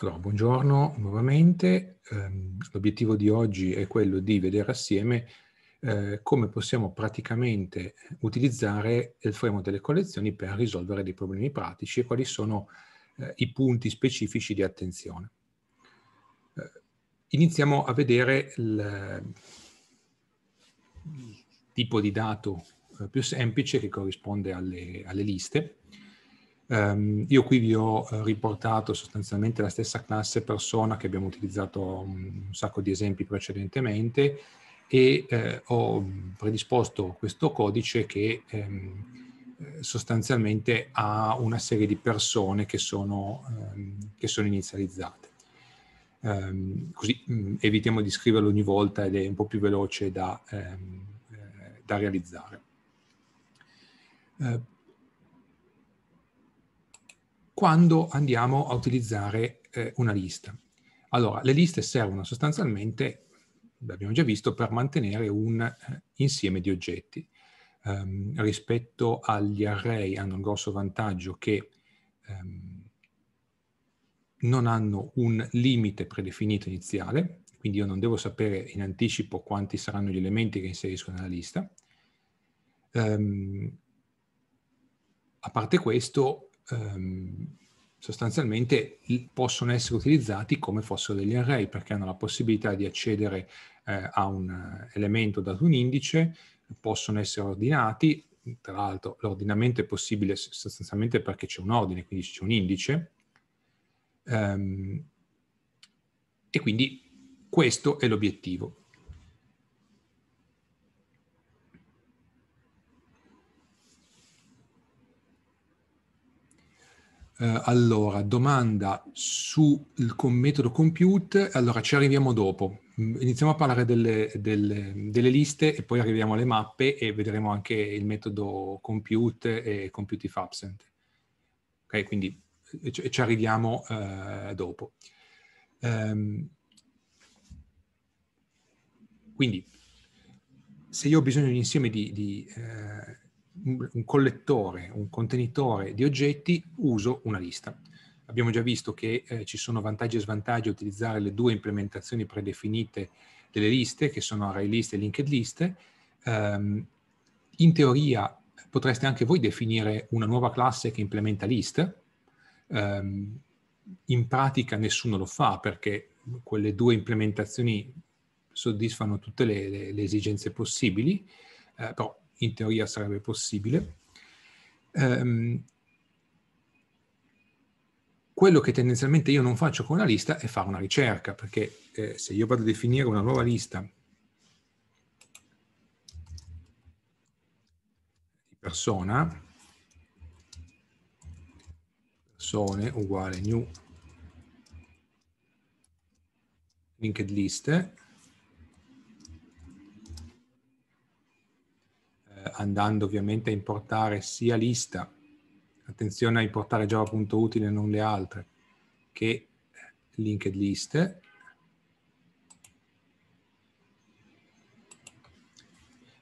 Allora, buongiorno nuovamente. Ehm, l'obiettivo di oggi è quello di vedere assieme eh, come possiamo praticamente utilizzare il framework delle collezioni per risolvere dei problemi pratici e quali sono eh, i punti specifici di attenzione. Eh, iniziamo a vedere il, il tipo di dato più semplice che corrisponde alle, alle liste Um, io qui vi ho eh, riportato sostanzialmente la stessa classe persona che abbiamo utilizzato un sacco di esempi precedentemente e eh, ho predisposto questo codice che ehm, eh, sostanzialmente ha una serie di persone che sono, ehm, che sono inizializzate. Um, così mh, mm, evitiamo di scriverlo ogni volta ed è un po' più veloce da, ehm, eh, da realizzare. Uh, quando andiamo a utilizzare eh, una lista. Allora, le liste servono sostanzialmente, l'abbiamo già visto, per mantenere un eh, insieme di oggetti. Um, rispetto agli array hanno un grosso vantaggio che um, non hanno un limite predefinito iniziale, quindi io non devo sapere in anticipo quanti saranno gli elementi che inserisco nella lista. Um, a parte questo, ehm, sostanzialmente possono essere utilizzati come fossero degli array perché hanno la possibilità di accedere eh, a un eh, elemento dato un indice, possono essere ordinati, tra l'altro l'ordinamento è possibile sostanzialmente perché c'è un ordine, quindi c'è un indice, ehm, e quindi questo è l'obiettivo. Eh, allora, domanda sul metodo compute, allora ci arriviamo dopo. Mm, iniziamo a parlare delle, delle, delle, liste e poi arriviamo alle mappe e vedremo anche il metodo compute e compute if absent. Ok, quindi eh, ci arriviamo eh, dopo. Um, quindi, se io ho bisogno di un insieme di, di eh, un collettore, un contenitore di oggetti, uso una lista. Abbiamo già visto che eh, ci sono vantaggi e svantaggi a utilizzare le due implementazioni predefinite delle liste, che sono ArrayList e LinkedList. Um, ehm, in teoria potreste anche voi definire una nuova classe che implementa list. Um, in pratica nessuno lo fa perché quelle due implementazioni soddisfano tutte le, le, le esigenze possibili, eh, però in teoria sarebbe possibile. Um, quello che tendenzialmente io non faccio con una lista è fare una ricerca, perché eh, se io vado a definire una nuova lista di persona, persone uguale new linked list, andando ovviamente a importare sia lista, attenzione a importare java.utile e non le altre, che linked list.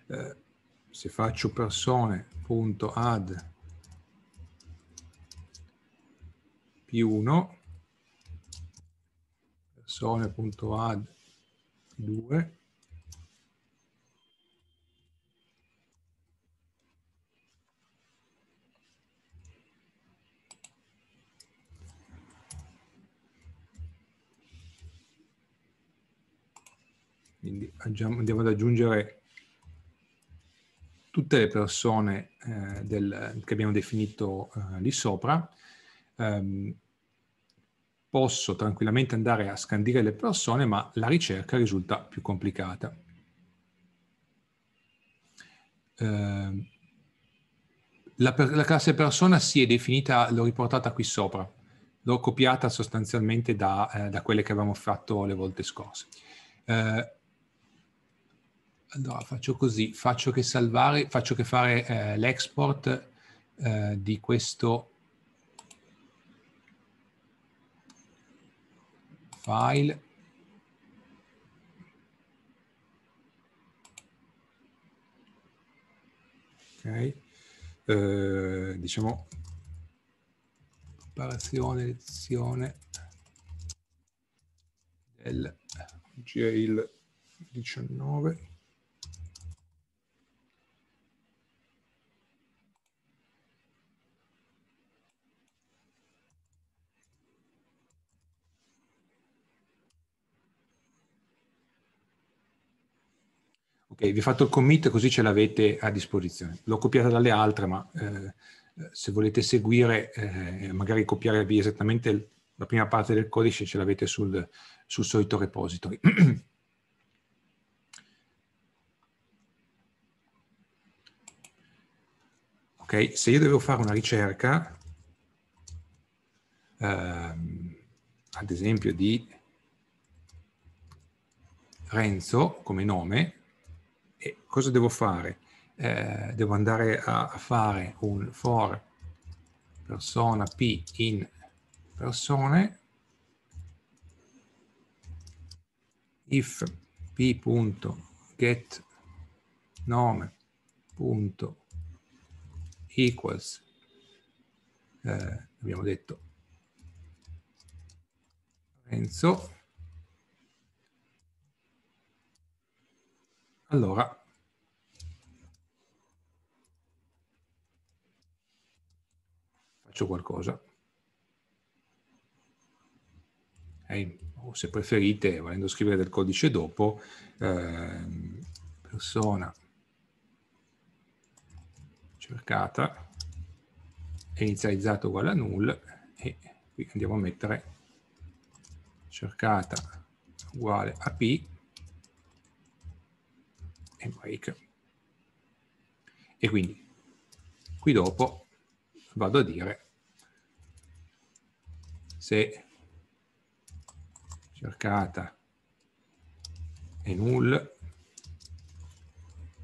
Eh, se faccio persone.add più 1, persone.add 2, Quindi andiamo ad aggiungere tutte le persone eh, del, che abbiamo definito eh, lì sopra. Um, posso tranquillamente andare a scandire le persone, ma la ricerca risulta più complicata. Uh, la, per, la, classe persona si è definita, l'ho riportata qui sopra, l'ho copiata sostanzialmente da, eh, da quelle che avevamo fatto le volte scorse. Eh, allora faccio così, faccio che salvare, faccio che fare eh, l'export eh, di questo file. Ok, eh, diciamo preparazione, lezione del GAIL 19. e vi ho fatto il commit così ce l'avete a disposizione. L'ho copiata dalle altre, ma eh, se volete seguire, eh, magari copiare esattamente la prima parte del codice, ce l'avete sul, sul solito repository. ok, se io devo fare una ricerca, ehm, ad esempio di Renzo come nome, e cosa devo fare? Eh, devo andare a fare un for persona P in persone if p.get nome punto equals eh, abbiamo detto Renzo Allora. Faccio qualcosa. E, o oh, se preferite, volendo scrivere del codice dopo, eh, persona cercata, inizializzato uguale a null e qui andiamo a mettere cercata uguale a p e break. E quindi qui dopo vado a dire se cercata è null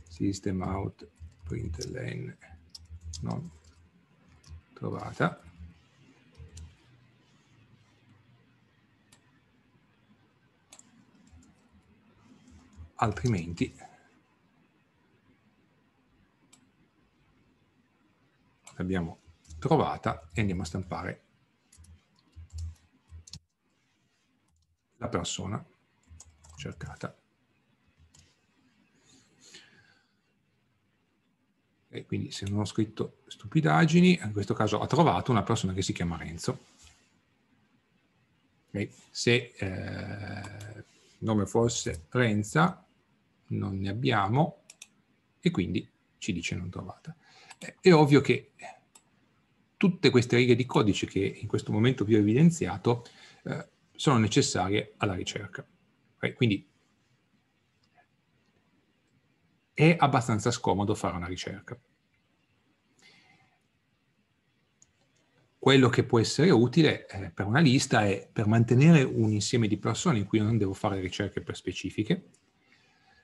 system out println non trovata altrimenti l'abbiamo trovata e andiamo a stampare la persona cercata. E quindi se non ho scritto stupidaggini, in questo caso ha trovato una persona che si chiama Renzo. Okay. Se eh, il nome fosse Renza, non ne abbiamo e quindi ci dice non trovata. Eh, è ovvio che tutte queste righe di codice che in questo momento vi ho evidenziato eh, sono necessarie alla ricerca. Okay? Quindi è abbastanza scomodo fare una ricerca. Quello che può essere utile eh, per una lista è per mantenere un insieme di persone in cui io non devo fare ricerche per specifiche,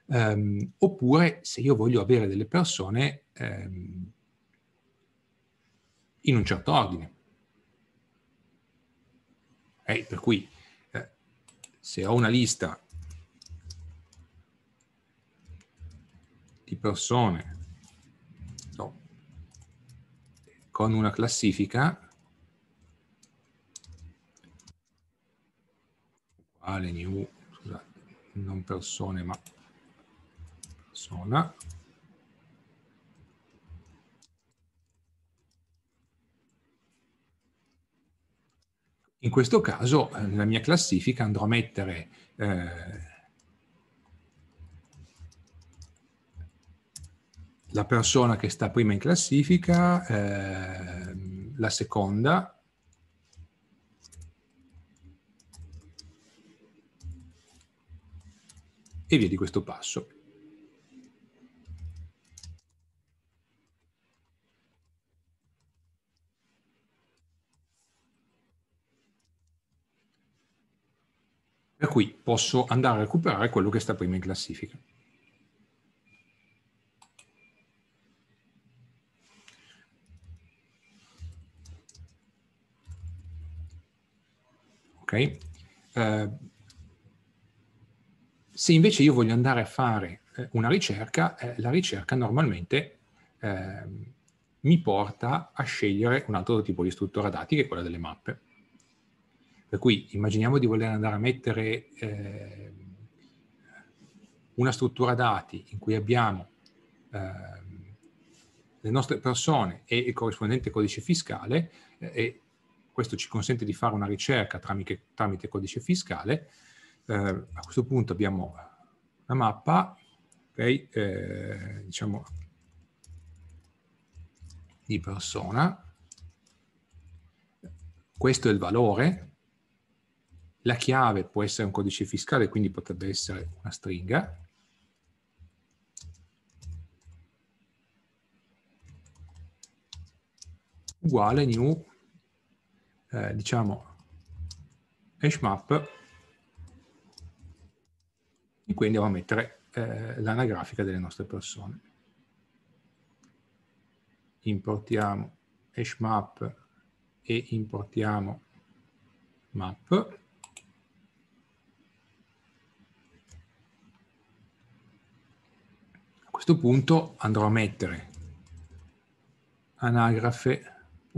ehm, oppure se io voglio avere delle persone ehm, in un certo ordine. Eh, per cui eh, se ho una lista di persone no, con una classifica uguale new, scusate, non persone ma persona In questo caso eh, nella mia classifica andrò a mettere eh, la persona che sta prima in classifica, eh, la seconda, e via di questo passo. Per cui posso andare a recuperare quello che sta prima in classifica. Ok? Uh, se invece io voglio andare a fare eh, una ricerca, eh, la ricerca normalmente eh, mi porta a scegliere un altro tipo di struttura dati che è quella delle mappe. Per cui immaginiamo di voler andare a mettere eh, una struttura dati in cui abbiamo eh, le nostre persone e il corrispondente codice fiscale eh, e questo ci consente di fare una ricerca tramite, tramite codice fiscale. Eh, a questo punto abbiamo la mappa, okay, eh, diciamo di persona, questo è il valore la chiave può essere un codice fiscale, quindi potrebbe essere una stringa. Uguale new, eh, diciamo, hash map. E qui andiamo a mettere eh, l'anagrafica delle nostre persone. Importiamo hash map e importiamo map questo punto andrò a mettere anagrafe.put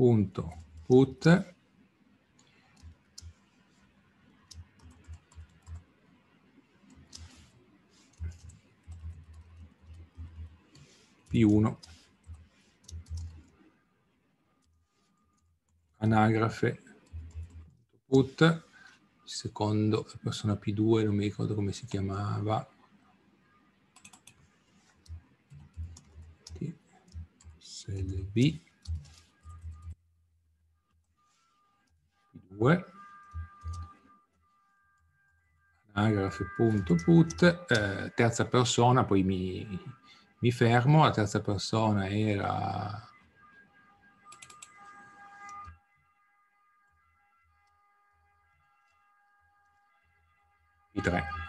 P1 anagrafe put secondo la persona P2 non mi ricordo come si chiamava SLB 2 anagrafe.put, eh, terza persona, poi mi, mi fermo, la terza persona era i tre.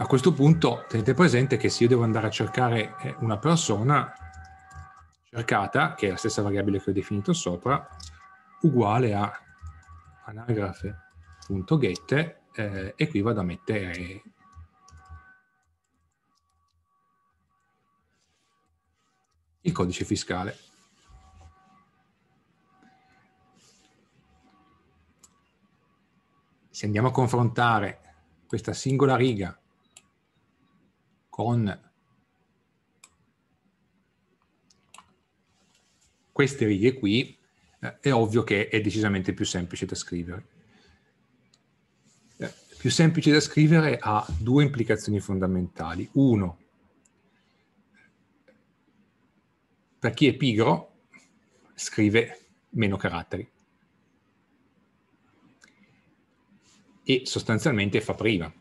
a questo punto tenete presente che se io devo andare a cercare eh, una persona cercata, che è la stessa variabile che ho definito sopra, uguale a anagrafe.get eh, e qui vado a mettere il codice fiscale. Se andiamo a confrontare questa singola riga con queste righe qui, eh, è ovvio che è decisamente più semplice da scrivere. Eh, più semplice da scrivere ha due implicazioni fondamentali. Uno, per chi è pigro, scrive meno caratteri. E sostanzialmente fa prima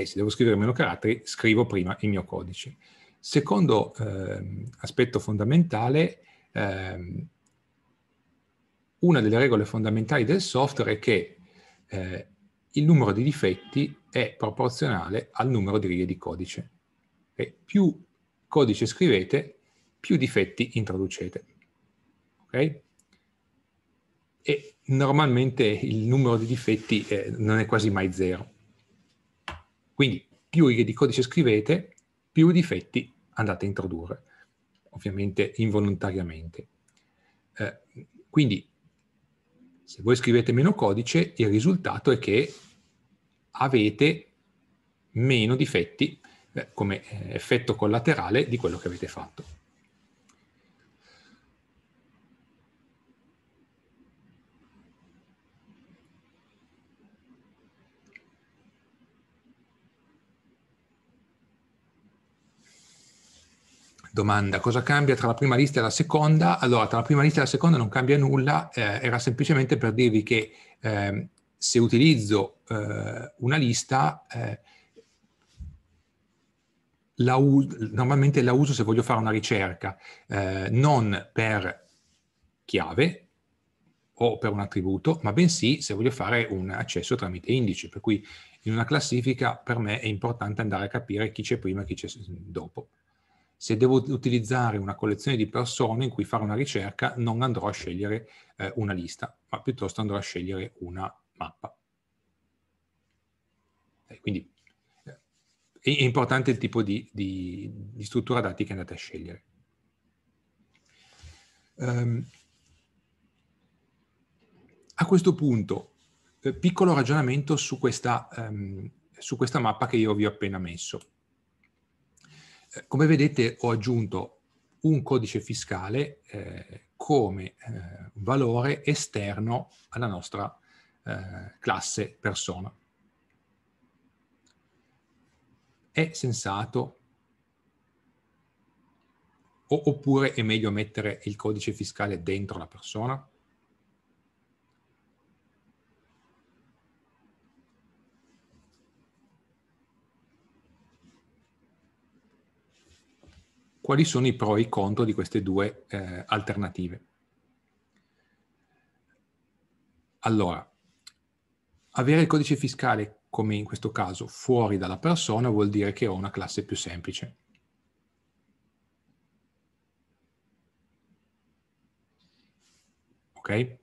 ok, se devo scrivere meno caratteri, scrivo prima il mio codice. Secondo eh, aspetto fondamentale, eh, una delle regole fondamentali del software è che eh, il numero di difetti è proporzionale al numero di righe di codice. E più codice scrivete, più difetti introducete. Okay? E normalmente il numero di difetti eh, non è quasi mai zero. Quindi più righe di codice scrivete, più difetti andate a introdurre, ovviamente involontariamente. Eh, quindi se voi scrivete meno codice, il risultato è che avete meno difetti eh, come eh, effetto collaterale di quello che avete fatto. domanda, cosa cambia tra la prima lista e la seconda? Allora, tra la prima lista e la seconda non cambia nulla, eh, era semplicemente per dirvi che eh, se utilizzo eh, una lista, eh, la normalmente la uso se voglio fare una ricerca, eh, non per chiave o per un attributo, ma bensì se voglio fare un accesso tramite indice, per cui in una classifica per me è importante andare a capire chi c'è prima e chi c'è dopo se devo utilizzare una collezione di persone in cui fare una ricerca, non andrò a scegliere eh, una lista, ma piuttosto andrò a scegliere una mappa. E eh, quindi eh, è importante il tipo di, di, di, struttura dati che andate a scegliere. Um, a questo punto, eh, piccolo ragionamento su questa, um, su questa mappa che io vi ho appena messo come vedete ho aggiunto un codice fiscale eh, come eh, valore esterno alla nostra eh, classe persona. È sensato o, oppure è meglio mettere il codice fiscale dentro la persona? quali sono i pro e i contro di queste due eh, alternative. Allora, avere il codice fiscale, come in questo caso, fuori dalla persona vuol dire che ho una classe più semplice. Ok? Eh,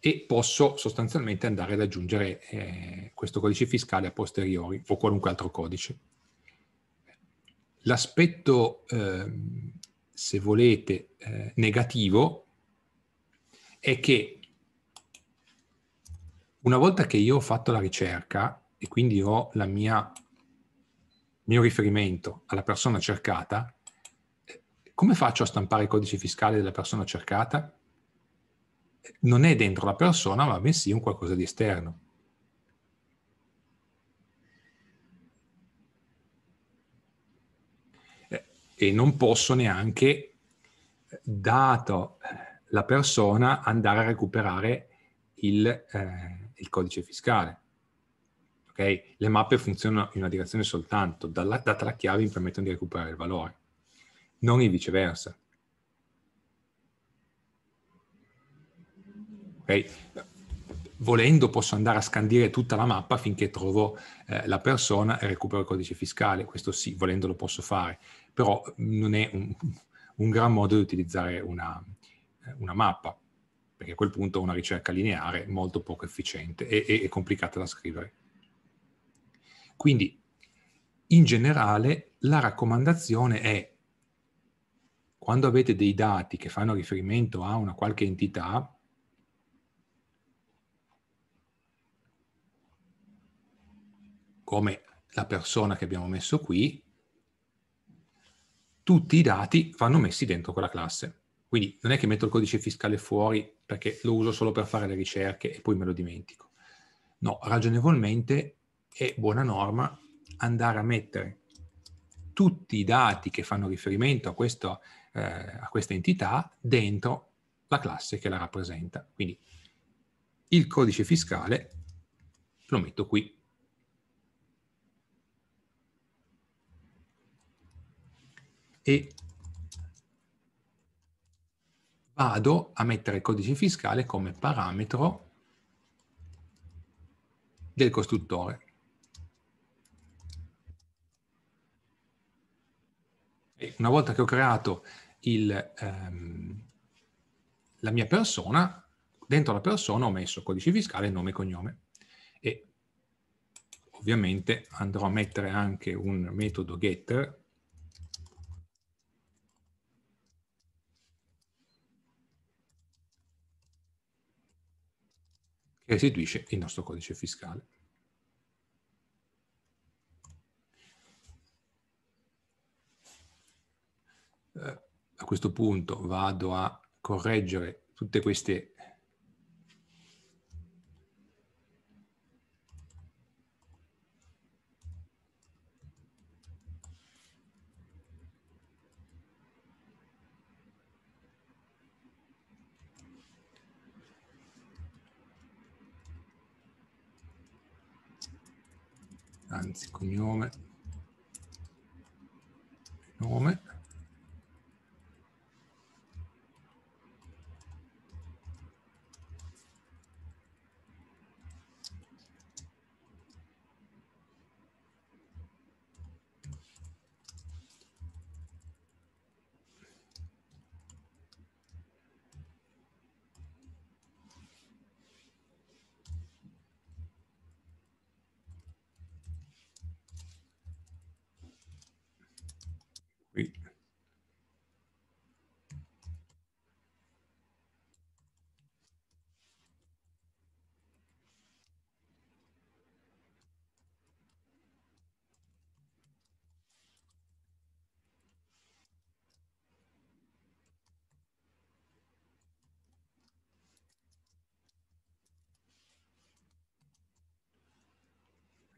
e posso sostanzialmente andare ad aggiungere eh, questo codice fiscale a posteriori o qualunque altro codice. L'aspetto, eh, se volete, eh, negativo è che una volta che io ho fatto la ricerca e quindi ho la mia mio riferimento alla persona cercata, eh, come faccio a stampare il codice fiscale della persona cercata? Non è dentro la persona, ma bensì un qualcosa di esterno. e non posso neanche, dato eh, la persona, andare a recuperare il, eh, il codice fiscale. Okay? Le mappe funzionano in una direzione soltanto, dalla, data la chiave mi permettono di recuperare il valore, non e viceversa. Okay? Volendo posso andare a scandire tutta la mappa finché trovo eh, la persona e recupero il codice fiscale, questo sì, volendo lo posso fare però non è un, un gran modo di utilizzare una, una, mappa, perché a quel punto una ricerca lineare è molto poco efficiente e, e, e complicata da scrivere. Quindi, in generale, la raccomandazione è quando avete dei dati che fanno riferimento a una qualche entità, come la persona che abbiamo messo qui, tutti i dati vanno messi dentro quella classe. Quindi non è che metto il codice fiscale fuori perché lo uso solo per fare le ricerche e poi me lo dimentico. No, ragionevolmente è buona norma andare a mettere tutti i dati che fanno riferimento a, questo, eh, a questa entità dentro la classe che la rappresenta. Quindi il codice fiscale lo metto qui e vado a mettere il codice fiscale come parametro del costruttore. E una volta che ho creato il, ehm, la mia persona, dentro la persona ho messo codice fiscale, nome e cognome. E ovviamente andrò a mettere anche un metodo getter che restituisce il nostro codice fiscale. Eh, a questo punto vado a correggere tutte queste anzi cognome, nome,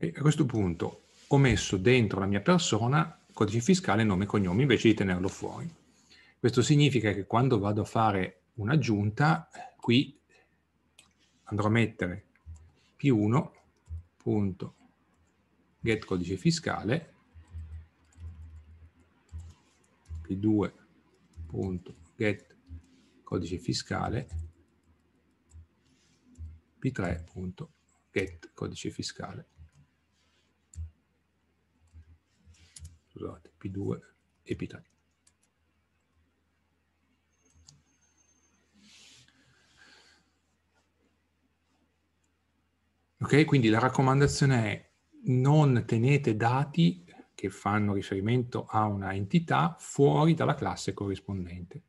E a questo punto ho messo dentro la mia persona codice fiscale, nome e cognome, invece di tenerlo fuori. Questo significa che quando vado a fare un'aggiunta, qui andrò a mettere p1.get codice fiscale, p2.get codice fiscale, p3.get codice fiscale. scusate, P2 e P3. Ok, quindi la raccomandazione è non tenete dati che fanno riferimento a una entità fuori dalla classe corrispondente,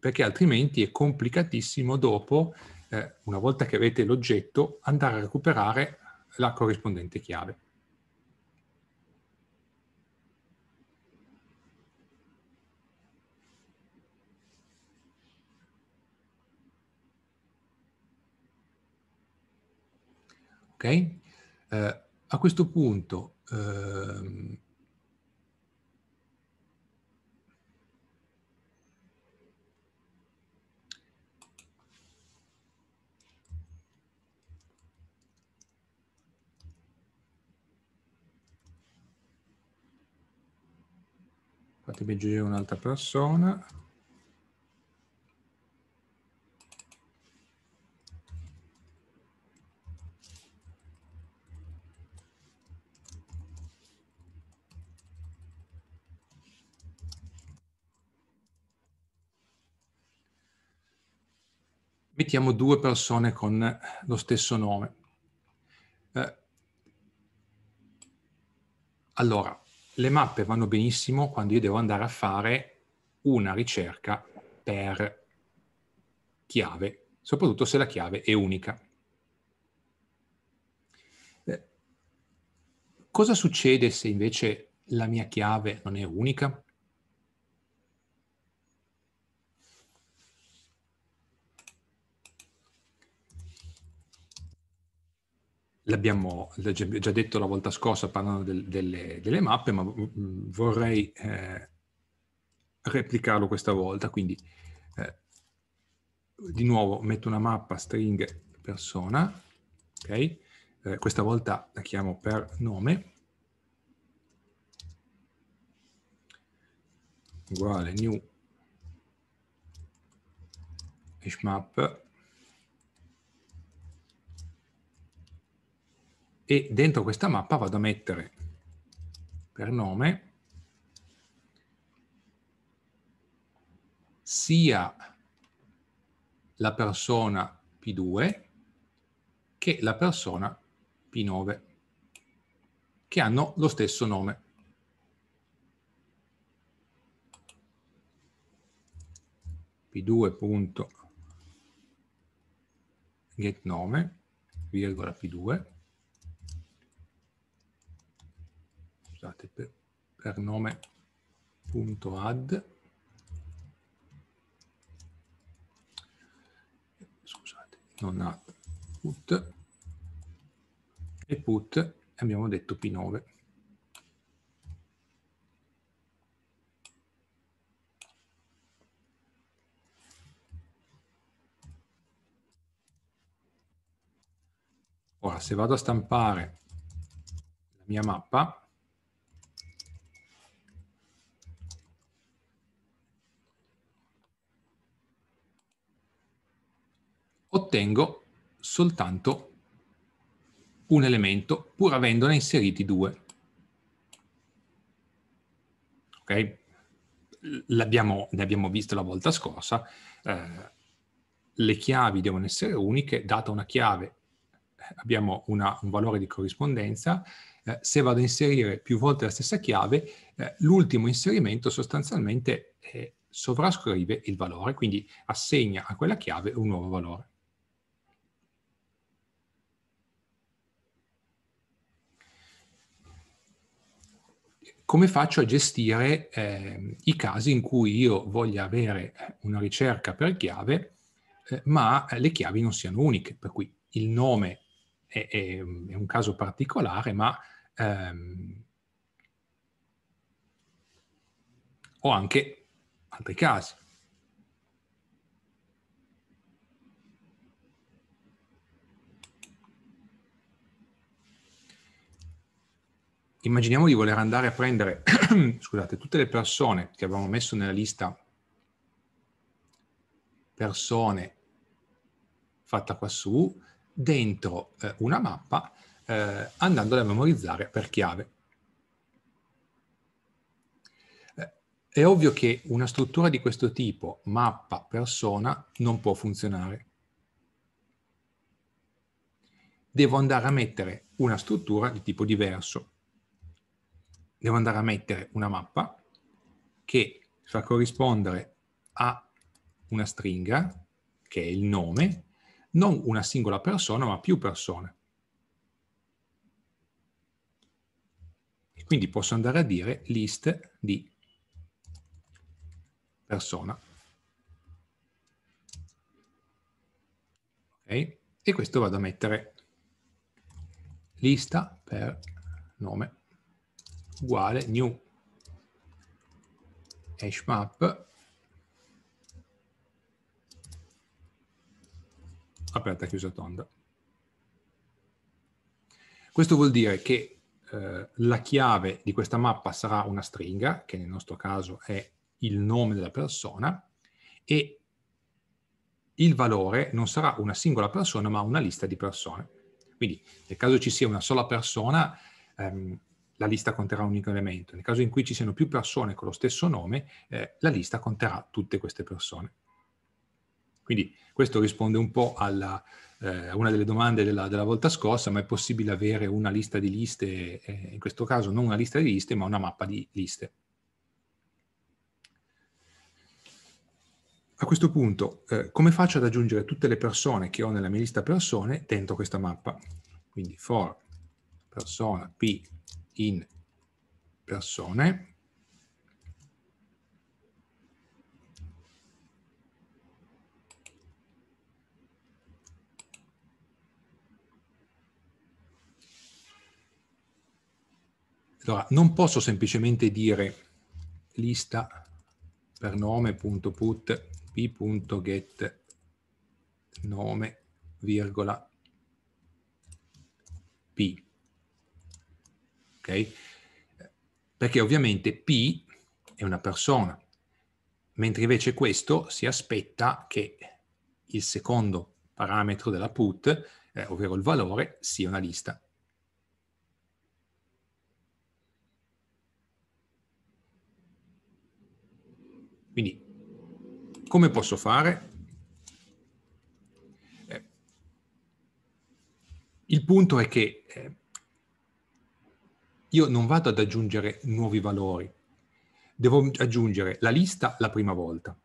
perché altrimenti è complicatissimo dopo, eh, una volta che avete l'oggetto, andare a recuperare la corrispondente chiave. Okay? Eh, a questo punto ehm, fatemi aggiungere un'altra persona mettiamo due persone con eh, lo stesso nome. Eh, allora, le mappe vanno benissimo quando io devo andare a fare una ricerca per chiave, soprattutto se la chiave è unica. Eh, cosa succede se invece la mia chiave non è unica? L'abbiamo già detto la volta scorsa parlando del, delle, delle, mappe, ma mm, vorrei eh, replicarlo questa volta. Quindi, eh, di nuovo, metto una mappa string persona, okay? eh, questa volta la chiamo per nome, uguale new hmap e dentro questa mappa vado a mettere per nome sia la persona P2 che la persona P9 che hanno lo stesso nome. P2.getNome, virgola P2 scusate, per, per nome.add, scusate, non ha put, e put abbiamo detto P9. Ora, se vado a stampare la mia mappa, ottengo soltanto un elemento pur avendone inseriti due. Okay? Abbiamo, ne abbiamo visto la volta scorsa, eh, le chiavi devono essere uniche, data una chiave abbiamo una, un valore di corrispondenza, eh, se vado a inserire più volte la stessa chiave, eh, l'ultimo inserimento sostanzialmente sovrascrive il valore, quindi assegna a quella chiave un nuovo valore. come faccio a gestire eh, i casi in cui io voglia avere eh, una ricerca per chiave, eh, ma eh, le chiavi non siano uniche, per cui il nome è, è, è un caso particolare, ma ehm, ho anche altri casi. immaginiamo di voler andare a prendere, scusate, tutte le persone che avevamo messo nella lista persone fatta quassù dentro eh, una mappa, eh, andandola a memorizzare per chiave. Eh, è ovvio che una struttura di questo tipo, mappa, persona, non può funzionare. Devo andare a mettere una struttura di tipo diverso devo andare a mettere una mappa che fa corrispondere a una stringa, che è il nome, non una singola persona, ma più persone. Quindi posso andare a dire list di persona. Okay. E questo vado a mettere lista per nome uguale new hashmap aperta chiusa tonda. Questo vuol dire che eh, la chiave di questa mappa sarà una stringa, che nel nostro caso è il nome della persona, e il valore non sarà una singola persona, ma una lista di persone. Quindi nel caso ci sia una sola persona, ehm, la lista conterrà un unico elemento. Nel caso in cui ci siano più persone con lo stesso nome, eh, la lista conterrà tutte queste persone. Quindi questo risponde un po' eh, a eh, una delle domande della, della, volta scorsa, ma è possibile avere una lista di liste, eh, in questo caso non una lista di liste, ma una mappa di liste. A questo punto, eh, come faccio ad aggiungere tutte le persone che ho nella mia lista persone dentro questa mappa? Quindi for persona p in persone Allora, non posso semplicemente dire lista per nome.put p.get nome virgola p ok? Perché ovviamente P è una persona, mentre invece questo si aspetta che il secondo parametro della put, eh, ovvero il valore, sia una lista. Quindi come posso fare? Eh, il punto è che eh, io non vado ad aggiungere nuovi valori, devo aggiungere la lista la prima volta.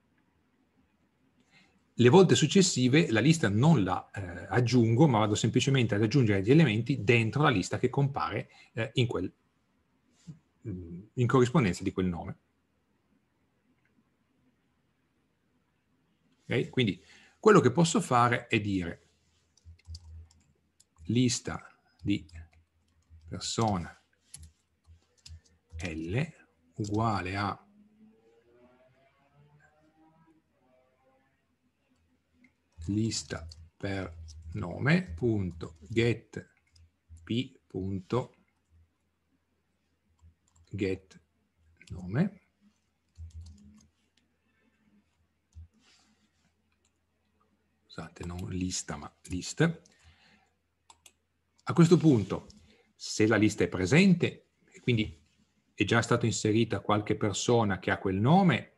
Le volte successive la lista non la eh, aggiungo, ma vado semplicemente ad aggiungere gli elementi dentro la lista che compare eh, in, quel, mm, in corrispondenza di quel nome. Okay? Quindi quello che posso fare è dire lista di persona l uguale a lista per nome punto get p punto get nome scusate non lista ma list a questo punto se la lista è presente quindi è già stata inserita qualche persona che ha quel nome,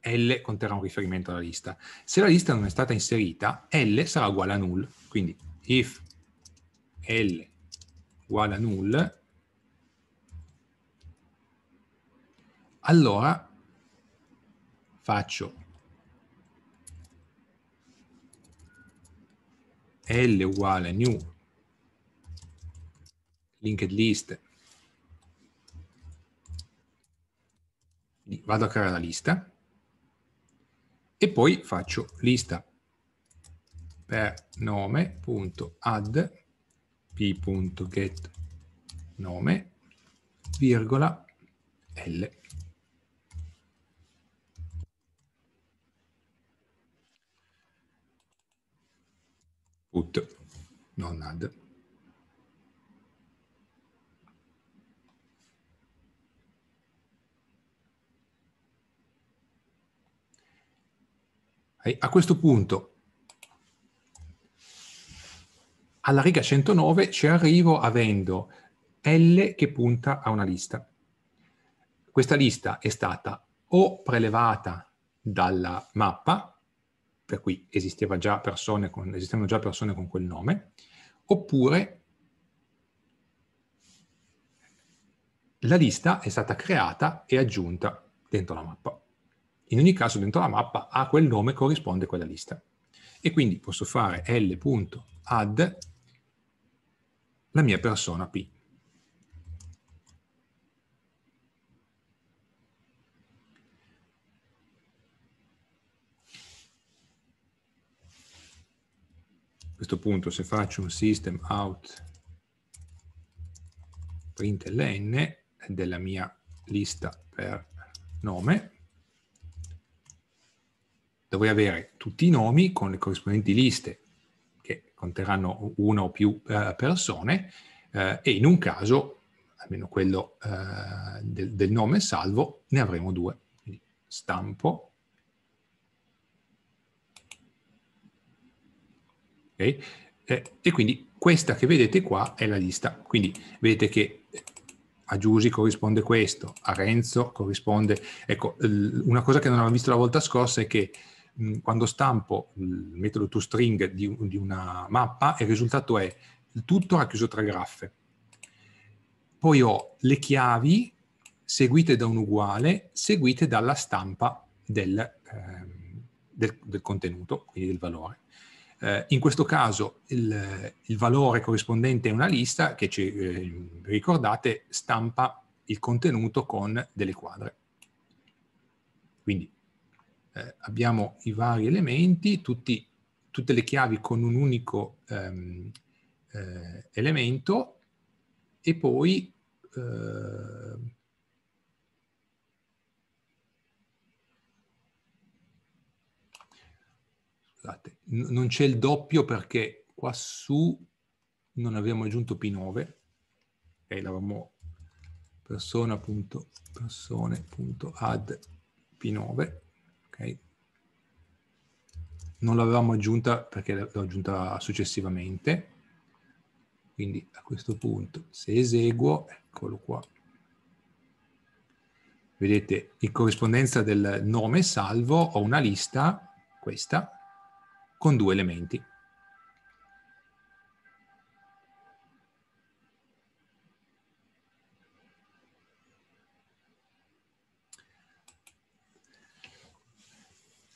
L conterrà un riferimento alla lista. Se la lista non è stata inserita, L sarà uguale a null. Quindi if L uguale a null, allora faccio L uguale a new linked list Quindi vado a creare la lista e poi faccio lista per nome.add p.get nome virgola l put non add A questo punto, alla riga 109 ci arrivo avendo L che punta a una lista. Questa lista è stata o prelevata dalla mappa, per cui esistevano già persone con, già persone con quel nome, oppure la lista è stata creata e aggiunta dentro la mappa. In ogni caso dentro la mappa a quel nome corrisponde quella lista. E quindi posso fare l.add la mia persona P. A questo punto se faccio un system out println della mia lista per nome dovrei avere tutti i nomi con le corrispondenti liste che conterranno una o più eh, persone eh, e in un caso, almeno quello eh, del, del, nome salvo, ne avremo due. Quindi stampo. Okay. Eh, e quindi questa che vedete qua è la lista. Quindi vedete che a Giusi corrisponde questo, a Renzo corrisponde... Ecco, una cosa che non avevo visto la volta scorsa è che quando stampo il metodo toString di, di una mappa, il risultato è il tutto racchiuso tra graffe. Poi ho le chiavi seguite da un uguale, seguite dalla stampa del, eh, del, del contenuto, quindi del valore. Eh, in questo caso il, il, valore corrispondente è una lista che ci eh, ricordate stampa il contenuto con delle quadre. Quindi eh, abbiamo i vari elementi, tutti, tutte le chiavi con un unico ehm, eh, elemento e poi eh, scusate, non c'è il doppio perché qua su non abbiamo aggiunto P9 e eh, l'avevamo persona.persone.add P9 Okay. Non l'avevamo aggiunta perché l'ho aggiunta successivamente. Quindi a questo punto se eseguo, eccolo qua. Vedete, in corrispondenza del nome salvo ho una lista, questa, con due elementi.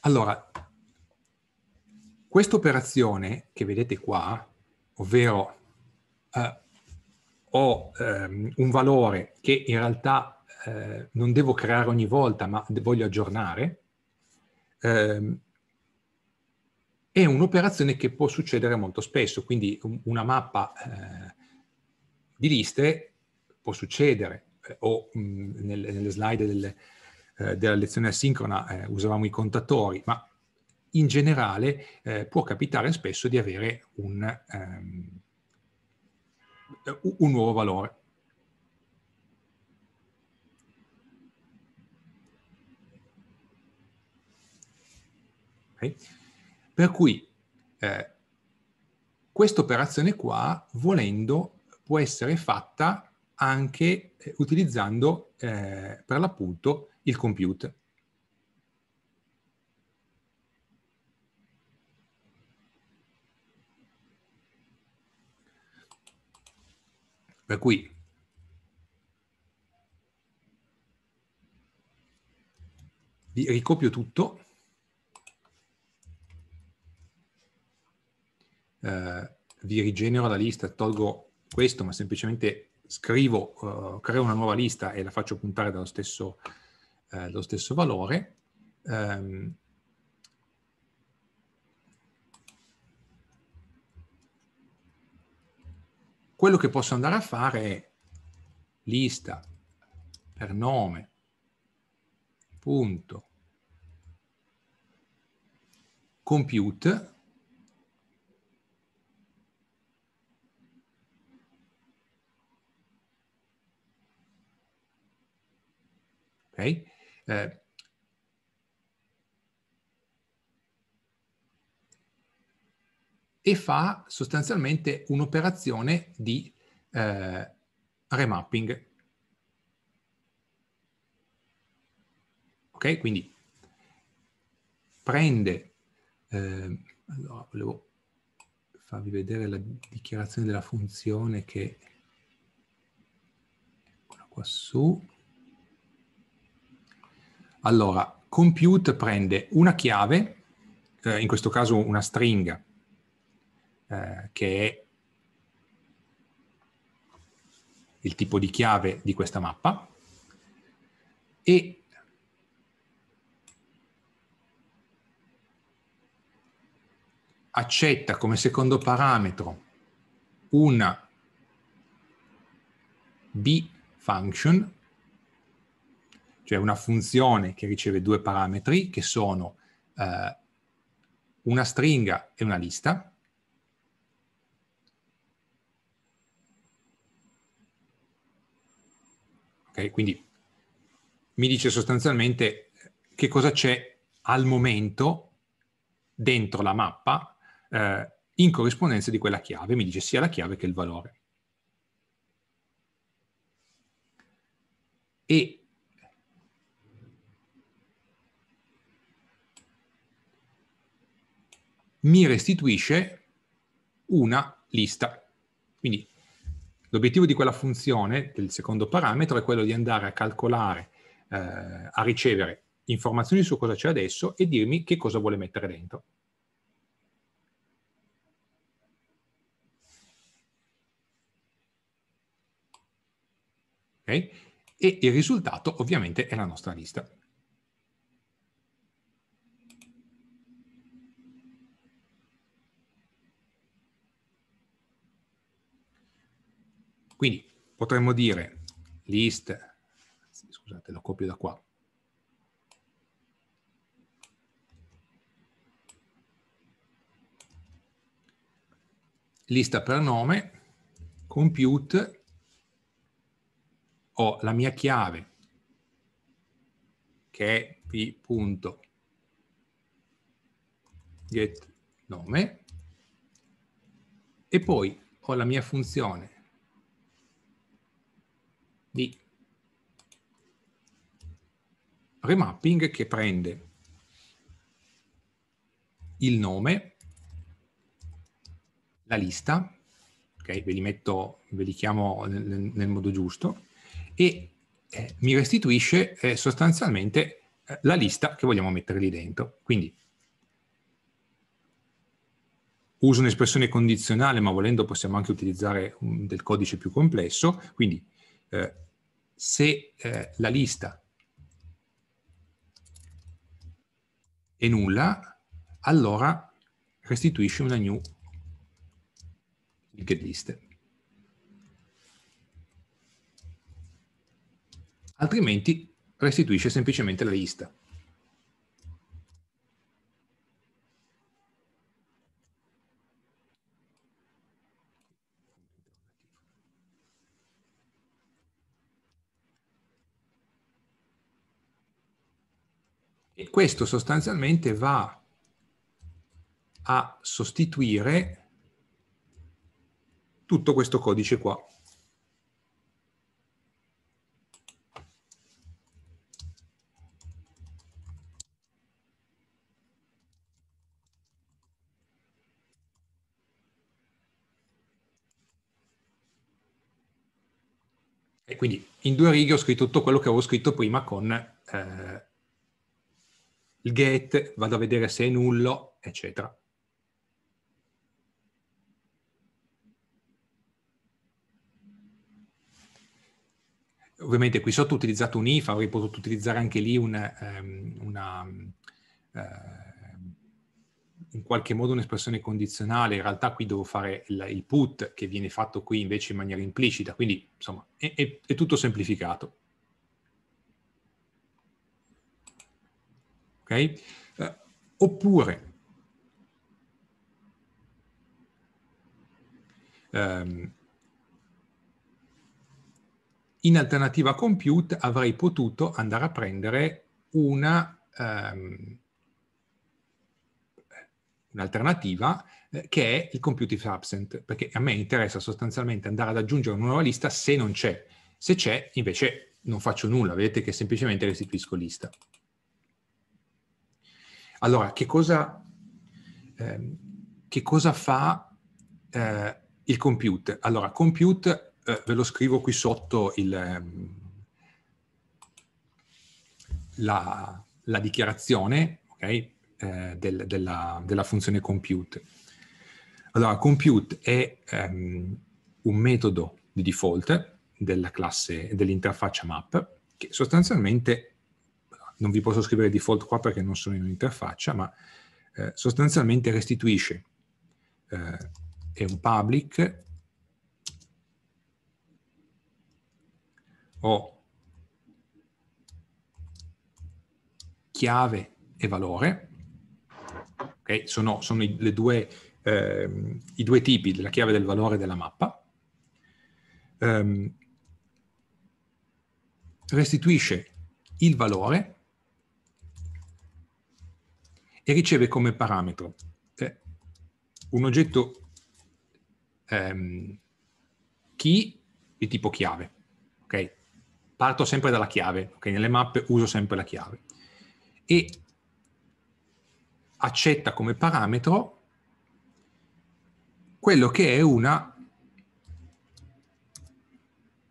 Allora, questa operazione che vedete qua, ovvero eh, ho ehm, un valore che in realtà eh, non devo creare ogni volta, ma voglio aggiornare, ehm, è un'operazione che può succedere molto spesso, quindi una mappa eh, di liste può succedere, eh, o mh, mm, nel, nelle slide del, eh, della lezione asincrona eh, usavamo i contatori, ma in generale eh, può capitare spesso di avere un, um, un nuovo valore. Okay. Per cui eh, questa operazione qua, volendo, può essere fatta anche eh, utilizzando eh, per l'appunto il computer. Per cui vi ricopio tutto, eh, vi rigenero la lista, tolgo questo, ma semplicemente scrivo, eh, creo una nuova lista e la faccio puntare dallo stesso eh, lo stesso valore. Um, quello che posso andare a fare è lista per nome punto compute ok eh, e fa sostanzialmente un'operazione di eh, remapping. Ok? Quindi prende, eh, allora volevo farvi vedere la dichiarazione della funzione che, eccola qua su, allora, compute prende una chiave, eh, in questo caso una stringa, eh, che è il tipo di chiave di questa mappa, e accetta come secondo parametro una b function cioè una funzione che riceve due parametri che sono eh, una stringa e una lista, Okay, quindi mi dice sostanzialmente che cosa c'è al momento dentro la mappa eh, in corrispondenza di quella chiave, mi dice sia la chiave che il valore. E mi restituisce una lista. Quindi l'obiettivo di quella funzione, del secondo parametro, è quello di andare a calcolare, eh, a ricevere informazioni su cosa c'è adesso e dirmi che cosa vuole mettere dentro. Okay? E il risultato ovviamente è la nostra lista. Quindi potremmo dire list, scusate lo copio da qua, lista per nome, compute, ho la mia chiave che è p.getNome e poi ho la mia funzione di remapping che prende il nome, la lista, ok, ve li metto, ve li chiamo nel, nel modo giusto, e eh, mi restituisce eh, sostanzialmente eh, la lista che vogliamo mettere lì dentro. Quindi uso un'espressione condizionale, ma volendo possiamo anche utilizzare un, del codice più complesso, quindi eh, se eh, la lista è nulla, allora restituisce una new get list. Altrimenti restituisce semplicemente la lista. questo sostanzialmente va a sostituire tutto questo codice qua. E quindi in due righe ho scritto tutto quello che avevo scritto prima con eh, il get, vado a vedere se è nullo, eccetera. Ovviamente qui sotto ho utilizzato un if, avrei potuto utilizzare anche lì un, um, una, uh, in qualche modo un'espressione condizionale, in realtà qui devo fare il, il, put che viene fatto qui invece in maniera implicita, quindi insomma è, è, è tutto semplificato. Okay? Eh, oppure ehm, in alternativa a compute avrei potuto andare a prendere una ehm, un'alternativa eh, che è il compute if absent, perché a me interessa sostanzialmente andare ad aggiungere una nuova lista se non c'è. Se c'è, invece, non faccio nulla, vedete che semplicemente restituisco lista. Allora, che cosa, ehm, che cosa fa eh, il compute? Allora, compute, eh, ve lo scrivo qui sotto il, ehm, la, la, dichiarazione okay, eh, del, della, della, funzione compute. Allora, compute è ehm, un metodo di default della classe dell'interfaccia map che sostanzialmente non vi posso scrivere default qua perché non sono in un'interfaccia, ma eh, sostanzialmente restituisce eh, è un public ho chiave e valore, okay? sono, sono i, due, eh, i, due, tipi della chiave del valore della mappa, um, restituisce il valore e riceve come parametro eh, un oggetto ehm, key di tipo chiave. Okay? Parto sempre dalla chiave, okay? nelle mappe uso sempre la chiave. E accetta come parametro quello che è una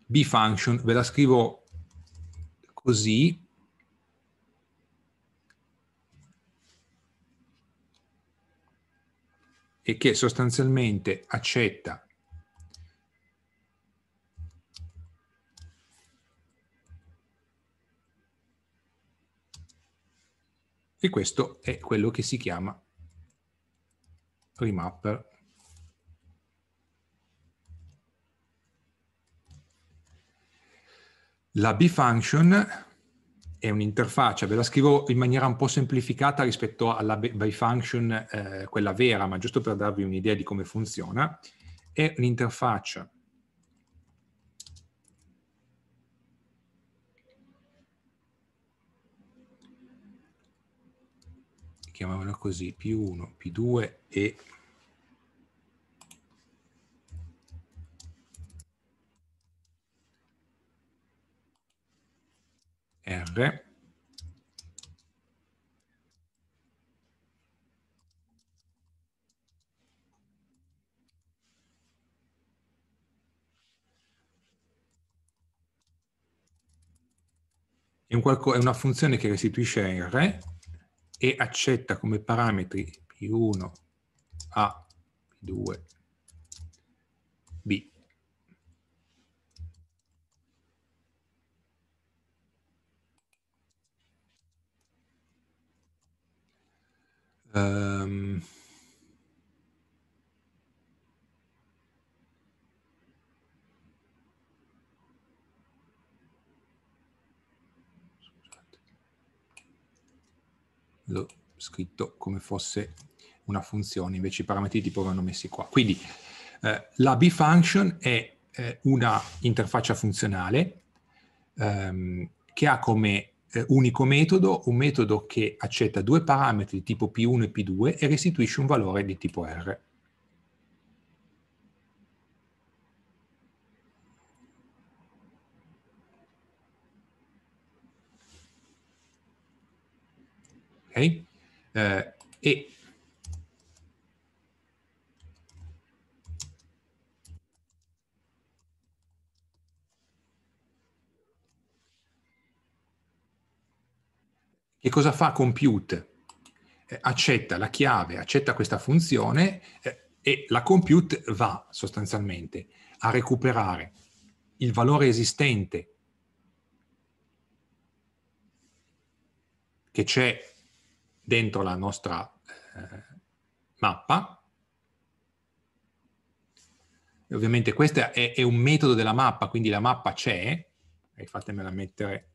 b function, ve la scrivo così e che sostanzialmente accetta e questo è quello che si chiama remapper la b function è un'interfaccia, ve la scrivo in maniera un po' semplificata rispetto alla bifunction, eh, quella vera, ma giusto per darvi un'idea di come funziona, è un'interfaccia chiamiamola così P1, P2 e R è, una funzione che restituisce R e accetta come parametri P1 a P2 Um... L'ho scritto come fosse una funzione, invece i parametri tipo vanno messi qua. Quindi eh, la bfunction è eh, una interfaccia funzionale ehm, che ha come eh, unico metodo, un metodo che accetta due parametri di tipo P1 e P2 e restituisce un valore di tipo R. Okay? Eh, e Che cosa fa compute? Eh, accetta la chiave, accetta questa funzione eh, e la compute va sostanzialmente a recuperare il valore esistente che c'è dentro la nostra eh, mappa. E ovviamente questo è, è, un metodo della mappa, quindi la mappa c'è, eh, fatemela mettere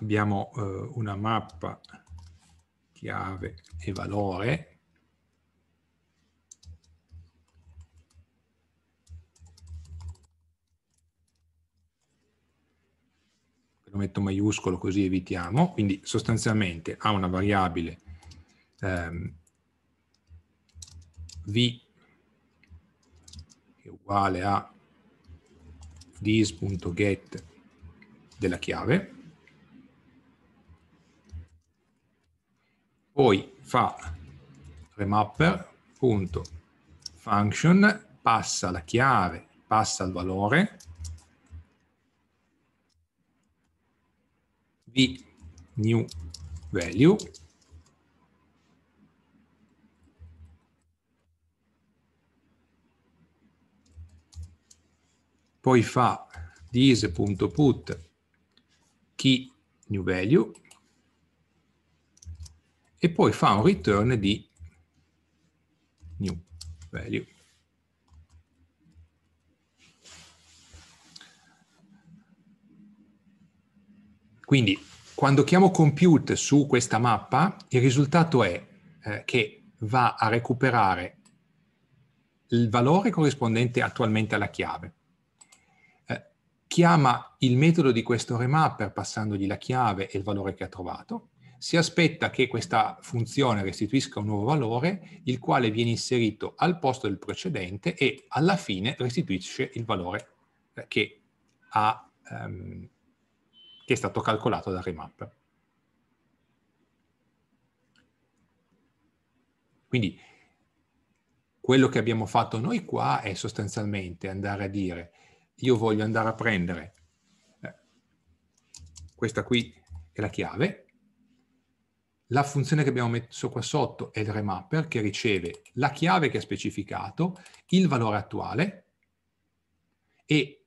abbiamo eh, una mappa chiave e valore lo metto maiuscolo così evitiamo quindi sostanzialmente ha una variabile ehm, v è uguale a dis.get della chiave poi fa remapper.function, passa la chiave, passa il valore, di new value, poi fa this.put key new value e poi fa un return di new value. Quindi quando chiamo compute su questa mappa, il risultato è eh, che va a recuperare il valore corrispondente attualmente alla chiave. Eh, chiama il metodo di questo remapper passandogli la chiave e il valore che ha trovato si aspetta che questa funzione restituisca un nuovo valore, il quale viene inserito al posto del precedente e alla fine restituisce il valore eh, che, ha, um, che è stato calcolato dal remap. Quindi quello che abbiamo fatto noi qua è sostanzialmente andare a dire io voglio andare a prendere eh, questa qui è la chiave la funzione che abbiamo messo qua sotto è il remapper che riceve la chiave che ha specificato, il valore attuale e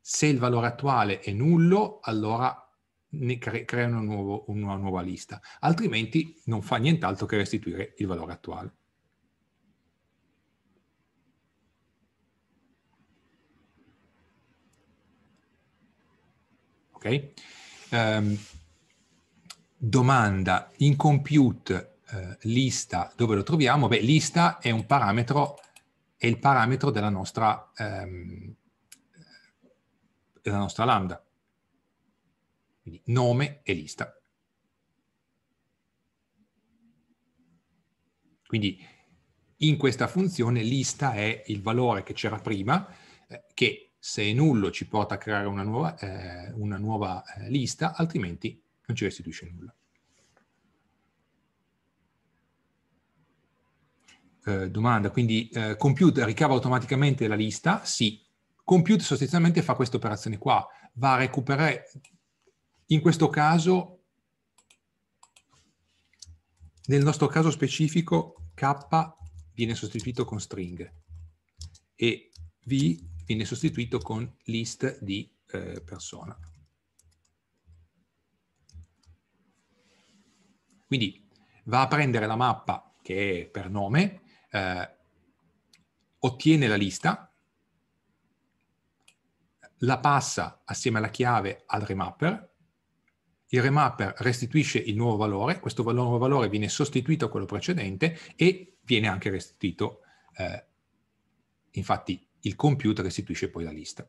se il valore attuale è nullo allora ne cre crea una, nuovo, una nuova lista, altrimenti non fa nient'altro che restituire il valore attuale. Ok? Um, domanda incompiute eh, lista, dove lo troviamo? Beh, lista è un parametro, è il parametro della nostra, ehm, della nostra lambda. Quindi nome e lista. Quindi in questa funzione lista è il valore che c'era prima, eh, che se è nullo ci porta a creare una nuova, eh, una nuova eh, lista, altrimenti non ci restituisce nulla. Eh, domanda, quindi eh, computer ricava automaticamente la lista? Sì. Compute sostanzialmente fa questa operazione qua, va a recuperare, in questo caso, nel nostro caso specifico, k viene sostituito con string e v viene sostituito con list di eh, persona. Quindi va a prendere la mappa che è per nome, eh, ottiene la lista, la passa assieme alla chiave al remapper, il remapper restituisce il nuovo valore, questo nuovo valore viene sostituito a quello precedente e viene anche restituito, eh, infatti il computer restituisce poi la lista.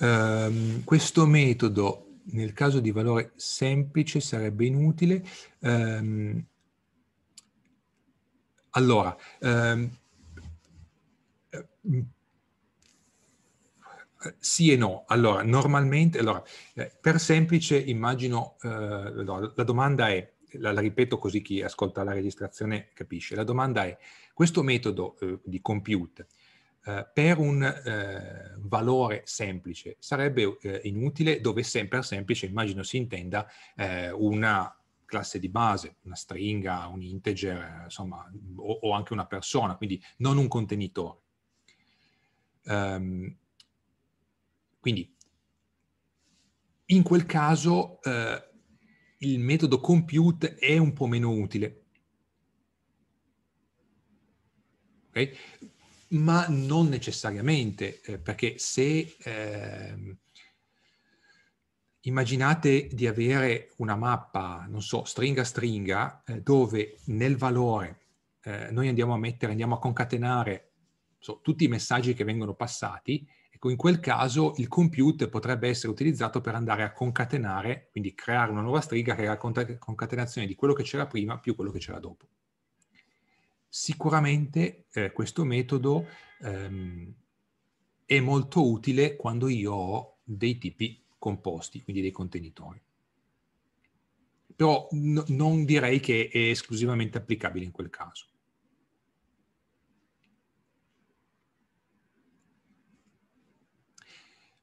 Um, questo metodo, nel caso di valore semplice, sarebbe inutile. Um, allora, um, sì e no. Allora, normalmente, allora, eh, per semplice immagino, eh, la domanda è, la, la, ripeto così chi ascolta la registrazione capisce, la domanda è, questo metodo eh, di compute eh, per un eh, valore semplice sarebbe eh, inutile dove sempre semplice immagino si intenda eh, una classe di base, una stringa, un integer, insomma, o, o anche una persona, quindi non un contenitore. Um, quindi in quel caso eh, il metodo compute è un po' meno utile. Ok? ma non necessariamente, eh, perché se eh, immaginate di avere una mappa, non so, stringa stringa, eh, dove nel valore eh, noi andiamo a mettere, andiamo a concatenare so, tutti i messaggi che vengono passati, ecco, in quel caso il compute potrebbe essere utilizzato per andare a concatenare, quindi creare una nuova stringa che è la concatenazione di quello che c'era prima più quello che c'era dopo. Sicuramente eh, questo metodo ehm, è molto utile quando io ho dei tipi composti, quindi dei contenitori. Però no, non direi che è esclusivamente applicabile in quel caso.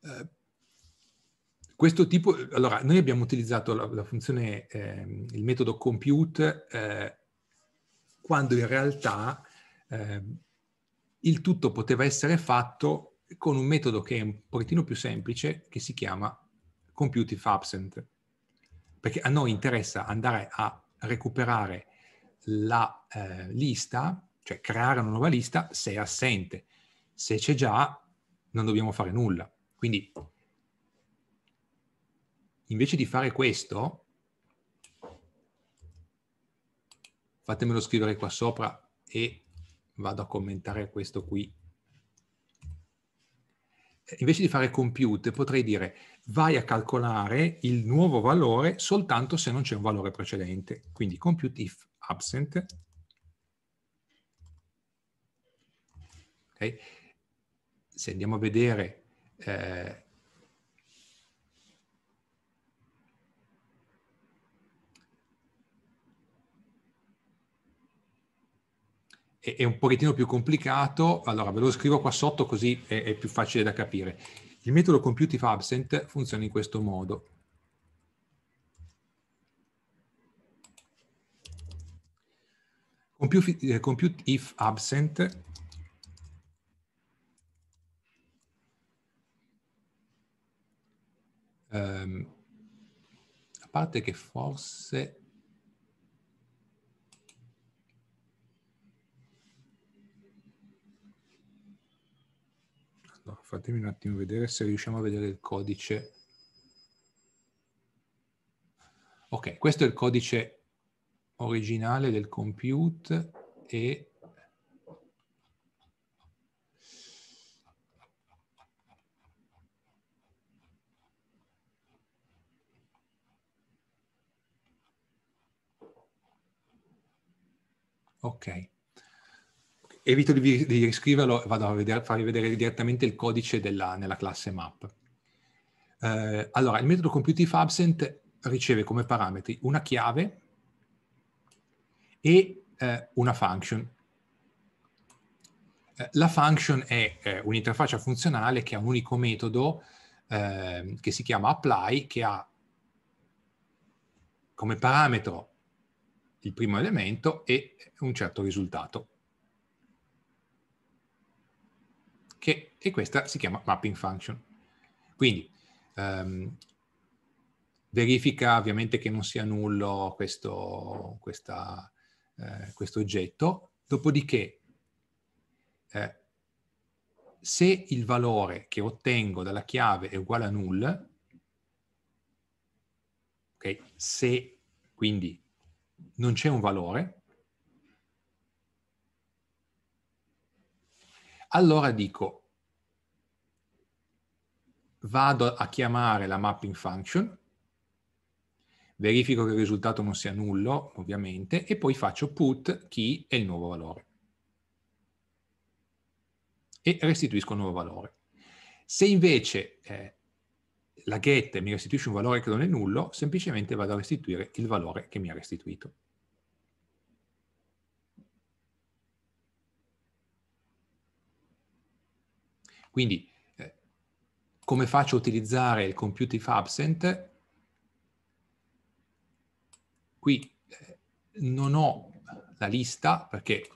Eh, questo tipo, allora, noi abbiamo utilizzato la, la funzione, eh, il metodo compute eh, quando in realtà eh, il tutto poteva essere fatto con un metodo che è un pochettino più semplice, che si chiama computive absent. Perché a noi interessa andare a recuperare la eh, lista, cioè creare una nuova lista se è assente. Se c'è già, non dobbiamo fare nulla. Quindi, invece di fare questo, fatemelo scrivere qua sopra e vado a commentare questo qui. Eh, invece di fare compute potrei dire vai a calcolare il nuovo valore soltanto se non c'è un valore precedente. Quindi compute if absent. Okay. Se andiamo a vedere eh, è, un pochettino più complicato, allora ve lo scrivo qua sotto così è, è più facile da capire. Il metodo compute if absent funziona in questo modo. Compute, eh, compute if absent um, a parte che forse fatemi un attimo vedere se riusciamo a vedere il codice. Ok, questo è il codice originale del compute e Ok evito di, di riscriverlo e vado a vedere, farvi vedere direttamente il codice della, nella classe map. Eh, allora, il metodo computiveAbsent riceve come parametri una chiave e eh, una function. Eh, la function è un'interfaccia funzionale che ha un unico metodo ehm, che si chiama apply, che ha come parametro il primo elemento e un certo risultato. e questa si chiama mapping function. Quindi ehm, verifica ovviamente che non sia nullo questo, questa, eh, questo oggetto, dopodiché eh, se il valore che ottengo dalla chiave è uguale a null, okay, se quindi non c'è un valore, allora dico vado a chiamare la mapping function, verifico che il risultato non sia nullo, ovviamente, e poi faccio put key e il nuovo valore. E restituisco il nuovo valore. Se invece eh, la get mi restituisce un valore che non è nullo, semplicemente vado a restituire il valore che mi ha restituito. Quindi come faccio a utilizzare il compute if absent, qui eh, non ho la lista perché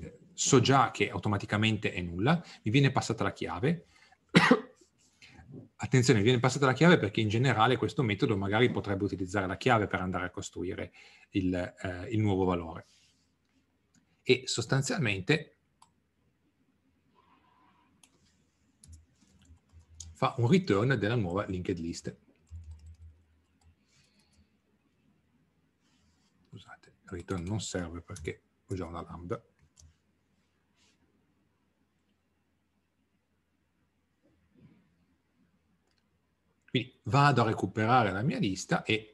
eh, so già che automaticamente è nulla, mi viene passata la chiave. Attenzione, mi viene passata la chiave perché in generale questo metodo magari potrebbe utilizzare la chiave per andare a costruire il, eh, il nuovo valore. E sostanzialmente fa un return della nuova linked list. Scusate, il return non serve perché ho già una lambda. Quindi vado a recuperare la mia lista e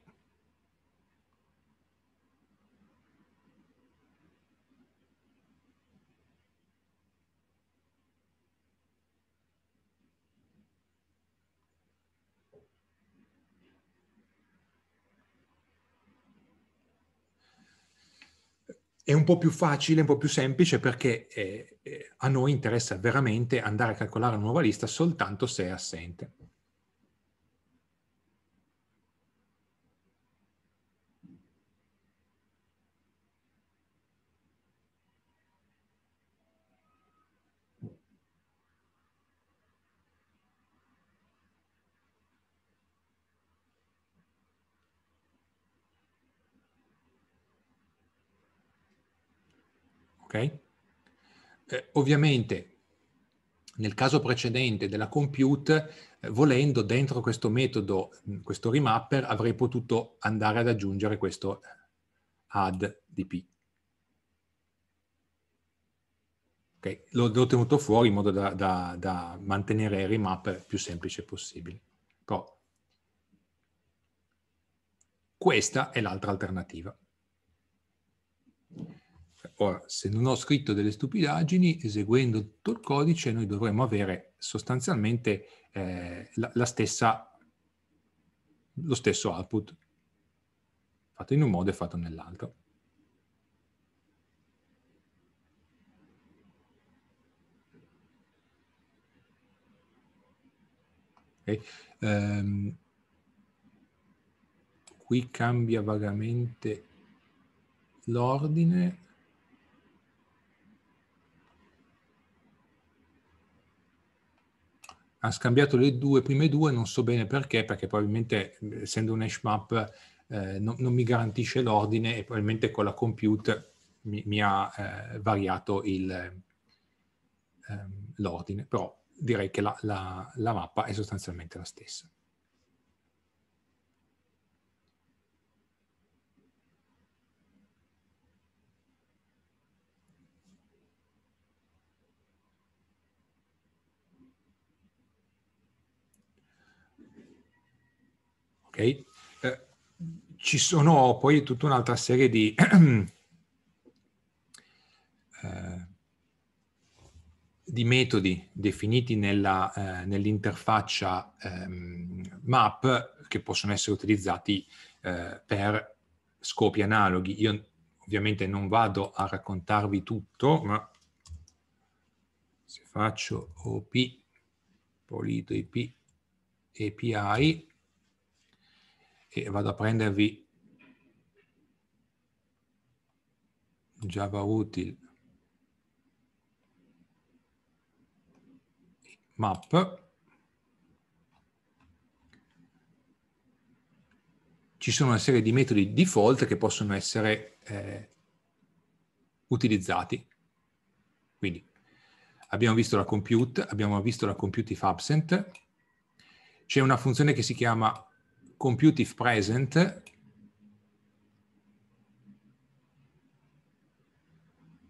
è un po' più facile, un po' più semplice perché eh, eh, a noi interessa veramente andare a calcolare una nuova lista soltanto se è assente. Okay? Eh, ovviamente nel caso precedente della compute, eh, volendo dentro questo metodo, questo remapper, avrei potuto andare ad aggiungere questo add dp. Okay. L'ho tenuto fuori in modo da, da, da mantenere il remap più semplice possibile. Però questa è l'altra alternativa. Ora, se non ho scritto delle stupidaggini, eseguendo tutto il codice, noi dovremmo avere sostanzialmente eh, la, la stessa, lo stesso output, fatto in un modo e fatto nell'altro. Okay. Um, qui cambia vagamente l'ordine ha scambiato le due prime due, non so bene perché, perché probabilmente essendo un hash map eh, non, non, mi garantisce l'ordine e probabilmente con la compute mi, mi ha eh, variato il, ehm, l'ordine, però direi che la, la, la mappa è sostanzialmente la stessa. Ok? Eh, ci sono poi tutta un'altra serie di eh, di metodi definiti nella, eh, nell'interfaccia ehm, map che possono essere utilizzati eh, per scopi analoghi. Io ovviamente non vado a raccontarvi tutto, ma se faccio OP, polito IP, API, e vado a prendervi Java util map ci sono una serie di metodi default che possono essere eh, utilizzati. Quindi abbiamo visto la compute, abbiamo visto la compute if absent, c'è una funzione che si chiama computive present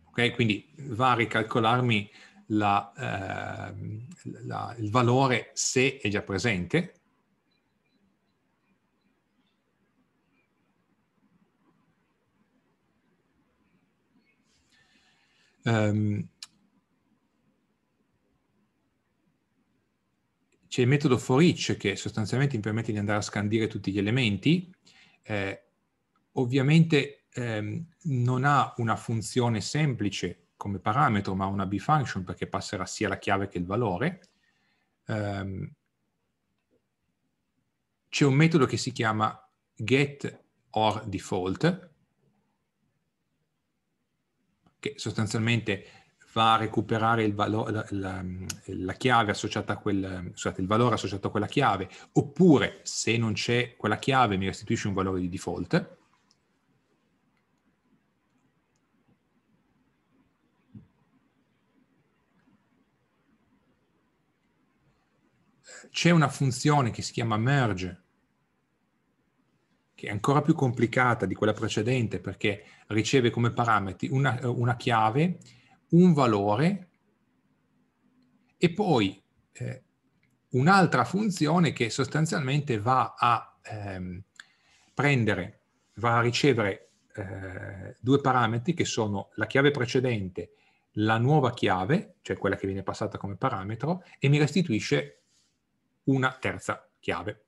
ok quindi va a ricalcolarmi la, eh, la, il valore se è già presente um, c'è il metodo for each che sostanzialmente mi permette di andare a scandire tutti gli elementi. Eh, ovviamente ehm, non ha una funzione semplice come parametro, ma una b-function perché passerà sia la chiave che il valore. Eh, c'è un metodo che si chiama get or default, che sostanzialmente va a recuperare il, valo- la, la, mm, la chiave associata a quel, mm, scusate, il valore associato a quella chiave, oppure se non c'è quella chiave mi restituisce un valore di default. C'è una funzione che si chiama merge, che è ancora più complicata di quella precedente perché riceve come parametri una, una chiave un valore e poi eh, un'altra funzione che sostanzialmente va a ehm, prendere, va a ricevere eh, due parametri che sono la chiave precedente, la nuova chiave, cioè quella che viene passata come parametro, e mi restituisce una terza chiave.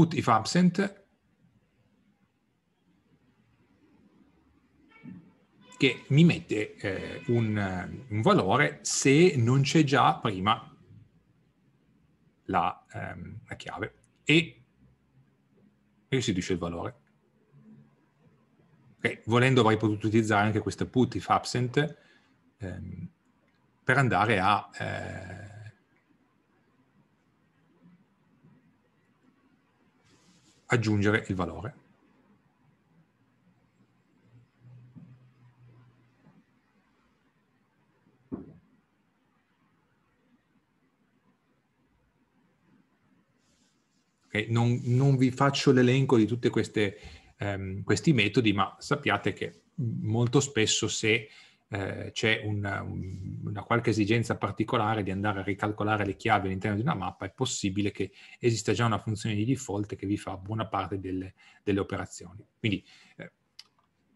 put if absent che mi mette eh, un, eh, un, valore se non c'è già prima la, ehm, la chiave e restituisce il valore. Okay. Volendo avrei potuto utilizzare anche questa put if absent ehm, per andare a eh, aggiungere il valore. Okay, non, non, vi faccio l'elenco di tutti um, ehm, questi metodi, ma sappiate che molto spesso se eh, c'è una, una qualche esigenza particolare di andare a ricalcolare le chiavi all'interno di una mappa, è possibile che esista già una funzione di default che vi fa buona parte delle, delle operazioni. Quindi, eh,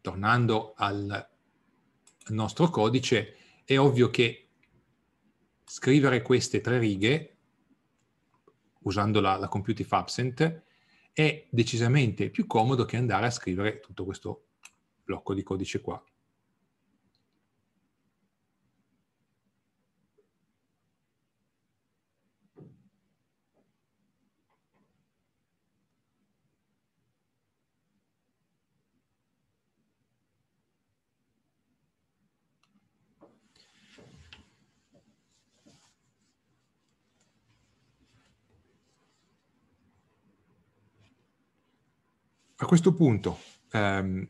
tornando al nostro codice, è ovvio che scrivere queste tre righe, usando la, la Computive Absent, è decisamente più comodo che andare a scrivere tutto questo blocco di codice qua a questo punto, ehm,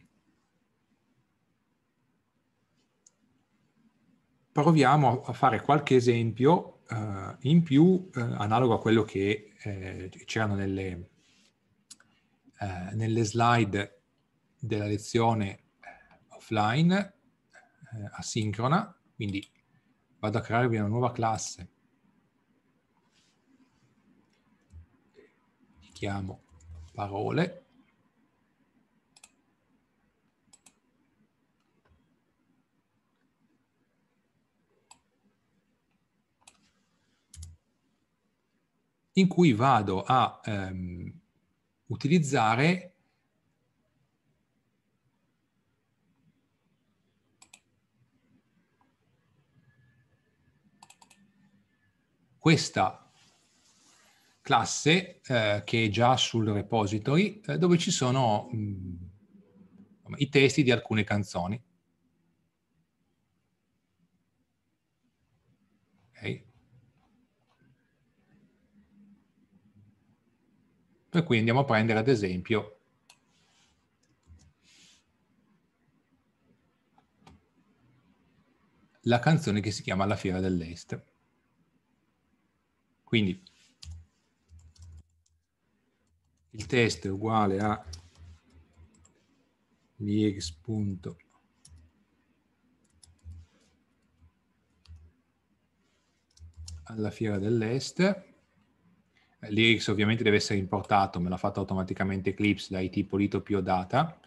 proviamo a fare qualche esempio eh, in più eh, analogo a quello che eh, c'erano nelle, eh, nelle, slide della lezione offline eh, asincrona, quindi vado a crearvi una nuova classe. Chiamo parole in cui vado a ehm, utilizzare questa classe eh, che è già sul repository eh, dove ci sono mh, mm, i testi di alcune canzoni. Noi qui andiamo a prendere ad esempio la canzone che si chiama La Fiera dell'Est. Quindi il test è uguale a liex. alla fiera dell'est Lyrics ovviamente deve essere importato, me l'ha fatto automaticamente Eclipse da IT pulito più data.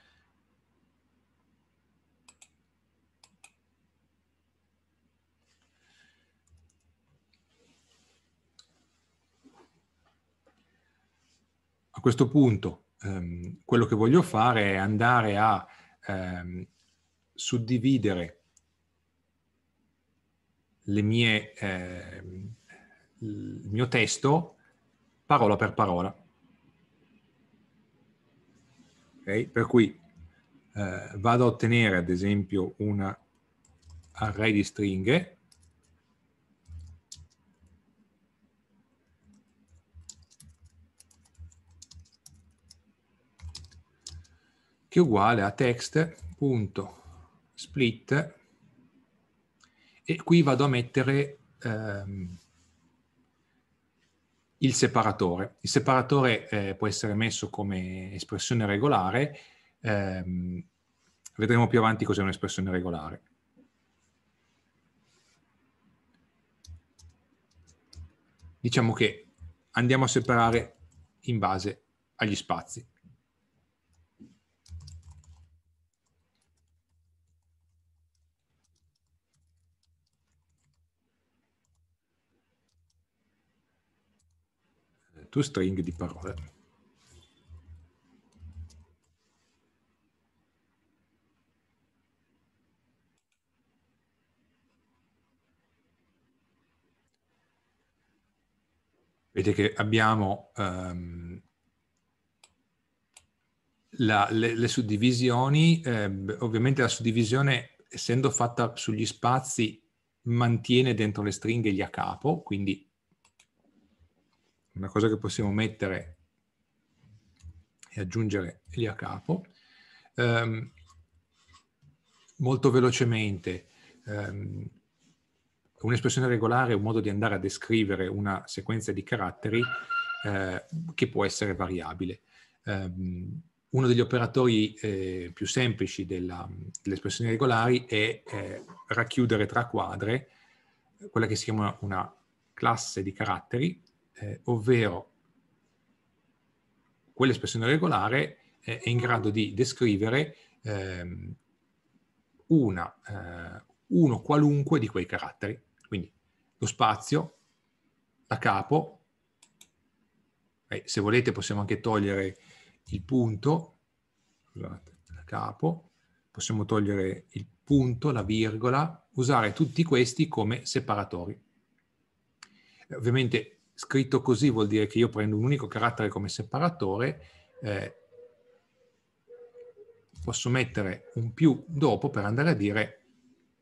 A questo punto ehm, quello che voglio fare è andare a ehm, suddividere mie, eh, il mio testo parola per parola. Okay? Per cui eh, vado a ottenere ad esempio un array di stringhe che è uguale a text.split e qui vado a mettere ehm, il separatore. Il separatore eh, può essere messo come espressione regolare, ehm, vedremo più avanti cos'è un'espressione regolare. Diciamo che andiamo a separare in base agli spazi. to string di parole. Vedete che abbiamo um, la, le, le, suddivisioni, eh, ovviamente la suddivisione essendo fatta sugli spazi mantiene dentro le stringhe gli a capo, quindi una cosa che possiamo mettere e aggiungere lì a capo. Um, molto velocemente, um, un'espressione regolare è un modo di andare a descrivere una sequenza di caratteri eh, che può essere variabile. Um, uno degli operatori eh, più semplici della, delle espressioni regolari è eh, racchiudere tra quadre quella che si chiama una classe di caratteri eh, ovvero quell'espressione regolare eh, è in grado di descrivere ehm, una, eh, uno qualunque di quei caratteri. Quindi lo spazio, la capo, eh, se volete possiamo anche togliere il punto, scusate, la capo, possiamo togliere il punto, la virgola, usare tutti questi come separatori. Eh, ovviamente Scritto così vuol dire che io prendo un unico carattere come separatore, eh, posso mettere un più dopo per andare a dire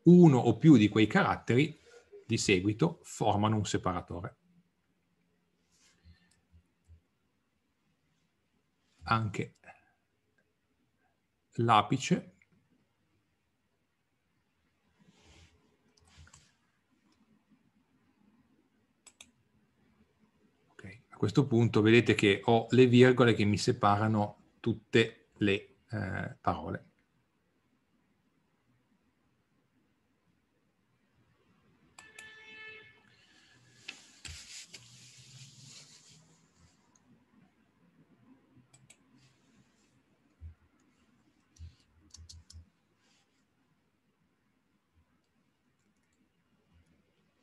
uno o più di quei caratteri di seguito formano un separatore. Anche l'apice questo punto vedete che ho le virgole che mi separano tutte le eh, parole.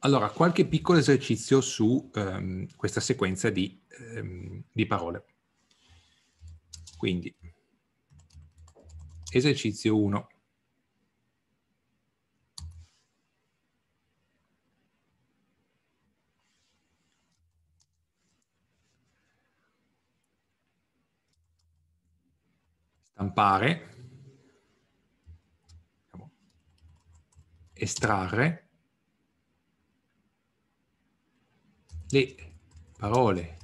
Allora, qualche piccolo esercizio su um, questa sequenza di, um, di parole. Quindi, esercizio 1. Stampare, estrarre, le parole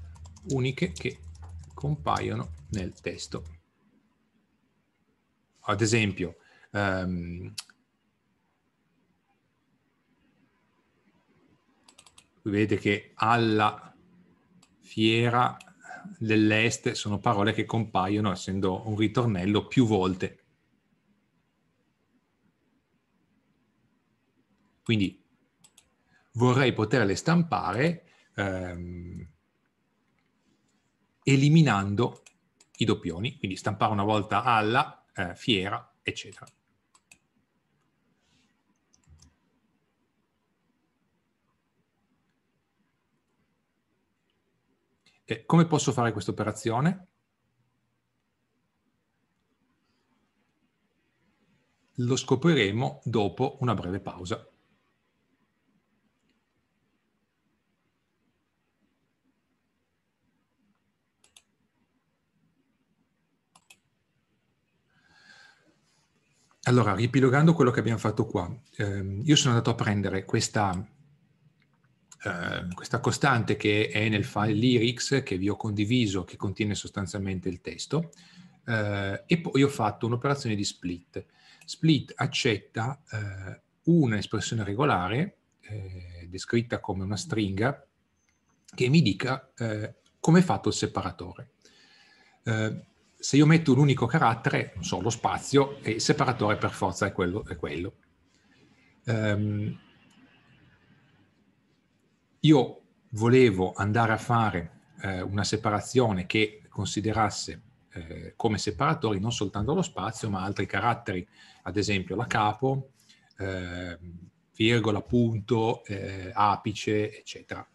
uniche che compaiono nel testo. Ad esempio, ehm, um, vedete che alla fiera dell'est sono parole che compaiono, essendo un ritornello, più volte. Quindi vorrei poterle stampare ehm, eliminando i doppioni, quindi stampare una volta alla, eh, fiera, eccetera. E come posso fare questa operazione? Lo scopriremo dopo una breve pausa. Allora, ripilogando quello che abbiamo fatto qua, ehm, io sono andato a prendere questa, eh, questa costante che è nel file lyrics che vi ho condiviso, che contiene sostanzialmente il testo, eh, e poi ho fatto un'operazione di split. Split accetta eh, un'espressione regolare, eh, descritta come una stringa, che mi dica eh, come è fatto il separatore. Eh, se io metto un unico carattere, non so, lo spazio e il separatore per forza è quello. È quello. Um, io volevo andare a fare eh, una separazione che considerasse eh, come separatori non soltanto lo spazio, ma altri caratteri, ad esempio la capo, eh, virgola, punto, eh, apice, eccetera.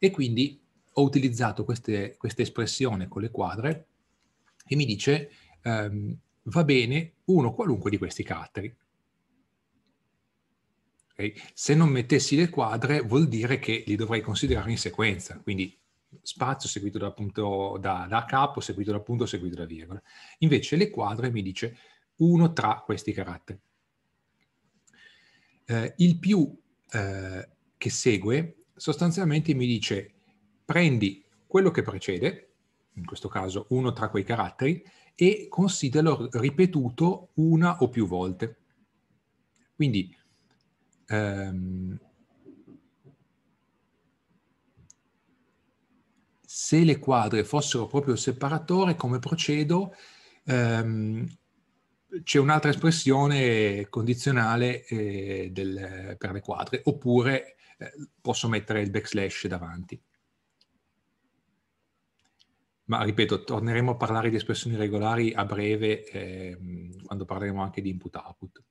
E quindi ho utilizzato queste, queste espressioni con le quadre e mi dice ehm, va bene uno qualunque di questi caratteri. Okay? Se non mettessi le quadre vuol dire che li dovrei considerare in sequenza, quindi spazio seguito da, punto, da, da capo, seguito da punto, seguito da virgola. Invece le quadre mi dice uno tra questi caratteri. Eh, il più eh, che segue sostanzialmente mi dice prendi quello che precede in questo caso uno tra quei caratteri, e considero ripetuto una o più volte. Quindi ehm, se le quadre fossero proprio il separatore, come procedo? Ehm, c'è un'altra espressione condizionale eh, del, per le quadre, oppure eh, posso mettere il backslash davanti. Ma ripeto, torneremo a parlare di espressioni regolari a breve, eh, quando parleremo anche di input-output,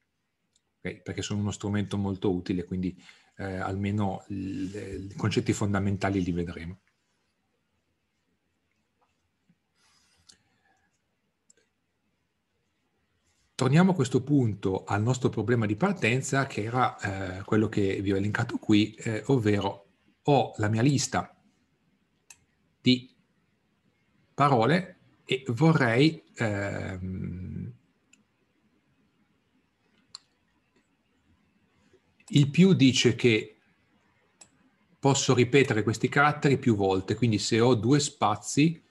okay? perché sono uno strumento molto utile, quindi eh, almeno i concetti fondamentali li vedremo. Torniamo a questo punto al nostro problema di partenza, che era eh, quello che vi ho elencato qui, eh, ovvero ho la mia lista di parole e vorrei ehm, il più dice che posso ripetere questi caratteri più volte, quindi se ho due spazi,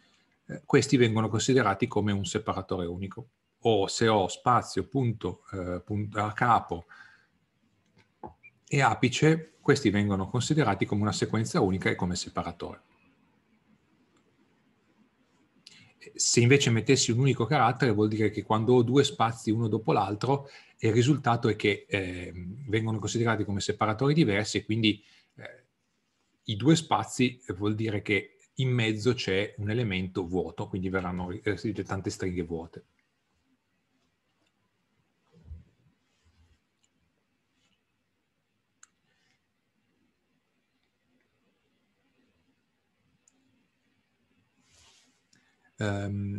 eh, questi vengono considerati come un separatore unico. O se ho spazio, punto, eh, punto a capo e apice, questi vengono considerati come una sequenza unica e come separatore. Se invece mettessi un unico carattere vuol dire che quando ho due spazi uno dopo l'altro, eh, il risultato è che eh, vengono considerati come separatori diversi e quindi eh, i due spazi vuol dire che in mezzo c'è un elemento vuoto, quindi verranno eh, tante stringhe vuote. Um,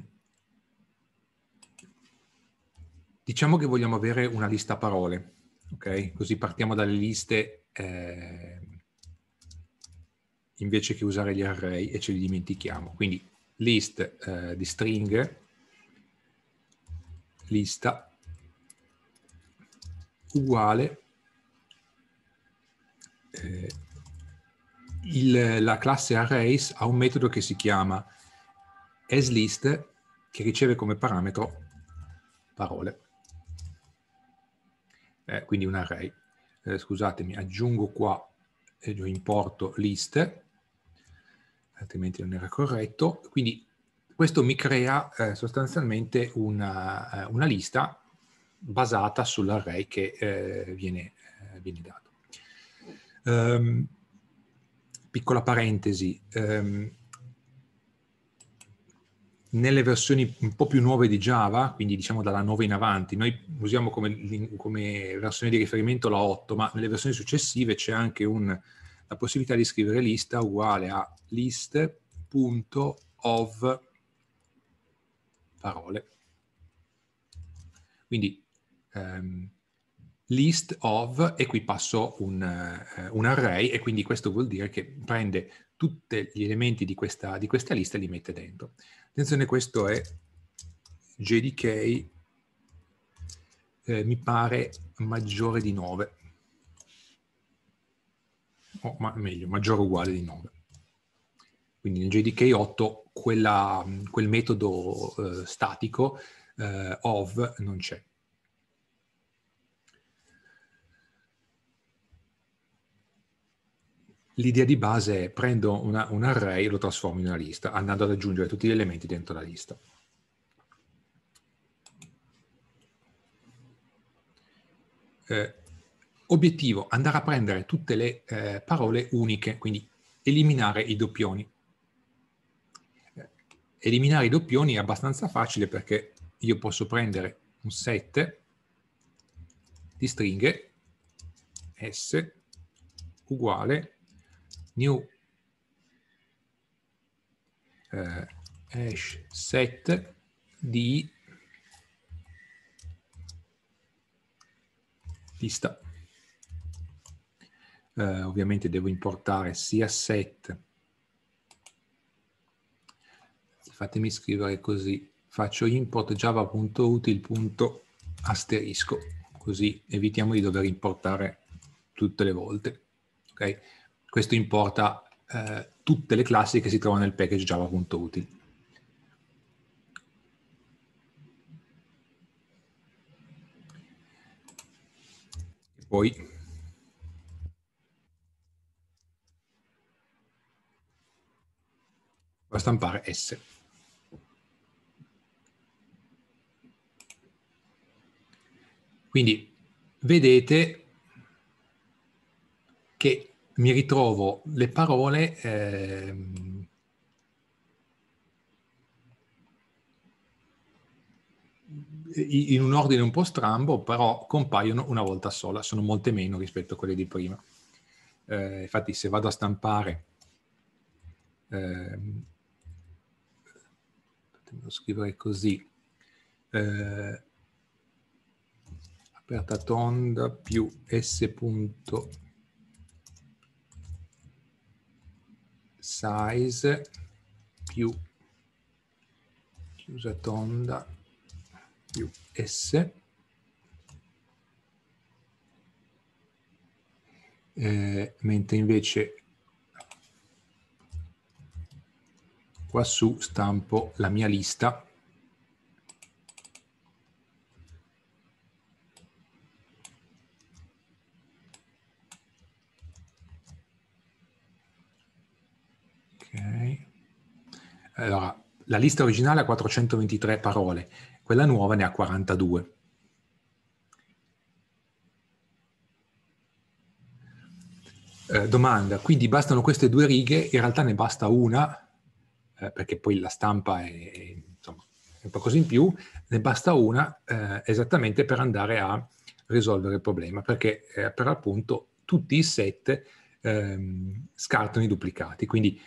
diciamo che vogliamo avere una lista parole, ok? Così partiamo dalle liste eh, invece che usare gli array e ce li dimentichiamo. Quindi list eh, di string, lista uguale eh, il, la classe arrays ha un metodo che si chiama slist che riceve come parametro parole. Eh, quindi un array. Eh, scusatemi, aggiungo qua e io importo list, altrimenti non era corretto. Quindi questo mi crea eh, sostanzialmente una, eh, una, lista basata sull'array che eh, viene, eh, viene, dato. Um, piccola parentesi, um, nelle versioni un po' più nuove di Java, quindi diciamo dalla 9 in avanti, noi usiamo come, come versione di riferimento la 8, ma nelle versioni successive c'è anche un, la possibilità di scrivere lista uguale a list.of parole. Quindi ehm, list of e qui passo un, eh, un, array e quindi questo vuol dire che prende tutti gli elementi di questa, di questa lista e li mette dentro. Attenzione, questo è JDK, eh, mi pare maggiore di 9. Oh, ma meglio, maggiore o uguale di 9. Quindi nel JDK 8 quella, quel metodo eh, statico eh, of non c'è. l'idea di base è prendo una, un array e lo trasformo in una lista, andando ad aggiungere tutti gli elementi dentro la lista. Eh, obiettivo, andare a prendere tutte le eh, parole uniche, quindi eliminare i doppioni. Eh, eliminare i doppioni è abbastanza facile perché io posso prendere un set di stringhe s uguale new eh, hash set di lista. Eh, ovviamente devo importare sia set, fatemi scrivere così, faccio import java.util.asterisco, così evitiamo di dover importare tutte le volte. Okay? Questo importa eh, tutte le classi che si trovano nel package java.util. Poi va a stampare S. Quindi vedete che mi ritrovo le parole... Ehm, in un ordine un po' strambo, però compaiono una volta sola, sono molte meno rispetto a quelle di prima. Eh, infatti se vado a stampare, eh, scrivere così, eh, aperta tonda più s.com size più chiusa tonda più S eh, mentre invece qua su stampo la mia lista Allora, la lista originale ha 423 parole, quella nuova ne ha 42. Eh, domanda, quindi bastano queste due righe, in realtà ne basta una, eh, perché poi la stampa è, è, insomma, è un po' così in più, ne basta una eh, esattamente per andare a risolvere il problema, perché eh, per appunto tutti i set ehm, scartano i duplicati. Quindi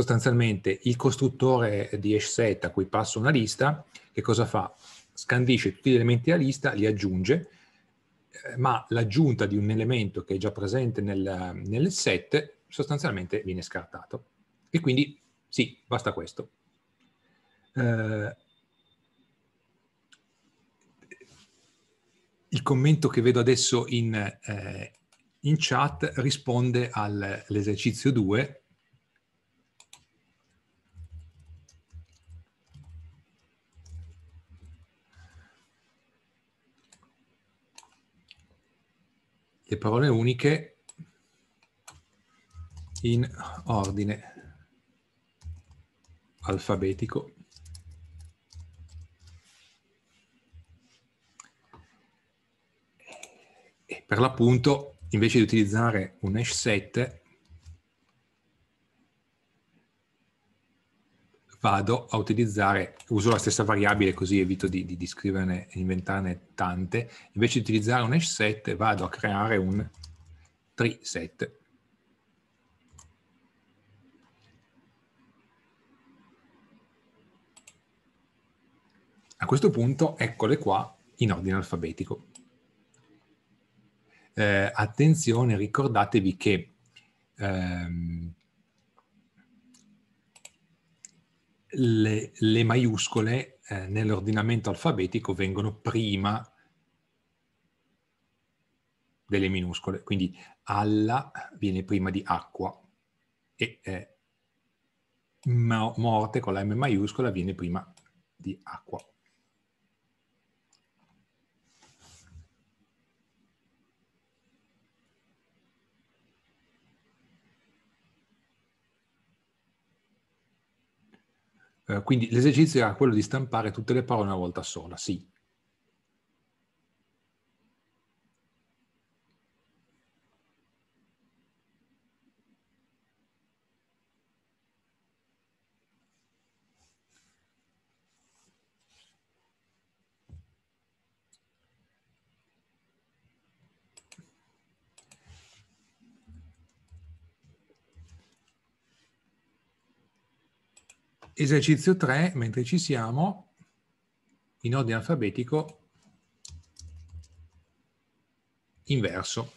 sostanzialmente il costruttore di hash set a cui passo una lista, che cosa fa? Scandisce tutti gli elementi della lista, li aggiunge, eh, ma l'aggiunta di un elemento che è già presente nel, nel set sostanzialmente viene scartato. E quindi sì, basta questo. Eh, il commento che vedo adesso in, eh, in chat risponde all'esercizio 2 le parole uniche in ordine alfabetico. E per l'appunto, invece di utilizzare un hash set, vado a utilizzare, uso la stessa variabile così evito di, di, di scriverne e inventarne tante, invece di utilizzare un hash set vado a creare un tree set. A questo punto eccole qua in ordine alfabetico. Eh, attenzione, ricordatevi che ehm, le, le maiuscole eh, nell'ordinamento alfabetico vengono prima delle minuscole, quindi alla viene prima di acqua e eh, morte con la M maiuscola viene prima di acqua. Eh, quindi l'esercizio era quello di stampare tutte le parole una volta sola, sì, Esercizio 3, mentre ci siamo, in ordine alfabetico inverso.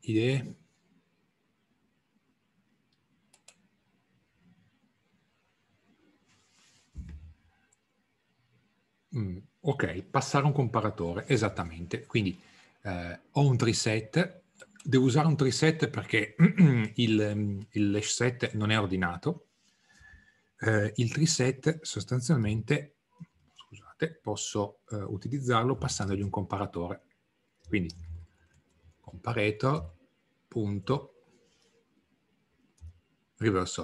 Idee? Mm, ok, passare un comparatore, esattamente. Quindi eh, ho un set, devo usare un set perché il, mm, il hash set non è ordinato. Eh, il set sostanzialmente, scusate, posso eh, utilizzarlo passandogli un comparatore. Quindi comparator.reverse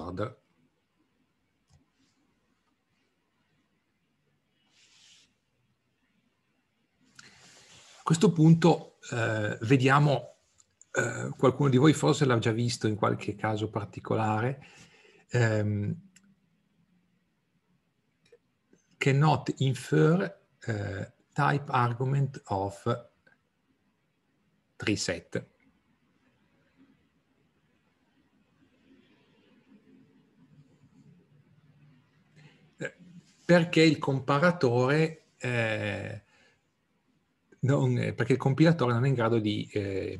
questo punto eh, vediamo, eh, qualcuno di voi forse l'ha già visto in qualche caso particolare, ehm, cannot infer uh, type argument of tree set. Eh, perché il comparatore eh, non, eh, perché il compilatore non è in grado di eh,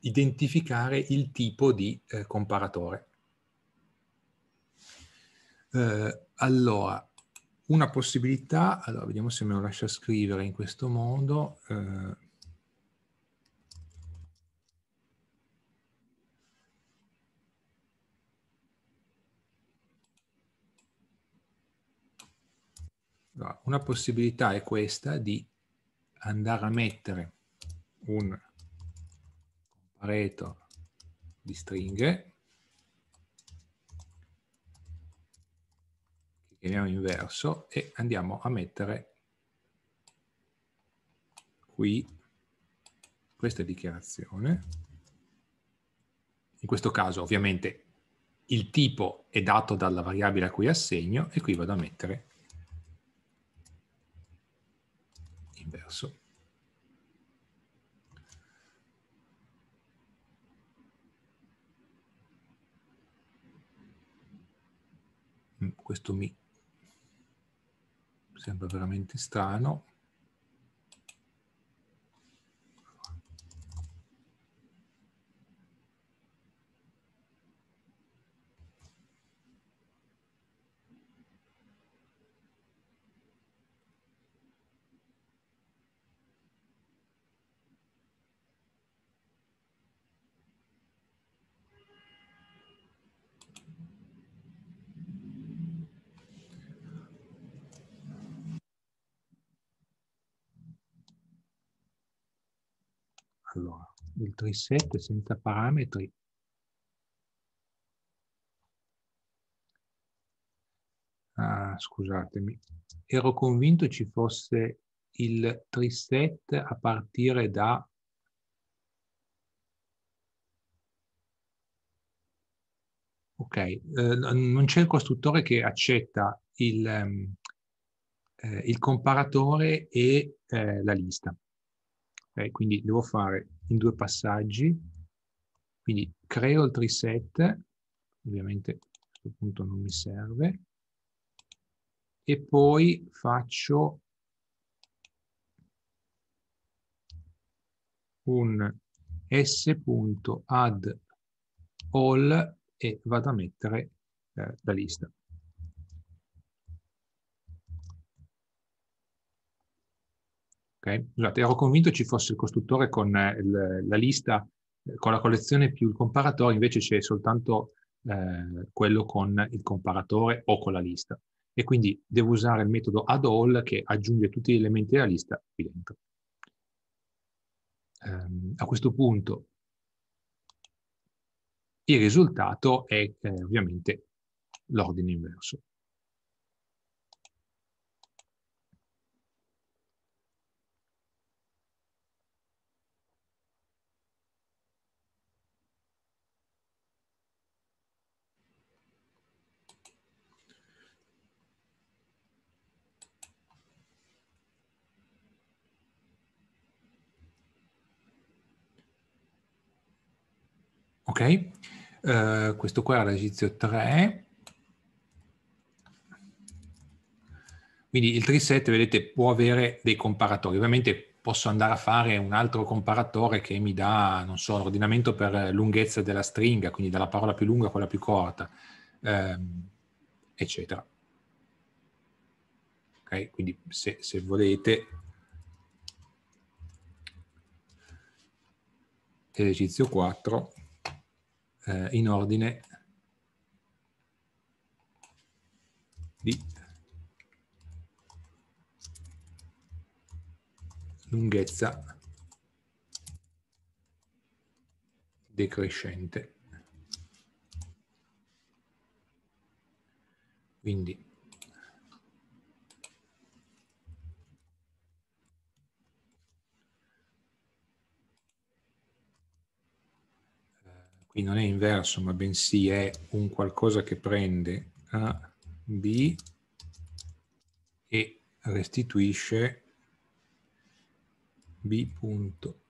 identificare il tipo di eh, comparatore. Eh, allora, una possibilità, allora vediamo se me lo lascia scrivere in questo modo. Eh, una possibilità è questa di andare a mettere un comparator di stringhe che chiamiamo inverso e andiamo a mettere qui questa dichiarazione. In questo caso ovviamente il tipo è dato dalla variabile a cui assegno e qui vado a mettere verso. Mm, questo mi sembra veramente strano, altri set senza parametri. Ah, scusatemi, ero convinto ci fosse il triset a partire da Ok, eh, non c'è il costruttore che accetta il, ehm, eh, il comparatore e eh, la lista. Okay, quindi devo fare in due passaggi, quindi creo il triset, ovviamente a questo punto non mi serve, e poi faccio un s.add all e vado a mettere eh, la lista. Okay? Scusate, ero convinto ci fosse il costruttore con eh, il, la lista, eh, con la collezione più il comparatore, invece c'è soltanto eh, quello con il comparatore o con la lista. E quindi devo usare il metodo add all che aggiunge tutti gli elementi della lista qui dentro. Um, a questo punto il risultato è eh, ovviamente l'ordine inverso. Ok? Uh, questo qua è l'esercizio 3. Quindi il 3.7, vedete, può avere dei comparatori. Ovviamente posso andare a fare un altro comparatore che mi dà, non so, l'ordinamento per lunghezza della stringa, quindi dalla parola più lunga a quella più corta, ehm, eccetera. Ok? Quindi se, se volete... Esercizio 4 eh, in ordine di lunghezza decrescente. Quindi Quindi non è inverso, ma bensì è un qualcosa che prende A, B e restituisce B punto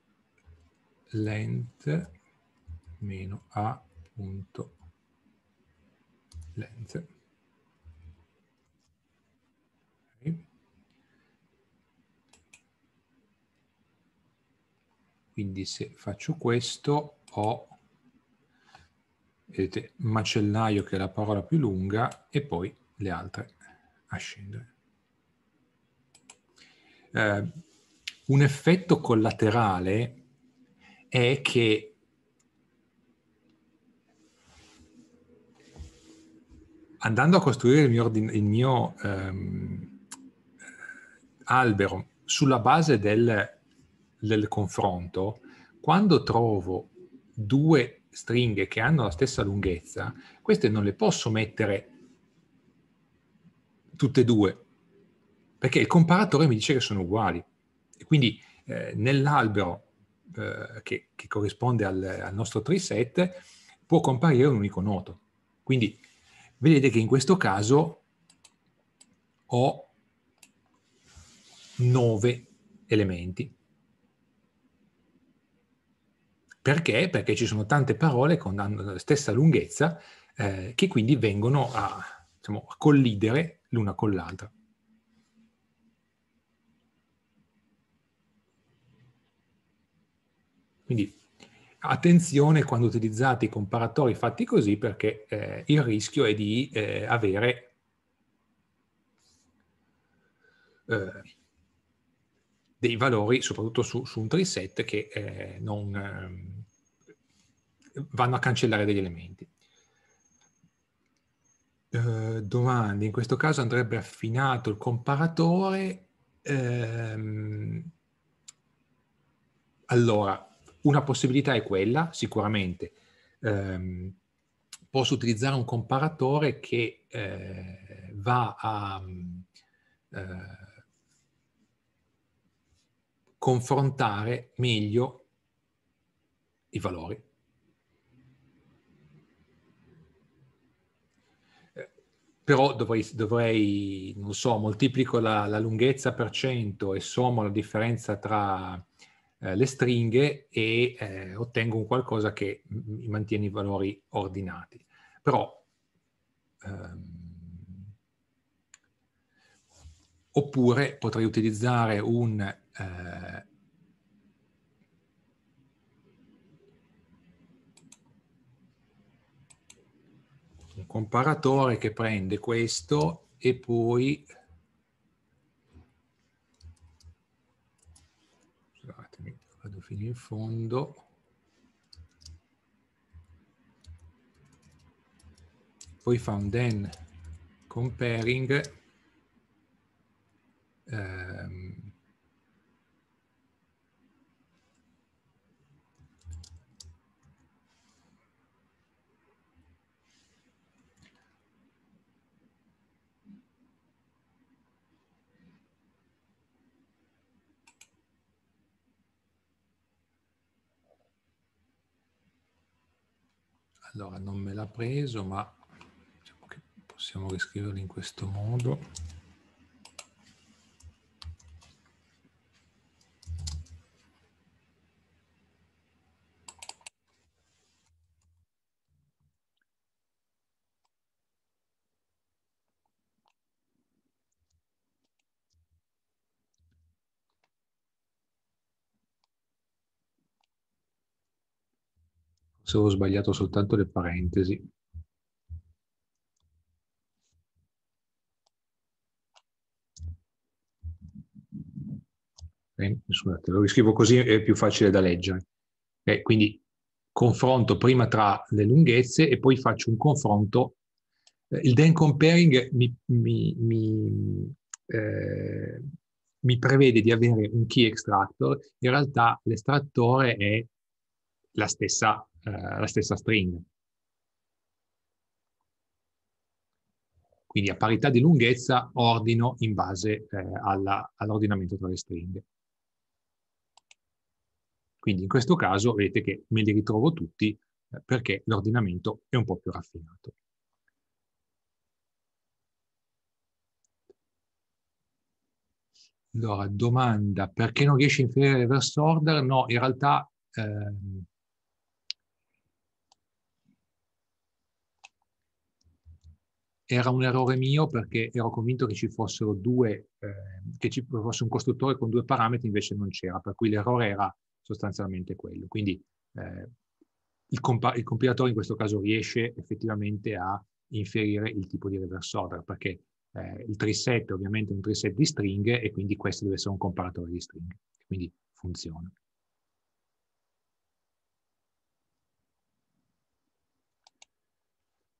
b.length meno A punto Okay. Quindi se faccio questo ho vedete macellaio che è la parola più lunga e poi le altre a scendere. Eh, un effetto collaterale è che andando a costruire il mio, il mio ehm, eh, albero sulla base del, del confronto, quando trovo due stringhe che hanno la stessa lunghezza, queste non le posso mettere tutte e due, perché il comparatore mi dice che sono uguali. E quindi eh, nell'albero eh, che, che, corrisponde al, al nostro set può comparire un unico nodo. Quindi vedete che in questo caso ho 9 elementi. Perché? Perché ci sono tante parole con la stessa lunghezza eh, che quindi vengono a, diciamo, a collidere l'una con l'altra. Quindi attenzione quando utilizzate i comparatori fatti così perché eh, il rischio è di eh, avere eh, dei valori soprattutto su, su un triset che eh, non, ehm, vanno a cancellare degli elementi. Eh, domande, in questo caso andrebbe affinato il comparatore. Ehm, allora, una possibilità è quella, sicuramente. Eh, posso utilizzare un comparatore che eh, va a eh, confrontare meglio i valori. però dovrei, dovrei, non so, moltiplico la, la, lunghezza per 100 e sommo la differenza tra eh, le stringhe e eh, ottengo un qualcosa che m- mantiene i valori ordinati. Però, ehm, oppure potrei utilizzare un eh, comparatore che prende questo e poi scusatemi, vado fino in fondo poi fa un then comparing ehm, Allora, non me l'ha preso, ma diciamo che possiamo riscriverlo in questo modo. se ho sbagliato soltanto le parentesi. Eh, scusate, lo riscrivo così, è più facile da leggere. Eh, quindi confronto prima tra le lunghezze e poi faccio un confronto. Eh, il den comparing mi, mi, mi, eh, mi, prevede di avere un key extractor, in realtà l'estrattore è la stessa eh, la stessa stringa. Quindi a parità di lunghezza ordino in base eh, all'ordinamento all tra le stringhe. Quindi in questo caso vedete che me li ritrovo tutti eh, perché l'ordinamento è un po' più raffinato. Allora, domanda, perché non riesce a inferire reverse order? No, in realtà ehm, era un errore mio perché ero convinto che ci fossero due, eh, che ci fosse un costruttore con due parametri, invece non c'era, per cui l'errore era sostanzialmente quello. Quindi eh, il, compa- il, compilatore in questo caso riesce effettivamente a inferire il tipo di reverse order, perché eh, il preset è ovviamente un preset di stringhe e quindi questo deve essere un comparatore di stringhe, quindi funziona.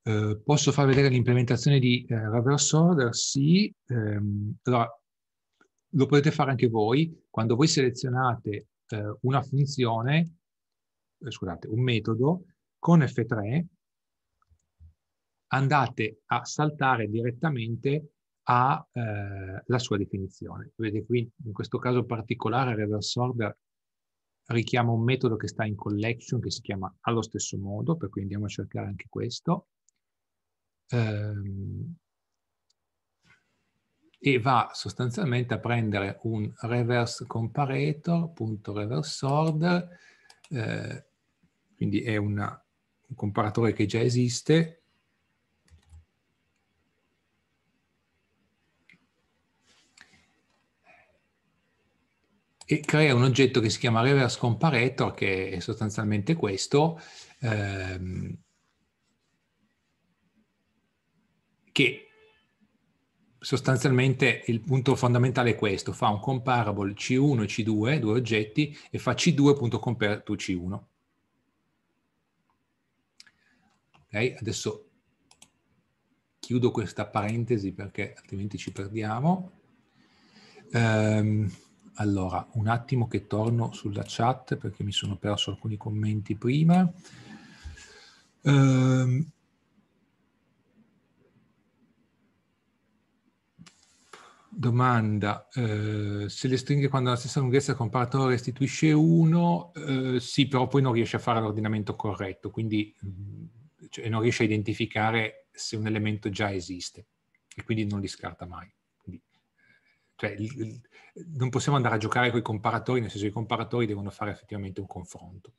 Eh, posso far vedere l'implementazione di eh, reverse order? Sì. Ehm, allora, lo potete fare anche voi. Quando voi selezionate eh, una funzione, eh, scusate, un metodo, con F3 andate a saltare direttamente alla eh, sua definizione. Vedete qui, in questo caso particolare, reverse order richiama un metodo che sta in collection, che si chiama allo stesso modo, per cui andiamo a cercare anche questo ehm, e va sostanzialmente a prendere un reverse comparator.reverse order, eh, quindi è una, un comparatore che già esiste, e crea un oggetto che si chiama reverse comparator, che è sostanzialmente questo, ehm, che sostanzialmente il punto fondamentale è questo, fa un comparable C1 e C2, due oggetti, e fa C2.compare to C1. Ok, adesso chiudo questa parentesi perché altrimenti ci perdiamo. Ehm, allora, un attimo che torno sulla chat perché mi sono perso alcuni commenti prima. Ehm, Domanda, eh, se le stringhe quando hanno la stessa lunghezza il comparatore restituisce 1, eh, sì, però poi non riesce a fare l'ordinamento corretto, quindi mm, cioè non riesce a identificare se un elemento già esiste e quindi non li scarta mai. Quindi, cioè, il, il, non possiamo andare a giocare con i comparatori, nel senso che i comparatori devono fare effettivamente un confronto.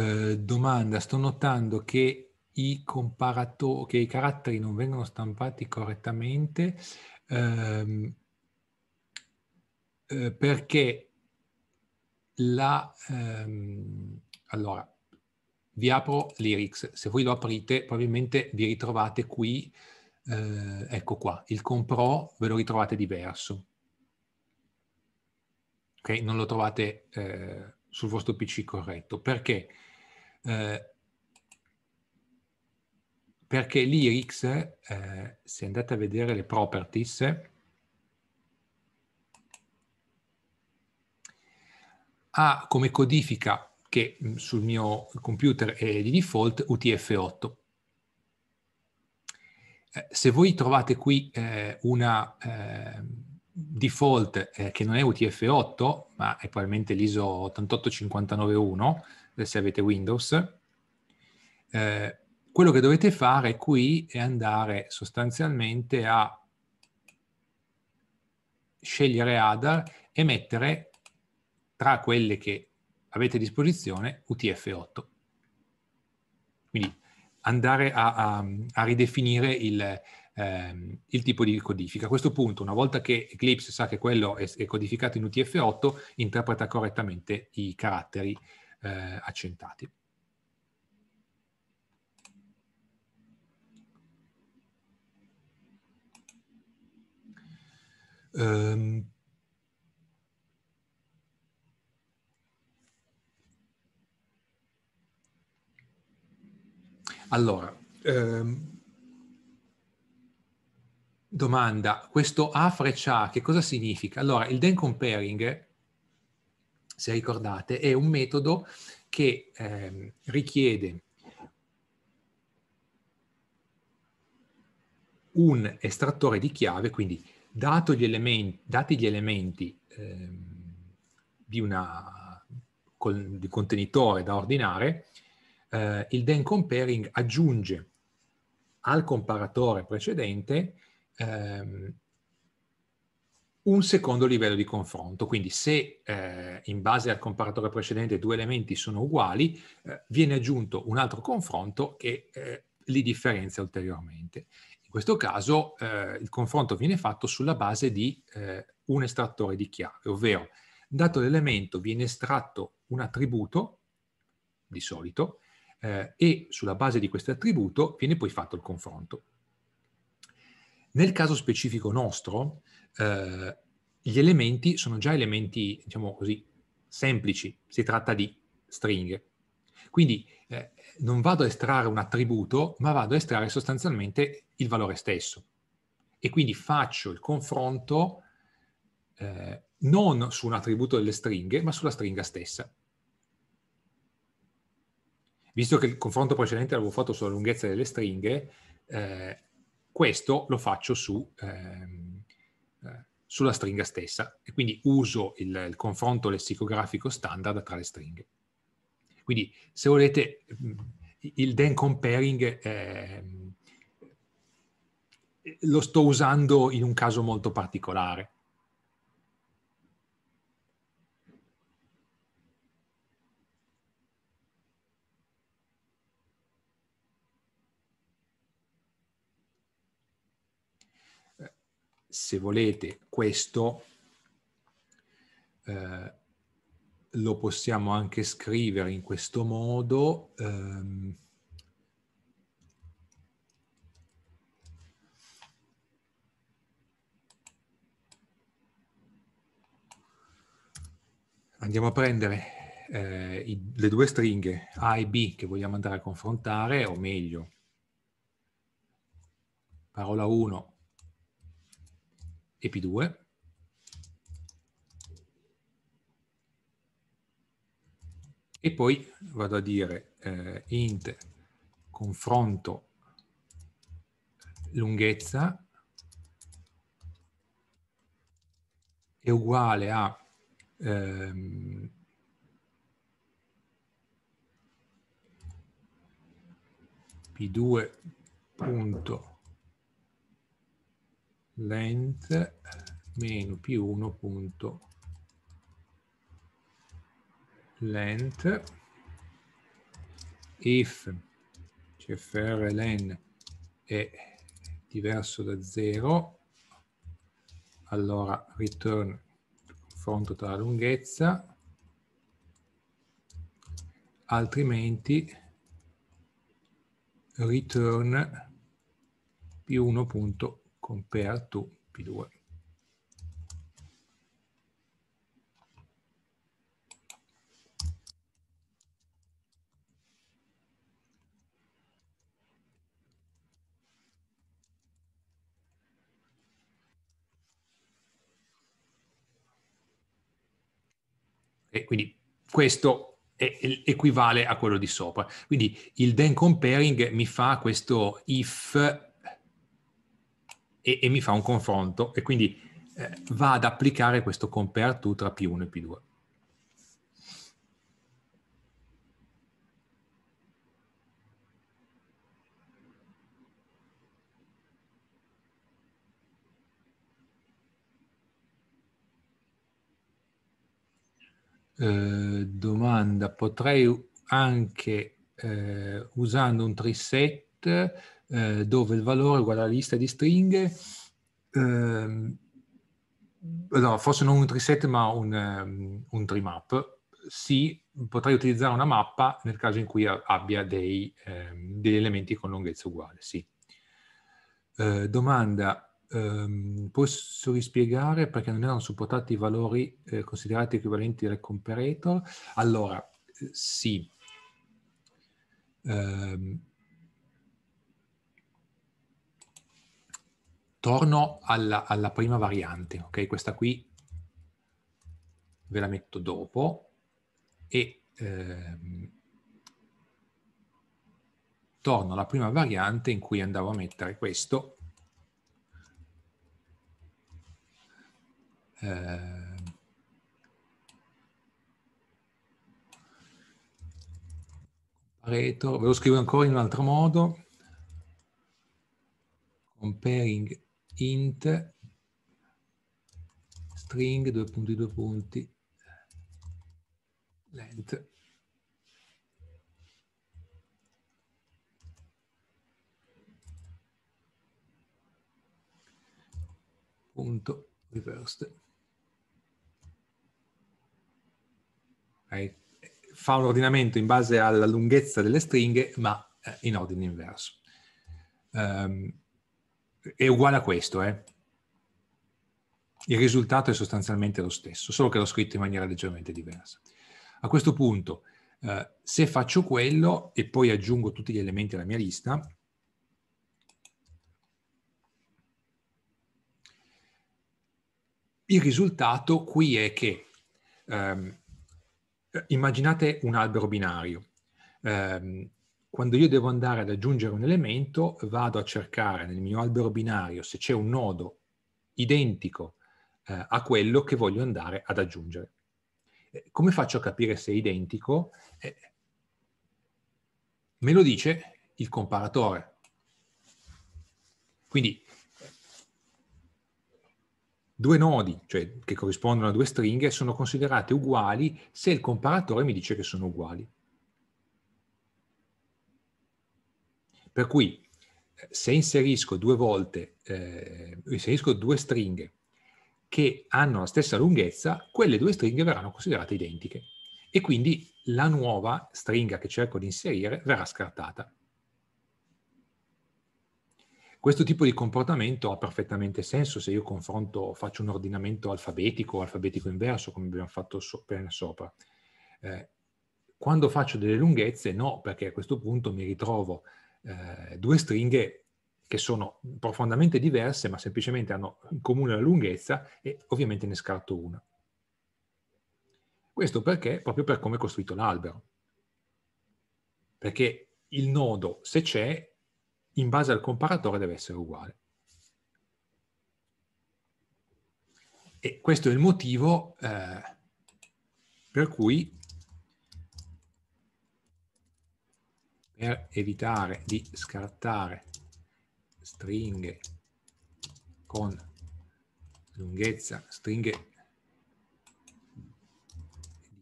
Eh, domanda, sto notando che i comparatori, che i caratteri non vengono stampati correttamente ehm, eh, perché la... Ehm, allora, vi apro Lyrics, se voi lo aprite probabilmente vi ritrovate qui, eh, ecco qua, il compro ve lo ritrovate diverso. Ok, non lo trovate eh, sul vostro PC corretto, perché? Perché? Eh, perché l'IRIX, eh, se andate a vedere le properties, ha come codifica che mm, sul mio computer è di default UTF-8. Eh, se voi trovate qui eh, una eh, default eh, che non è UTF-8, ma è probabilmente l'ISO 88591, eh, se avete Windows, eh, quello che dovete fare qui è andare sostanzialmente a scegliere ADA e mettere tra quelle che avete a disposizione UTF-8. Quindi andare a, a, a ridefinire il, ehm, il, tipo di codifica. A questo punto, una volta che Eclipse sa che quello è, è codificato in UTF-8, interpreta correttamente i caratteri eh, accentati. Um, Allora, ehm, domanda, questo A freccia A che cosa significa? Allora, il den comparing se ricordate, è un metodo che eh, richiede un estrattore di chiave, quindi gli elementi, dati gli elementi eh, di, una, col, di contenitore da ordinare, eh, il then comparing aggiunge al comparatore precedente ehm, un secondo livello di confronto. Quindi se eh, in base al comparatore precedente due elementi sono uguali, eh, viene aggiunto un altro confronto che eh, li differenzia ulteriormente. In questo caso eh, il confronto viene fatto sulla base di eh, un estrattore di chiave, ovvero dato l'elemento viene estratto un attributo, di solito, eh, e sulla base di questo attributo viene poi fatto il confronto. Nel caso specifico nostro, eh, gli elementi sono già elementi, diciamo così, semplici, si tratta di stringhe. Quindi eh, non vado a estrarre un attributo, ma vado a estrarre sostanzialmente il valore stesso. E quindi faccio il confronto eh, non su un attributo delle stringhe, ma sulla stringa stessa. Visto che il confronto precedente l'avevo fatto sulla lunghezza delle stringhe, eh, questo lo faccio su, ehm, eh, sulla stringa stessa e quindi uso il, il confronto lessicografico standard tra le stringhe. Quindi se volete mm, il then comparing ehm, mm, lo sto usando in un caso molto particolare se volete questo eh, lo possiamo anche scrivere in questo modo. Ehm, andiamo a prendere eh, i, le due stringhe A e B che vogliamo andare a confrontare, o meglio, parola 1 e P2. E poi vado a dire eh, int confronto lunghezza è uguale a ehm, p2 length meno p1 punto length if cfr len è diverso da 0 allora return confronto tra la lunghezza altrimenti return più 1 compare to P2. E quindi questo equivale a quello di sopra. Quindi il then comparing mi fa questo if e, e mi fa un confronto e quindi eh, va ad applicare questo compare to tra P1 e P2. Eh, domanda, potrei anche eh, usando un triset eh, dove il valore uguale alla lista di stringhe, ehm, no, forse non un triset ma un, ehm, un trimap, sì, potrei utilizzare una mappa nel caso in cui abbia dei, ehm, degli elementi con lunghezza uguale, sì. Eh, domanda, ehm, posso rispiegare perché non erano supportati i valori eh, considerati equivalenti al comparator? Allora, eh, sì. Eh, torno alla, alla prima variante, ok? Questa qui ve la metto dopo e ehm, torno alla prima variante in cui andavo a mettere questo eh, ve lo scrivo ancora in un altro modo comparing int string, due punti, due punti, length. Punto reversed. Okay. Fa un ordinamento in base alla lunghezza delle stringhe, ma eh, in ordine inverso. Um, è uguale a questo, eh? Il risultato è sostanzialmente lo stesso, solo che l'ho scritto in maniera leggermente diversa. A questo punto, eh, se faccio quello e poi aggiungo tutti gli elementi alla mia lista, il risultato qui è che ehm, immaginate un albero binario. Ehm, quando io devo andare ad aggiungere un elemento, vado a cercare nel mio albero binario se c'è un nodo identico eh, a quello che voglio andare ad aggiungere. Eh, come faccio a capire se è identico? Eh, me lo dice il comparatore. Quindi due nodi, cioè che corrispondono a due stringhe, sono considerati uguali se il comparatore mi dice che sono uguali. Per cui eh, se inserisco due volte, eh, inserisco due stringhe che hanno la stessa lunghezza, quelle due stringhe verranno considerate identiche e quindi la nuova stringa che cerco di inserire verrà scartata. Questo tipo di comportamento ha perfettamente senso se io confronto, faccio un ordinamento alfabetico o alfabetico inverso, come abbiamo fatto appena sopra. Eh, quando faccio delle lunghezze, no, perché a questo punto mi ritrovo eh, due stringhe che sono profondamente diverse ma semplicemente hanno in comune la lunghezza e ovviamente ne scarto una. Questo perché? Proprio per come è costruito l'albero. Perché il nodo, se c'è, in base al comparatore deve essere uguale. E questo è il motivo eh, per cui per evitare di scartare stringhe con lunghezza, stringhe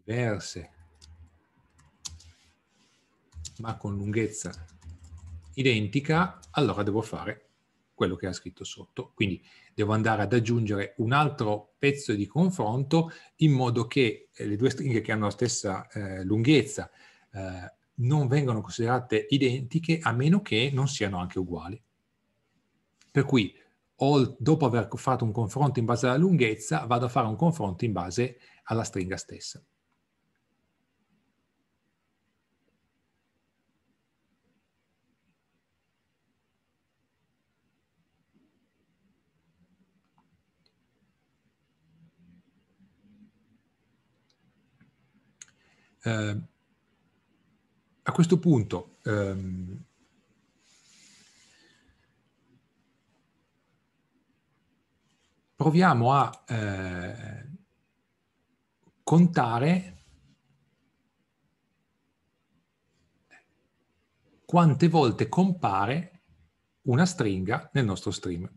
diverse ma con lunghezza identica, allora devo fare quello che ha scritto sotto. Quindi devo andare ad aggiungere un altro pezzo di confronto in modo che eh, le due stringhe che hanno la stessa eh, lunghezza eh, non vengono considerate identiche a meno che non siano anche uguali. Per cui dopo aver fatto un confronto in base alla lunghezza vado a fare un confronto in base alla stringa stessa. Uh, a questo punto ehm, proviamo a eh, contare quante volte compare una stringa nel nostro stream.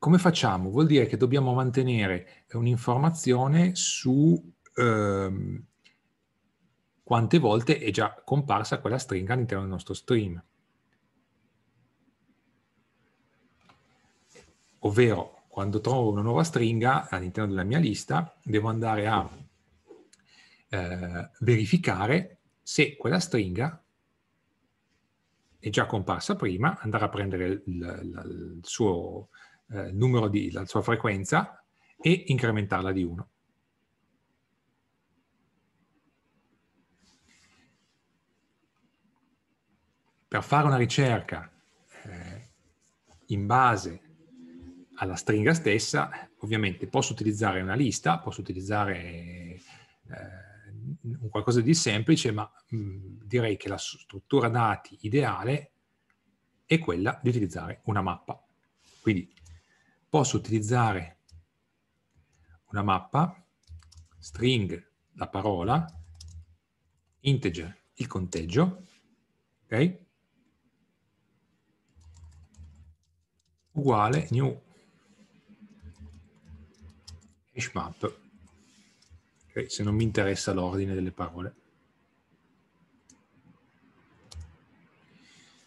Come facciamo? Vuol dire che dobbiamo mantenere eh, un'informazione su ehm, quante volte è già comparsa quella stringa all'interno del nostro stream. Ovvero, quando trovo una nuova stringa all'interno della mia lista, devo andare a eh, verificare se quella stringa è già comparsa prima, andare a prendere il, il, il suo eh, numero di, la sua frequenza e incrementarla di 1. Per fare una ricerca eh, in base alla stringa stessa, ovviamente posso utilizzare una lista, posso utilizzare eh, qualcosa di semplice, ma mh, mm, direi che la struttura dati ideale è quella di utilizzare una mappa. Quindi posso utilizzare una mappa, string la parola, integer il conteggio, ok? uguale new hash map, okay, se non mi interessa l'ordine delle parole.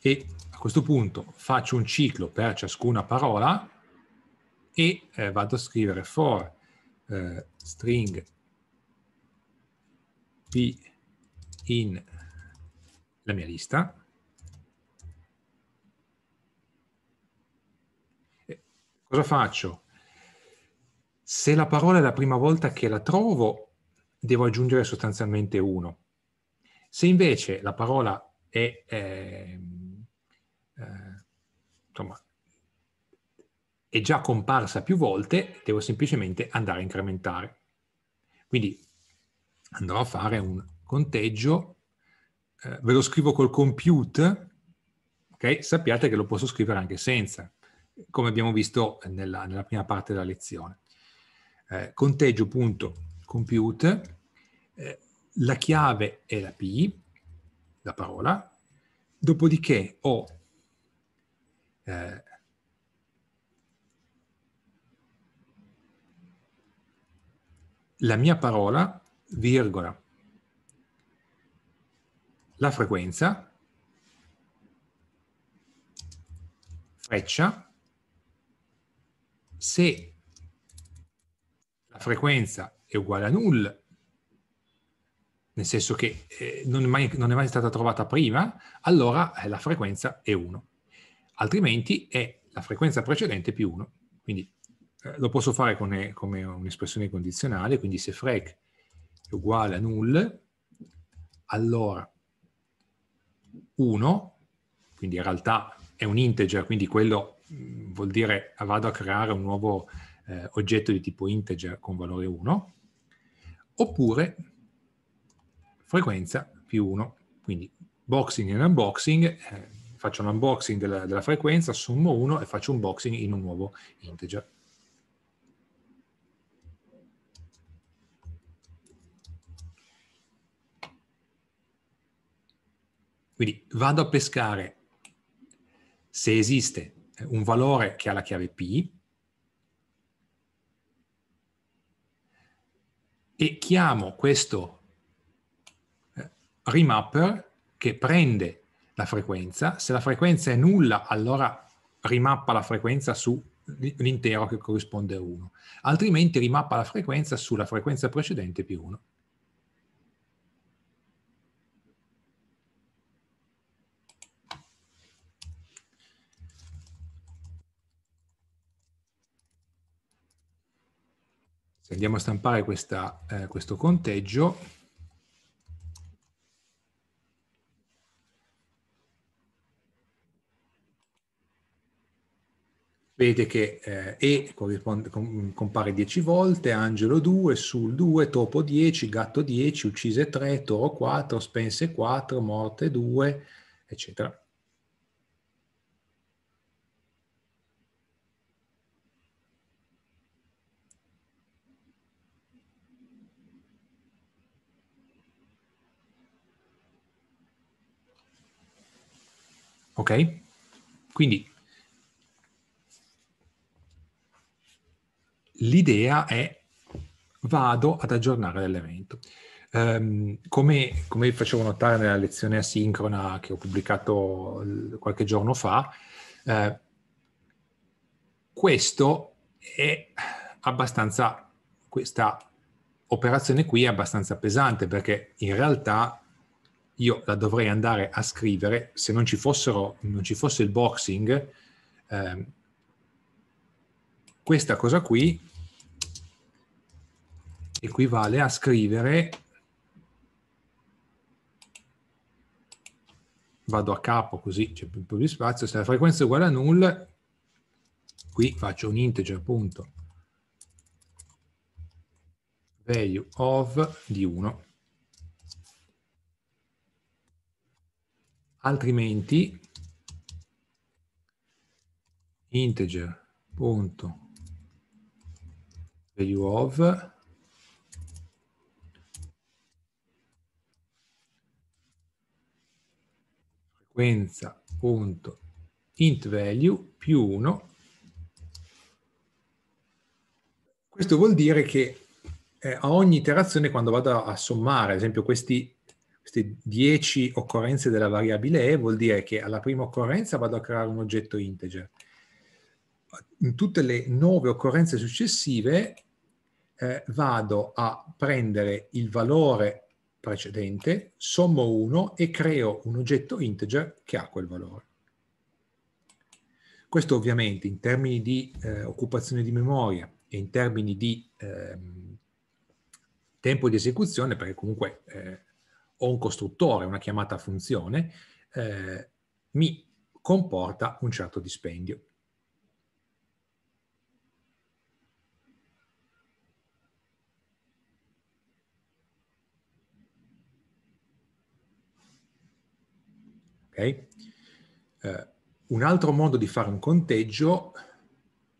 E a questo punto faccio un ciclo per ciascuna parola e eh, vado a scrivere for eh, string p in la mia lista e cosa faccio? se la parola è la prima volta che la trovo devo aggiungere sostanzialmente 1 se invece la parola è ehm, eh, insomma è già comparsa più volte, devo semplicemente andare a incrementare. Quindi andrò a fare un conteggio, eh, ve lo scrivo col compute, okay? sappiate che lo posso scrivere anche senza, come abbiamo visto nella, nella prima parte della lezione. Eh, conteggio.compute, eh, la chiave è la P, la parola, dopodiché ho... Eh, la mia parola, virgola, la frequenza, freccia, se la frequenza è uguale a null, nel senso che eh, non, è mai, non, è mai, stata trovata prima, allora eh, la frequenza è 1, altrimenti è la frequenza precedente più 1. Quindi eh, lo posso fare con, eh, come un'espressione condizionale, quindi se frec è uguale a null, allora 1, quindi in realtà è un integer, quindi quello mm, vuol dire vado a creare un nuovo eh, oggetto di tipo integer con valore 1, oppure frequenza più 1, quindi boxing e unboxing, eh, faccio un unboxing della, della frequenza, sommo 1 e faccio un boxing in un nuovo integer. Quindi vado a pescare se esiste eh, un valore che ha la chiave P e chiamo questo eh, remapper che prende la frequenza. Se la frequenza è nulla, allora rimappa la frequenza sull'intero che corrisponde a 1, altrimenti rimappa la frequenza sulla frequenza precedente più 1. andiamo a stampare questa, eh, questo conteggio vede che eh, E compare 10 volte, angelo 2, sul 2, topo 10, gatto 10, uccise 3, toro 4, spense 4, morte 2, eccetera. Ok? Quindi l'idea è vado ad aggiornare l'elemento. Um, come, come, facevo notare nella lezione asincrona che ho pubblicato qualche giorno fa, uh, questo è abbastanza, questa operazione qui è abbastanza pesante perché in realtà io la dovrei andare a scrivere, se non ci, fossero, non ci fosse il boxing, eh, questa cosa qui equivale a scrivere, vado a capo così c'è più, di spazio, se la frequenza è uguale a null, qui faccio un integer punto value of di 1 altrimenti integer.value of frequenza.int value più 1 questo vuol dire che eh, a ogni iterazione quando vado a sommare ad esempio questi queste 10 occorrenze della variabile e vuol dire che alla prima occorrenza vado a creare un oggetto integer. In tutte le 9 occorrenze successive eh, vado a prendere il valore precedente, sommo 1 e creo un oggetto integer che ha quel valore. Questo ovviamente in termini di eh, occupazione di memoria e in termini di eh, tempo di esecuzione, perché comunque eh, o un costruttore, una chiamata a funzione, eh, mi comporta un certo dispendio. Ok? Uh, un altro modo di fare un conteggio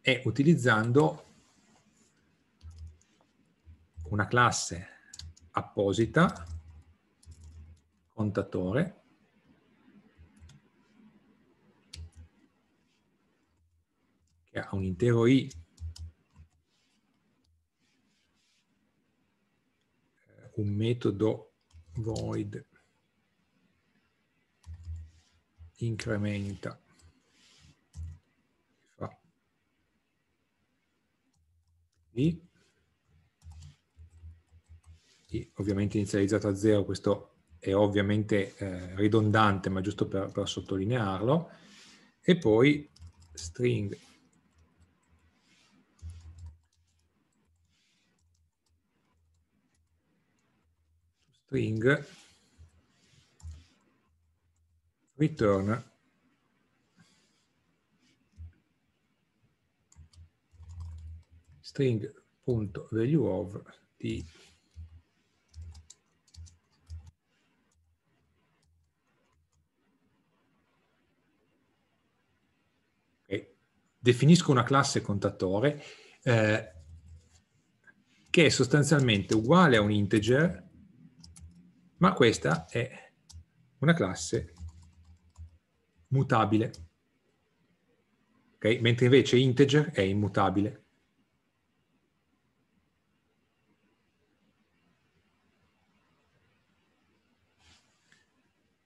è utilizzando una classe apposita contatore. che ha un intero i eh, un metodo void incrementa fa i, ovviamente inizializzato a zero questo è ovviamente eh, ridondante, ma giusto per, per sottolinearlo, e poi string string return string.value di definisco una classe contatore eh, che è sostanzialmente uguale a un integer, ma questa è una classe mutabile. Okay? Mentre invece integer è immutabile.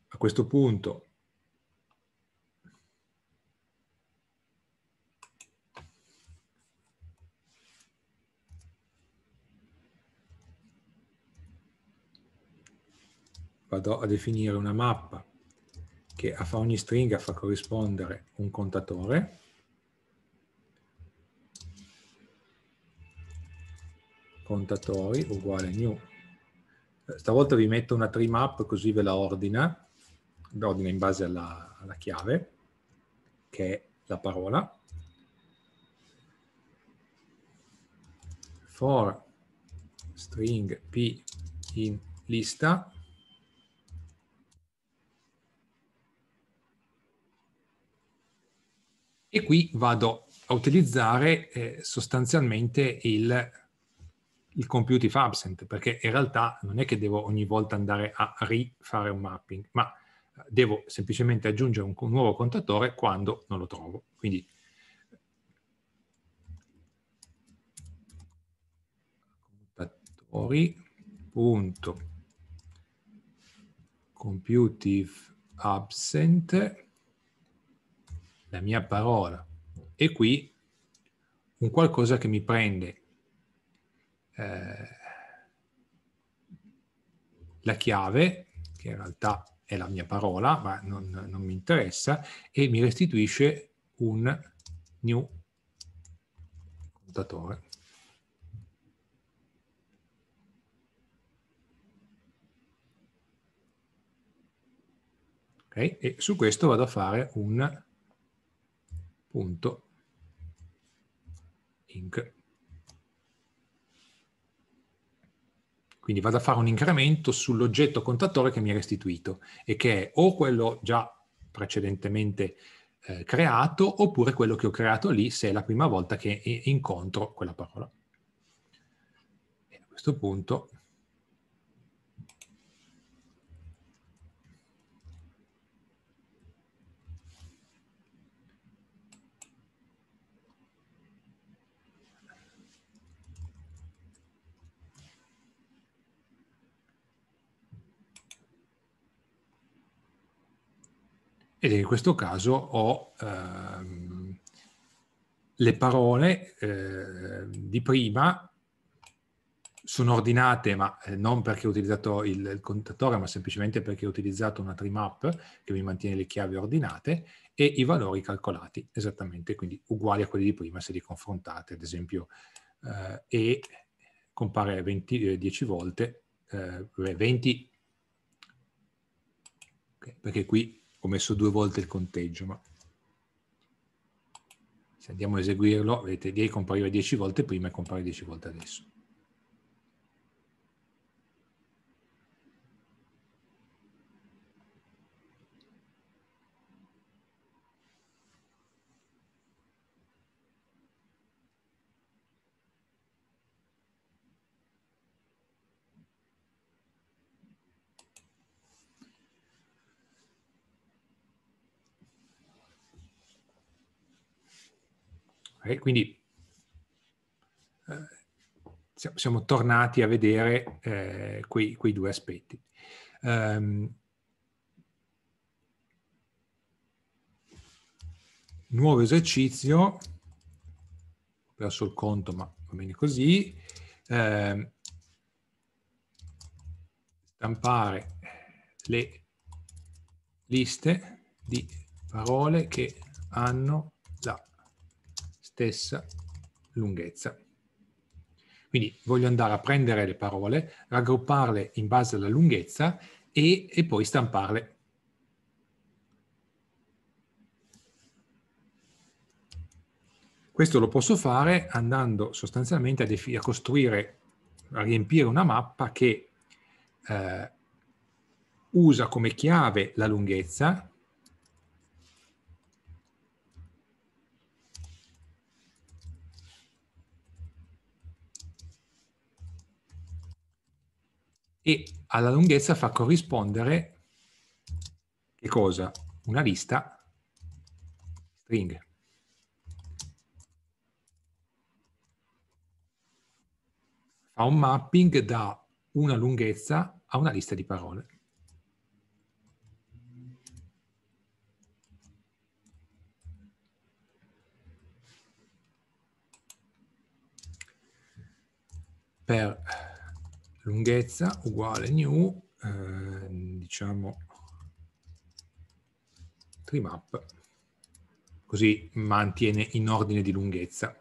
A questo punto vado a definire una mappa che a ogni stringa fa corrispondere un contatore contatori uguale new stavolta vi metto una tree map così ve la ordina ordina in base alla, alla chiave che è la parola for string p in lista E qui vado a utilizzare eh, sostanzialmente il, il computive absent, perché in realtà non è che devo ogni volta andare a rifare un mapping, ma devo semplicemente aggiungere un, un nuovo contatore quando non lo trovo. Quindi contatori.computive absent la mia parola. E qui un qualcosa che mi prende eh, la chiave, che in realtà è la mia parola, ma non, non mi interessa, e mi restituisce un new contatore. Okay? E su questo vado a fare un punto inc. Quindi vado a fare un incremento sull'oggetto contatore che mi è restituito e che è o quello già precedentemente eh, creato oppure quello che ho creato lì se è la prima volta che eh, incontro quella parola. E a questo punto ed in questo caso ho ehm, le parole eh, di prima sono ordinate, ma eh, non perché ho utilizzato il, il contatore, ma semplicemente perché ho utilizzato una trimap che mi mantiene le chiavi ordinate e i valori calcolati esattamente, quindi uguali a quelli di prima se li confrontate, ad esempio eh, E compare 20, eh, 10 volte, eh, 20, okay, perché qui ho messo due volte il conteggio, ma se andiamo a eseguirlo, vedete, lei compariva 10 volte prima e compare 10 volte adesso. Okay? Quindi eh, siamo tornati a vedere eh, quei, quei, due aspetti. Um, nuovo esercizio, ho perso il conto ma va bene così, eh, stampare le liste di parole che hanno stessa lunghezza. Quindi voglio andare a prendere le parole, raggrupparle in base alla lunghezza e, e poi stamparle. Questo lo posso fare andando sostanzialmente a, a costruire, a riempire una mappa che eh, usa come chiave la lunghezza e alla lunghezza fa corrispondere che cosa? Una lista string. Fa un mapping da una lunghezza a una lista di parole. Per lunghezza uguale new, eh, diciamo trimap, così mantiene in ordine di lunghezza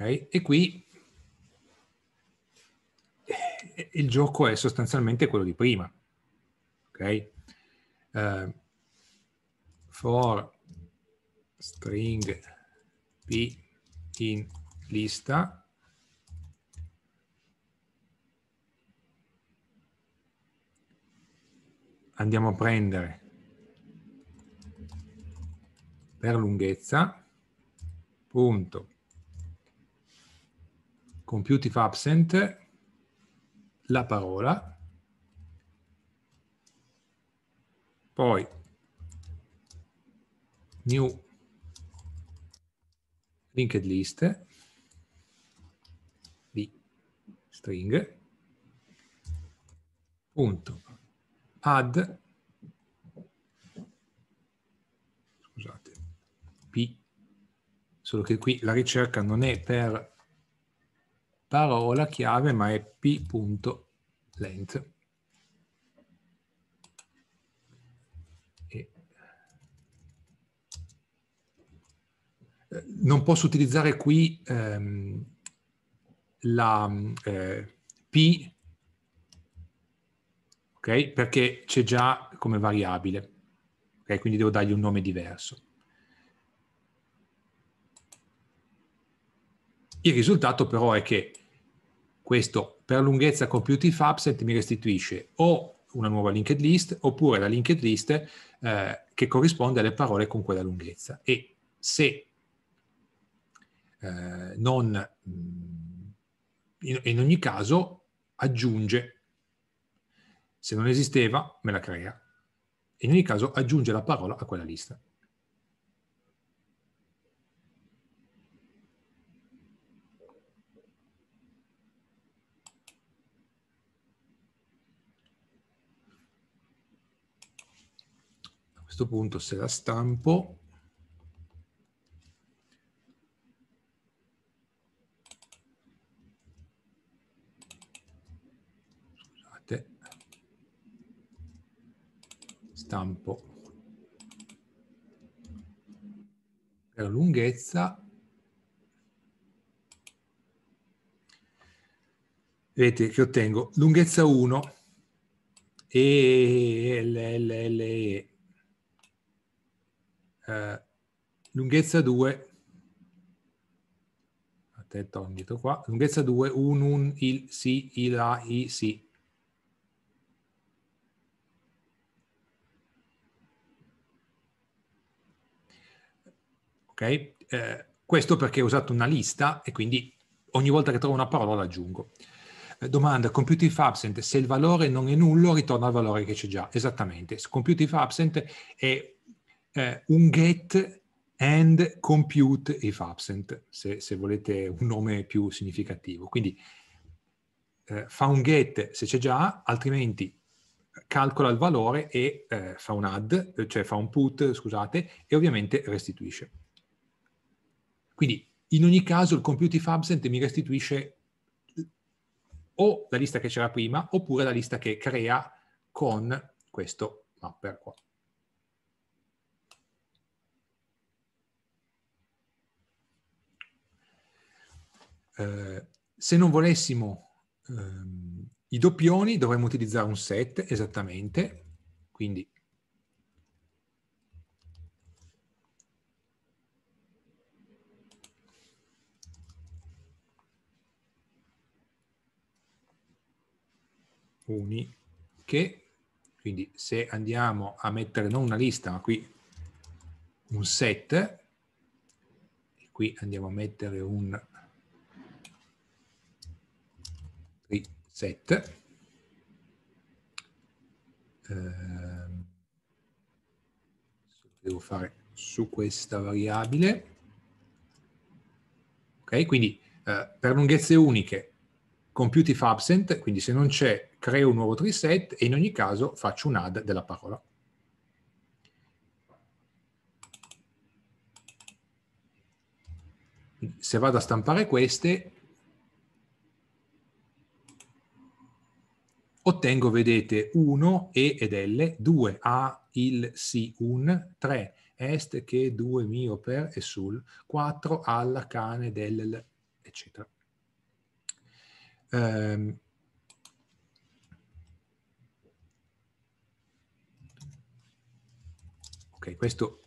Okay? E qui eh, il gioco è sostanzialmente quello di prima. Okay? Uh, for string p in lista andiamo a prendere per lunghezza punto Computive absent, la parola, poi new linked list di string, punto, add, scusate, p, solo che qui la ricerca non è per parola chiave ma è p.length. Eh, non posso utilizzare qui ehm, la eh, p, ok? Perché c'è già come variabile, ok? Quindi devo dargli un nome diverso. Il risultato però è che questo per lunghezza Compute Absent mi restituisce o una nuova linked list oppure la linked list eh, che corrisponde alle parole con quella lunghezza. E se eh, non, mm, in, in ogni caso, aggiunge. Se non esisteva, me la crea. In ogni caso, aggiunge la parola a quella lista. questo punto se la stampo scusate stampo per lunghezza vedete che ottengo lunghezza 1 e LLE eh, lunghezza 2, attento indietro qua, lunghezza 2, un, un, il, si, il, a, i, si. Ok? Eh, questo perché ho usato una lista e quindi ogni volta che trovo una parola la aggiungo. Eh, domanda, computive absent, se il valore non è nullo ritorna al valore che c'è già. Esattamente, computive absent è eh, un get and compute if absent, se, se volete un nome più significativo. Quindi eh, fa un get se c'è già, altrimenti calcola il valore e eh, fa un add, cioè fa un put, scusate, e ovviamente restituisce. Quindi in ogni caso il compute if absent mi restituisce o la lista che c'era prima oppure la lista che crea con questo mapper qua. Eh, se non volessimo ehm, i doppioni dovremmo utilizzare un set esattamente, quindi uni che quindi se andiamo a mettere non una lista ma qui un set qui andiamo a mettere un 7. Eh, devo fare su questa variabile. Ok, quindi eh, per lunghezze uniche, compute if absent, quindi se non c'è creo un nuovo triset e in ogni caso faccio un add della parola. Se vado a stampare queste, ottengo, vedete, 1 E ed L, 2 A, il, si, un, 3 est che 2 mio per e sul, 4 alla cane del, eccetera. Um, ok, questo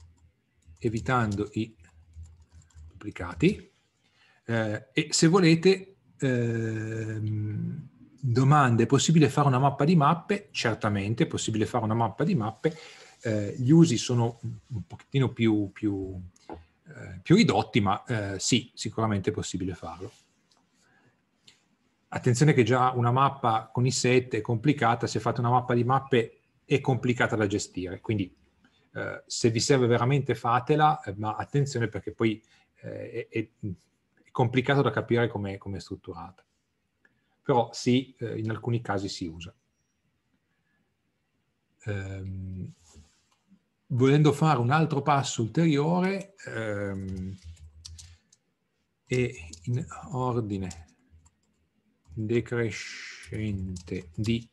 evitando i duplicati. Uh, e se volete... Uh, domande, è possibile fare una mappa di mappe? Certamente è possibile fare una mappa di mappe, eh, gli usi sono un pochettino più, più, eh, più ridotti, ma eh, sì, sicuramente è possibile farlo. Attenzione che già una mappa con i set è complicata, se fate una mappa di mappe è complicata da gestire, quindi eh, se vi serve veramente fatela, eh, ma attenzione perché poi eh, è, è, complicato da capire come è, com è strutturata però sì, eh, in alcuni casi si usa. Ehm, volendo fare un altro passo ulteriore, ehm, e in ordine decrescente di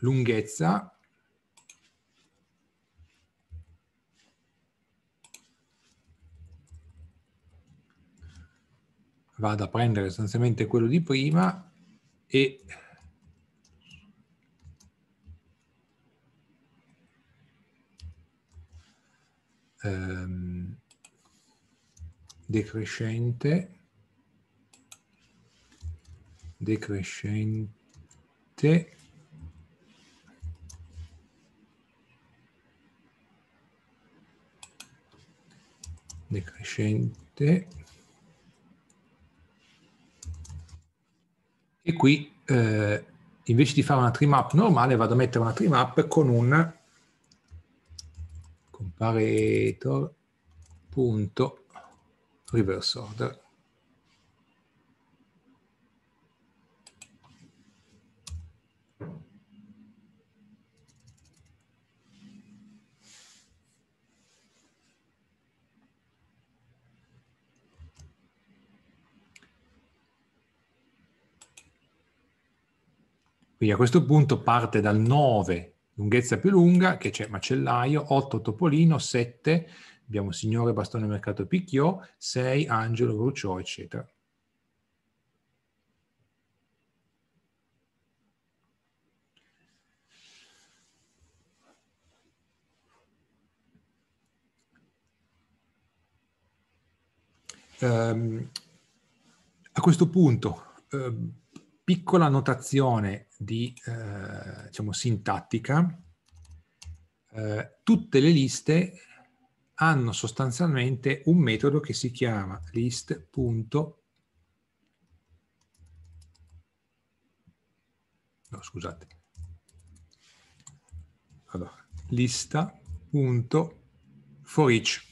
lunghezza, vado a prendere sostanzialmente quello di prima e ehm, decrescente decrescente decrescente E qui eh, invece di fare una trim up normale vado a mettere una trim up con un comparator punto comparator.reverse order Quindi a questo punto parte dal 9, lunghezza più lunga, che c'è Macellaio, 8 Topolino, 7 abbiamo Signore Bastone Mercato Picchiò, 6 Angelo Bruciò, eccetera. Um, a questo punto, um, piccola notazione di, eh, diciamo, sintattica, eh, tutte le liste hanno sostanzialmente un metodo che si chiama list.list no, scusate, allora, lista.forEach.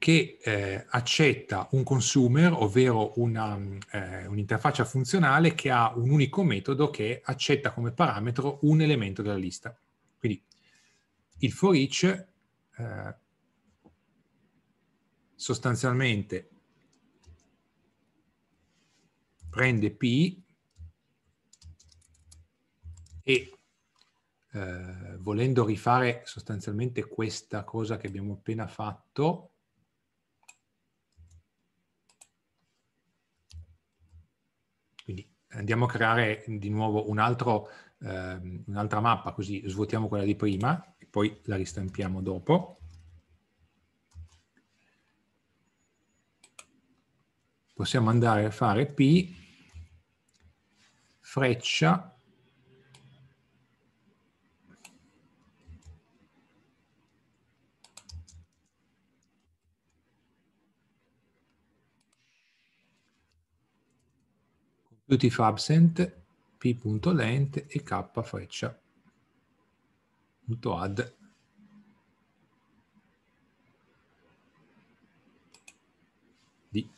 che eh, accetta un consumer, ovvero una, eh, un'interfaccia funzionale che ha un unico metodo che accetta come parametro un elemento della lista. Quindi il for each eh, sostanzialmente prende P e eh, volendo rifare sostanzialmente questa cosa che abbiamo appena fatto, andiamo a creare di nuovo un altro, ehm, un'altra mappa, così svuotiamo quella di prima e poi la ristampiamo dopo. Possiamo andare a fare P, freccia, dutyFabSent, p.lent e k freccia.add. D.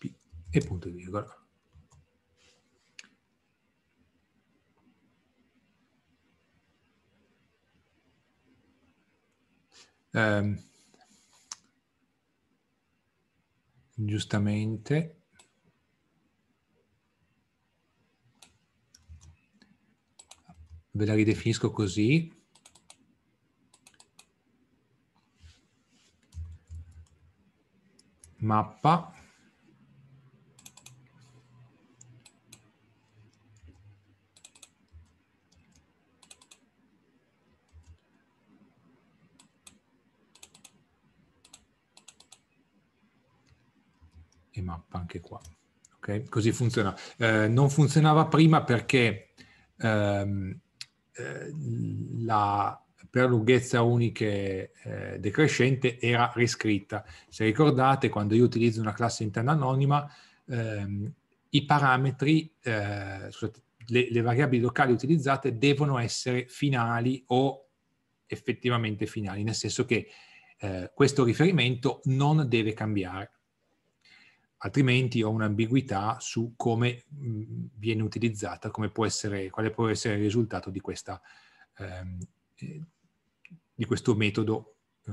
P e punto e virgola. Um, giustamente ve la ridefinisco così mappa e mappa anche qua. Okay? Così funziona. Eh, non funzionava prima perché ehm, eh, la, per lunghezza uniche eh, decrescente era riscritta. Se ricordate, quando io utilizzo una classe interna anonima, ehm, i parametri, eh, scusate, le, le, variabili locali utilizzate devono essere finali o effettivamente finali, nel senso che eh, questo riferimento non deve cambiare altrimenti ho un'ambiguità su come mm, viene utilizzata, come può essere, quale può essere il risultato di, questa, ehm, eh, di questo metodo eh,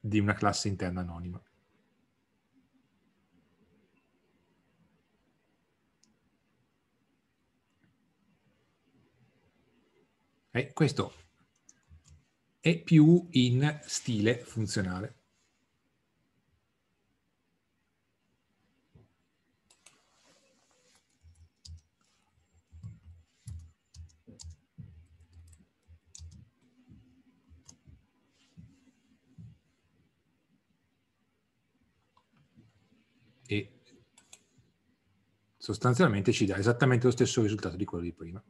di una classe interna anonima. E eh, questo è più in stile funzionale. sostanzialmente ci dà esattamente lo stesso risultato di quello di prima.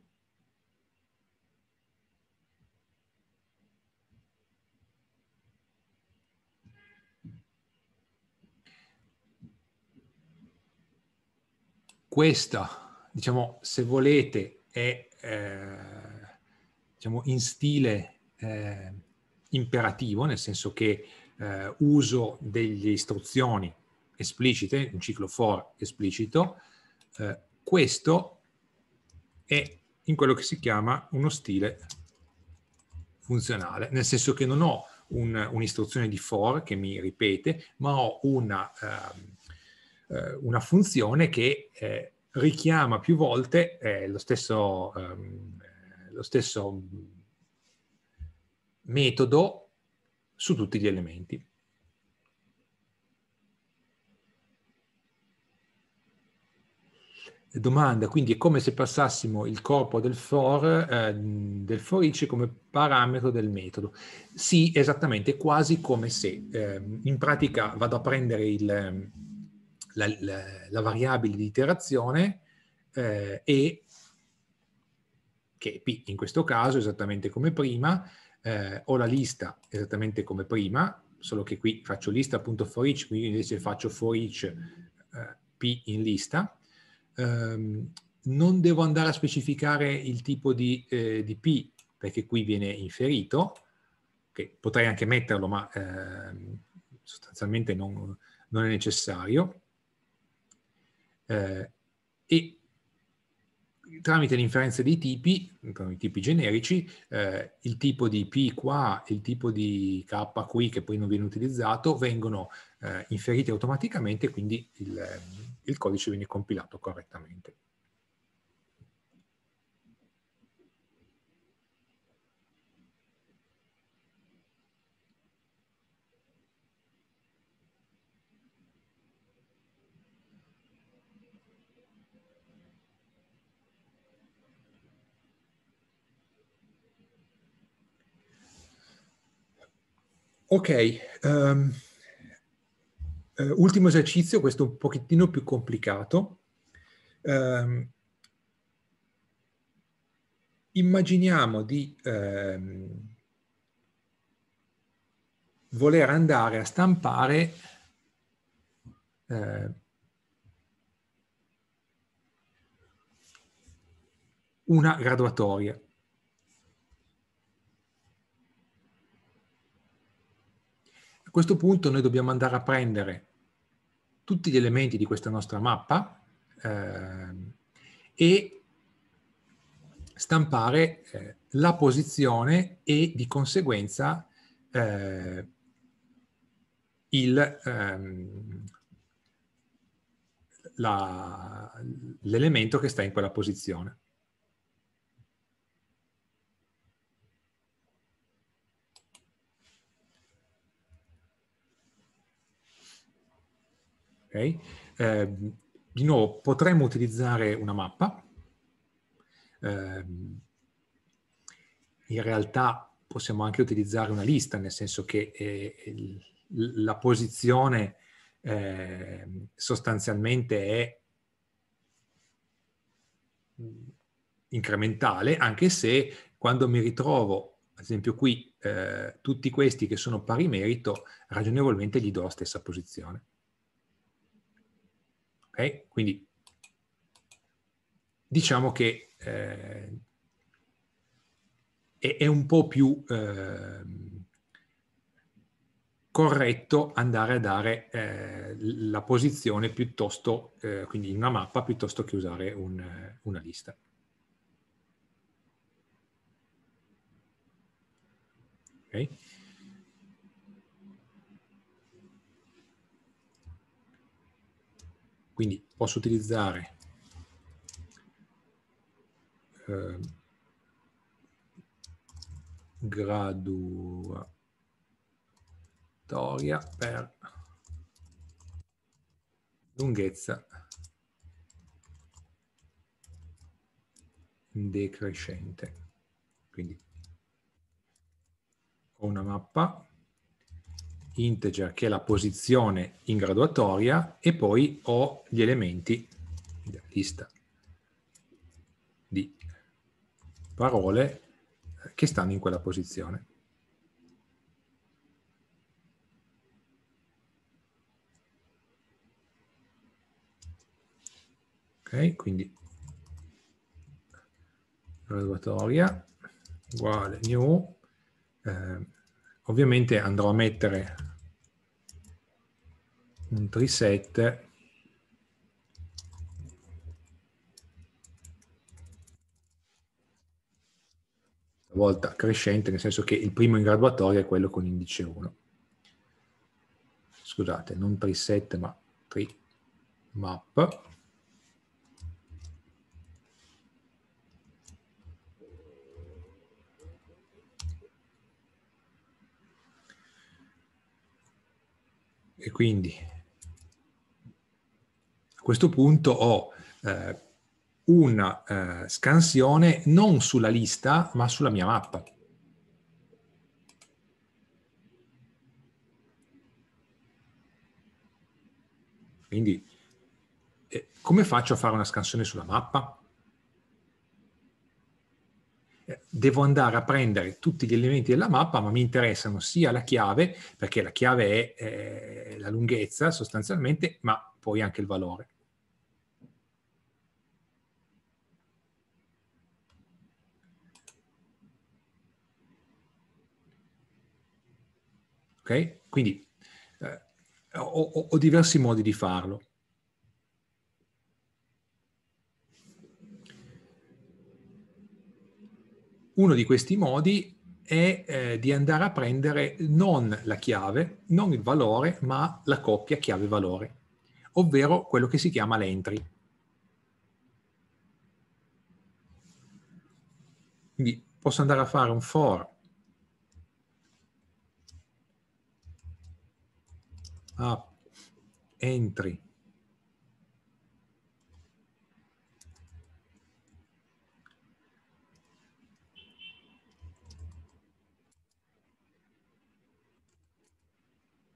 Questa, diciamo, se volete, è eh, diciamo, in stile eh, imperativo, nel senso che eh, uso delle istruzioni esplicite, un ciclo for esplicito, eh, questo è in quello che si chiama uno stile funzionale, nel senso che non ho un, un'istruzione di for che mi ripete, ma ho una, ehm, eh, una funzione che eh, richiama più volte eh, lo, stesso, ehm, eh, lo stesso metodo su tutti gli elementi. domanda, quindi è come se passassimo il corpo del for, eh, del forice come parametro del metodo. Sì, esattamente, quasi come se eh, in pratica vado a prendere il, la, la, la, variabile di iterazione eh, e che è P in questo caso esattamente come prima, eh, ho la lista esattamente come prima, solo che qui faccio lista.forEach, quindi invece faccio forEach eh, P in lista, ehm, non devo andare a specificare il tipo di, eh, di P perché qui viene inferito, che potrei anche metterlo ma eh, sostanzialmente non, non, è necessario, eh, e tramite l'inferenza dei tipi, i tipi generici, eh, il tipo di P qua, il tipo di K qui che poi non viene utilizzato, vengono eh, inferiti automaticamente, quindi il, il codice viene compilato correttamente. Ok, um, eh, ultimo esercizio, questo un pochettino più complicato. Eh, immaginiamo di ehm, voler andare a stampare eh, una graduatoria. questo punto noi dobbiamo andare a prendere tutti gli elementi di questa nostra mappa eh, e stampare eh, la posizione e di conseguenza eh, il, ehm, la, l'elemento che sta in quella posizione. Okay? Eh, di nuovo, potremmo utilizzare una mappa. Eh, in realtà possiamo anche utilizzare una lista, nel senso che eh, la posizione ehm, sostanzialmente è incrementale, anche se quando mi ritrovo, ad esempio qui, eh, tutti questi che sono pari merito, ragionevolmente gli do la stessa posizione. Okay? Quindi diciamo che eh, è, è, un po' più eh, corretto andare a dare eh, la posizione piuttosto, eh, quindi in una mappa, piuttosto che usare un, una lista. Okay. Quindi posso utilizzare eh, graduatoria per lunghezza decrescente. Quindi ho una mappa integer che è la posizione in graduatoria e poi ho gli elementi della lista di parole eh, che stanno in quella posizione. Ok, quindi graduatoria uguale new eh, ovviamente andrò a mettere un preset volta crescente, nel senso che il primo in graduatoria è quello con indice 1. Scusate, non preset ma tri map. E quindi a questo punto ho eh, una eh, scansione non sulla lista ma sulla mia mappa. Quindi eh, come faccio a fare una scansione sulla mappa? devo andare a prendere tutti gli elementi della mappa, ma mi interessano sia la chiave, perché la chiave è eh, la lunghezza sostanzialmente, ma poi anche il valore. Ok? Quindi eh, ho, ho, ho diversi modi di farlo. uno di questi modi è eh, di andare a prendere non la chiave, non il valore, ma la coppia chiave-valore, ovvero quello che si chiama l'entry. Quindi posso andare a fare un for ah, entry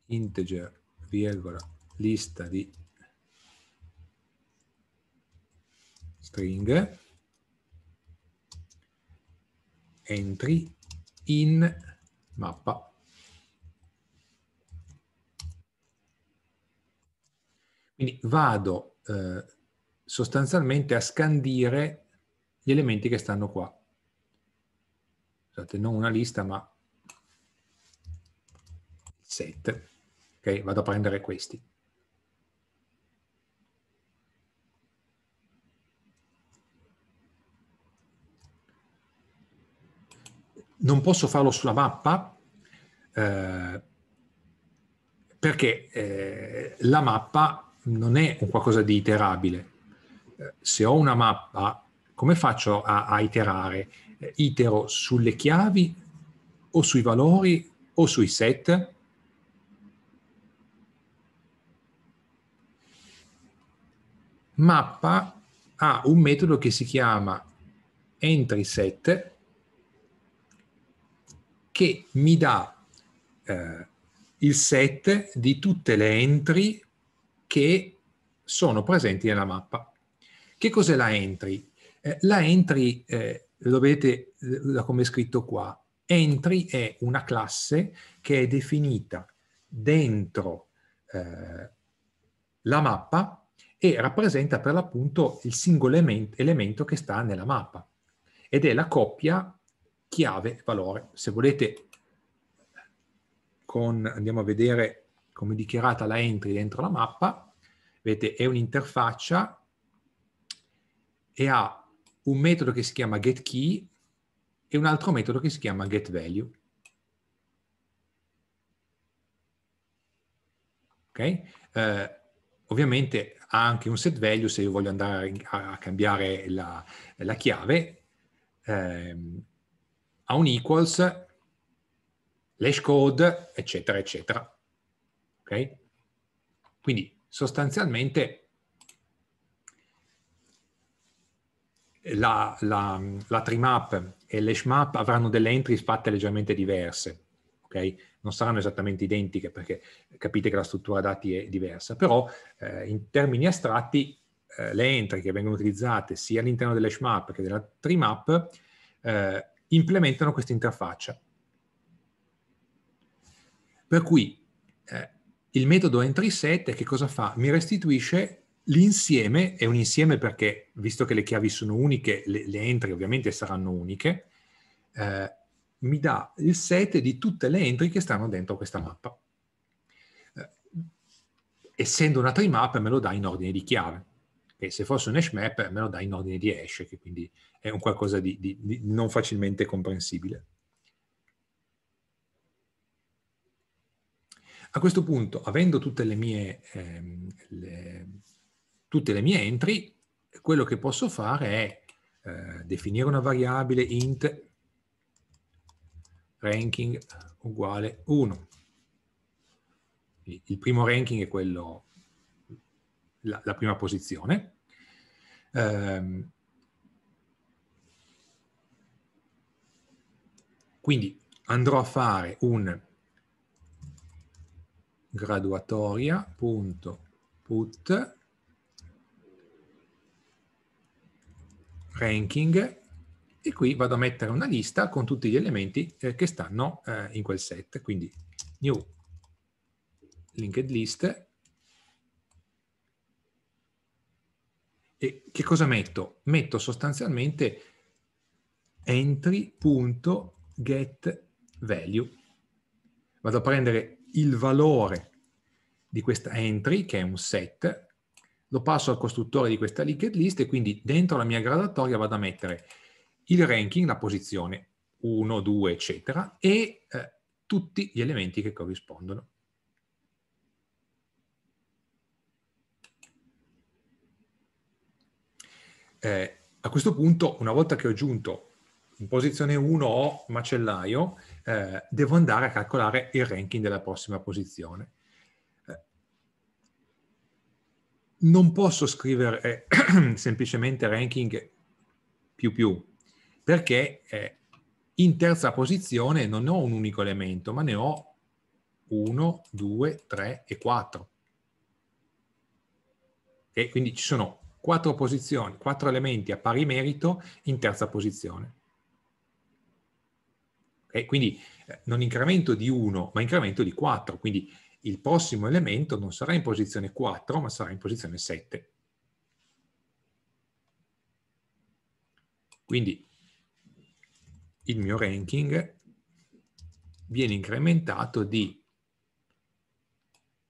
integer, virgola, lista di stringhe, entry in mappa. Quindi vado eh, sostanzialmente a scandire gli elementi che stanno qua. Scusate, non una lista, ma set. Ok, vado a prendere questi. Non posso farlo sulla mappa eh, perché eh, la mappa non è un qualcosa di iterabile. Eh, se ho una mappa, come faccio a, a iterare? Eh, itero sulle chiavi o sui valori o sui set? mappa ha un metodo che si chiama entry set che mi dà eh, il set di tutte le entry che sono presenti nella mappa. Che cos'è la entry? Eh, la entry, eh, lo vedete da eh, come è scritto qua, entry è una classe che è definita dentro eh, la mappa e rappresenta per l'appunto il singolo elemento che sta nella mappa ed è la coppia chiave-valore. Se volete, con, andiamo a vedere come è dichiarata la entry dentro la mappa, vedete è un'interfaccia e ha un metodo che si chiama getKey e un altro metodo che si chiama getValue. Okay? Eh, ovviamente ha anche un set value se io voglio andare a cambiare la, la chiave, ehm, ha un equals, l'hash code, eccetera, eccetera. Ok? Quindi sostanzialmente la, la, la trimap e map avranno delle entries fatte leggermente diverse Okay? Non saranno esattamente identiche perché capite che la struttura dati è diversa, però eh, in termini astratti eh, le entry che vengono utilizzate sia all'interno dell'hash map che della tree map eh, implementano questa interfaccia. Per cui eh, il metodo entry set che cosa fa? Mi restituisce l'insieme, è un insieme perché visto che le chiavi sono uniche, le, le entry ovviamente saranno uniche, eh, mi dà il set di tutte le entry che stanno dentro questa mappa. Eh, essendo una tree map me lo dà in ordine di chiave, e se fosse un hash map me lo dà in ordine di hash, che quindi è un qualcosa di, di, di non facilmente comprensibile. A questo punto, avendo tutte le mie, ehm, le, tutte le mie entry, quello che posso fare è eh, definire una variabile int ranking eh, uguale 1. Il primo ranking è quello, la, la prima posizione. Um, quindi andrò a fare un graduatoria.put ranking e qui vado a mettere una lista con tutti gli elementi eh, che stanno eh, in quel set, quindi new linked list e che cosa metto? Metto sostanzialmente entry.getValue. Vado a prendere il valore di questa entry, che è un set, lo passo al costruttore di questa linked list e quindi dentro la mia gradatoria vado a mettere il ranking, la posizione 1, 2, eccetera, e eh, tutti gli elementi che corrispondono. Eh, a questo punto, una volta che ho aggiunto in posizione 1 ho macellaio, eh, devo andare a calcolare il ranking della prossima posizione. Eh, non posso scrivere eh, semplicemente ranking più più, perché eh, in terza posizione non ho un unico elemento, ma ne ho 1, 2, 3 e 4. Okay? Quindi ci sono quattro posizioni, quattro elementi a pari merito in terza posizione. Okay? Quindi eh, non incremento di 1, ma incremento di 4. Quindi il prossimo elemento non sarà in posizione 4, ma sarà in posizione 7. Quindi il mio ranking viene incrementato di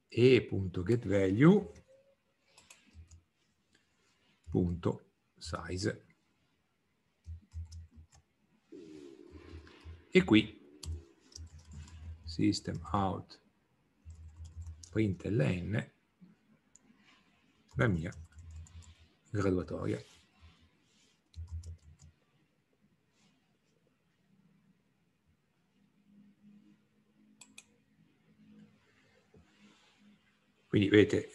e.getValue.size. E qui system out print ln la mia graduatoria. Quindi vedete,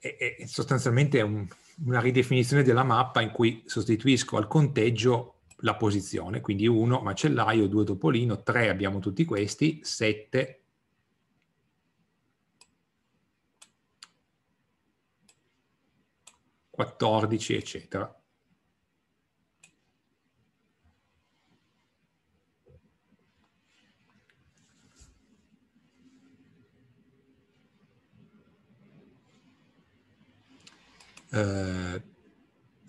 è, è sostanzialmente è un, una ridefinizione della mappa in cui sostituisco al conteggio la posizione, quindi 1 macellaio, 2 topolino, 3 abbiamo tutti questi, 7 14 eccetera Eh,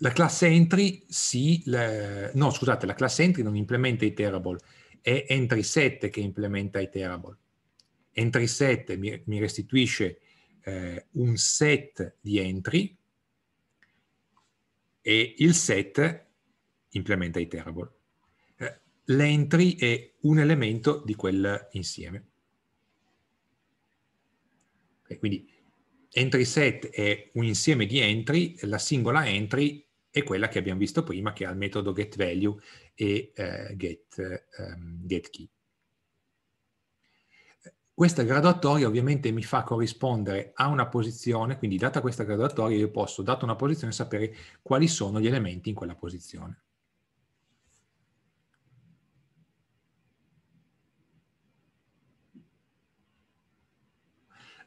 la classe entry si, le, no scusate, la class entry non implementa i terable, è entry 7 che implementa i terable. Entry 7 mi, mi restituisce eh, un set di entry e il set implementa i terable. Eh, l'entry è un elemento di quell'insieme. Okay, quindi entry set è un insieme di entry, la singola entry è quella che abbiamo visto prima che ha il metodo getValue e eh, get, um, ehm, getKey. Questa graduatoria ovviamente mi fa corrispondere a una posizione, quindi data questa graduatoria io posso, data una posizione, sapere quali sono gli elementi in quella posizione.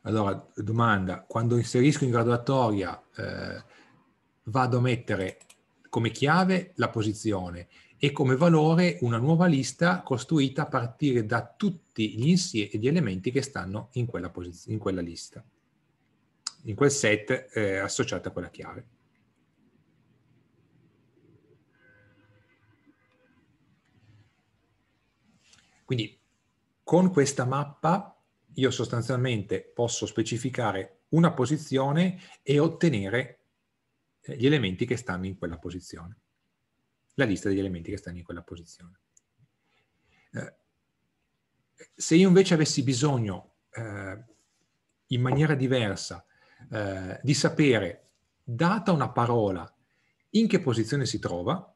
Allora, domanda, quando inserisco in graduatoria eh, vado a mettere come chiave la posizione e come valore una nuova lista costruita a partire da tutti gli insieme di elementi che stanno in quella, in quella lista, in quel set eh, associato a quella chiave. Quindi con questa mappa io sostanzialmente posso specificare una posizione e ottenere eh, gli elementi che stanno in quella posizione, la lista degli elementi che stanno in quella posizione. Eh, se io invece avessi bisogno eh, in maniera diversa eh, di sapere, data una parola, in che posizione si trova,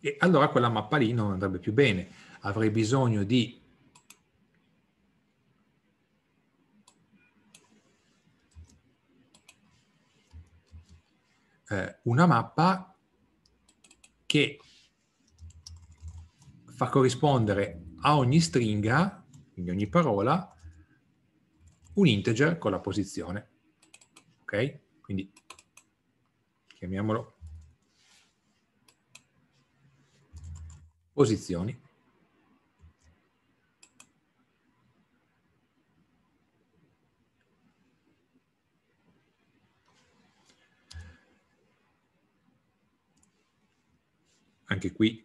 e allora quella mappa lì non andrebbe più bene. Avrei bisogno di eh, una mappa che fa corrispondere a ogni stringa, quindi ogni parola, un integer con la posizione. Ok? Quindi chiamiamolo posizioni. anche qui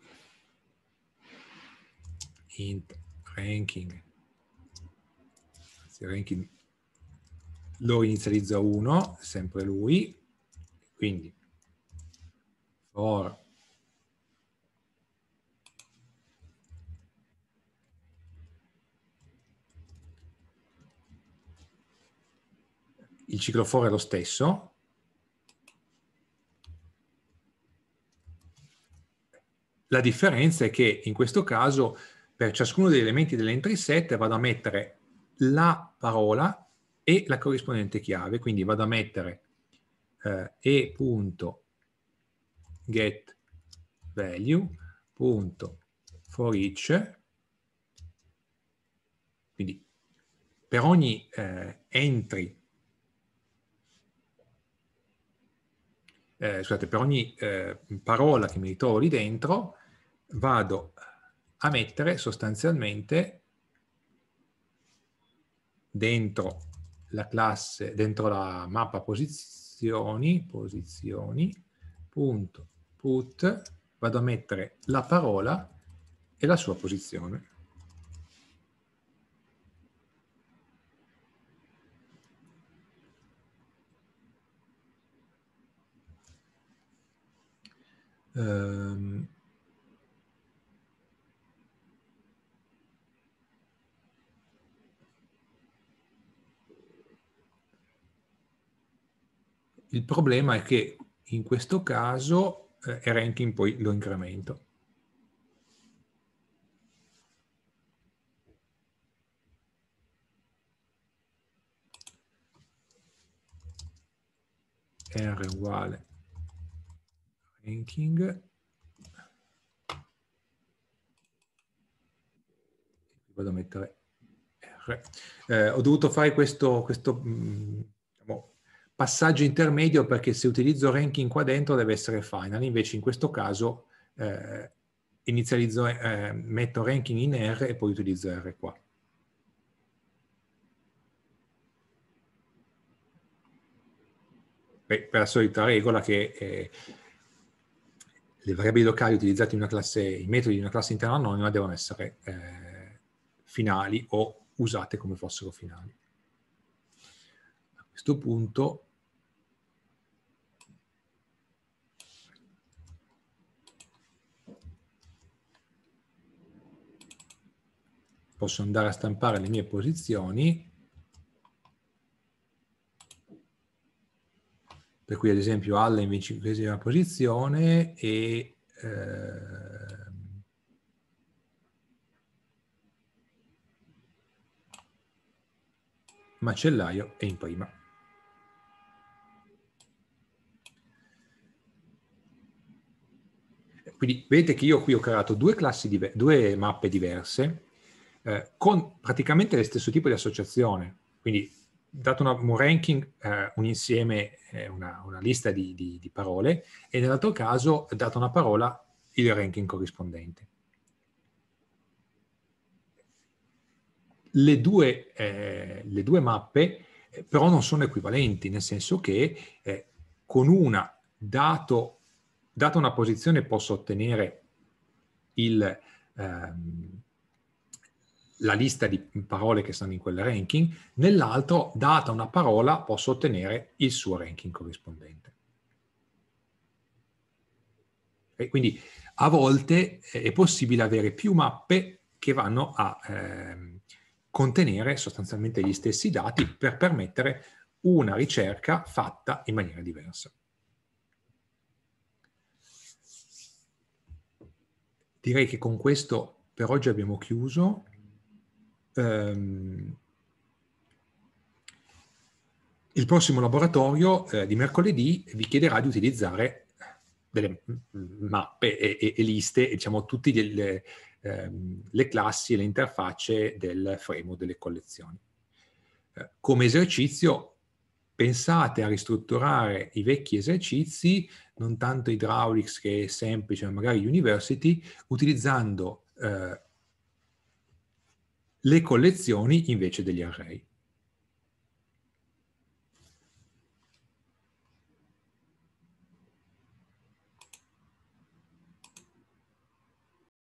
int ranking, anzi ranking lo inizializza 1, sempre lui, quindi for il ciclo for è lo stesso, La differenza è che in questo caso per ciascuno degli elementi dell'entry set vado a mettere la parola e la corrispondente chiave, quindi vado a mettere eh, e.getValue.forEach quindi per ogni eh, entry eh, scusate, per ogni eh, parola che mi ritrovo lì dentro vado a mettere sostanzialmente dentro la classe, dentro la mappa posizioni, posizioni, punto, put, vado a mettere la parola e la sua posizione. Um, Il problema è che in questo caso eh, e ranking poi lo incremento. R uguale ranking vado a mettere R eh, ho dovuto fare questo, questo mh, mm, passaggio intermedio perché se utilizzo ranking qua dentro deve essere final, invece in questo caso eh, inizializzo, eh, metto ranking in R e poi utilizzo R qua. per la solita regola che eh, le variabili locali utilizzate in una classe, i metodi di una classe interna anonima devono essere eh, finali o usate come fossero finali questo punto posso andare a stampare le mie posizioni per cui ad esempio Alla in 25 posizione e eh, Macellaio è in prima. Quindi vedete che io qui ho creato due, classi, due mappe diverse eh, con praticamente lo stesso tipo di associazione. Quindi dato una, un ranking, eh, un insieme, eh, una, una, lista di, di, di parole e nell'altro caso, data una parola, il ranking corrispondente. Le due, eh, le due, mappe eh, però non sono equivalenti, nel senso che eh, con una, dato data una posizione posso ottenere il, ehm, la lista di parole che stanno in quel ranking, nell'altro, data una parola, posso ottenere il suo ranking corrispondente. E quindi a volte eh, è possibile avere più mappe che vanno a ehm, contenere sostanzialmente gli stessi dati per permettere una ricerca fatta in maniera diversa. Direi che con questo per oggi abbiamo chiuso. Um, il prossimo laboratorio eh, di mercoledì vi chiederà di utilizzare delle mappe e, e, e liste, diciamo, tutte le, ehm, le classi e le interfacce del framework delle collezioni. Eh, come esercizio pensate a ristrutturare i vecchi esercizi non tanto Hydraulics che è semplice, ma magari University, utilizzando eh, le collezioni invece degli array.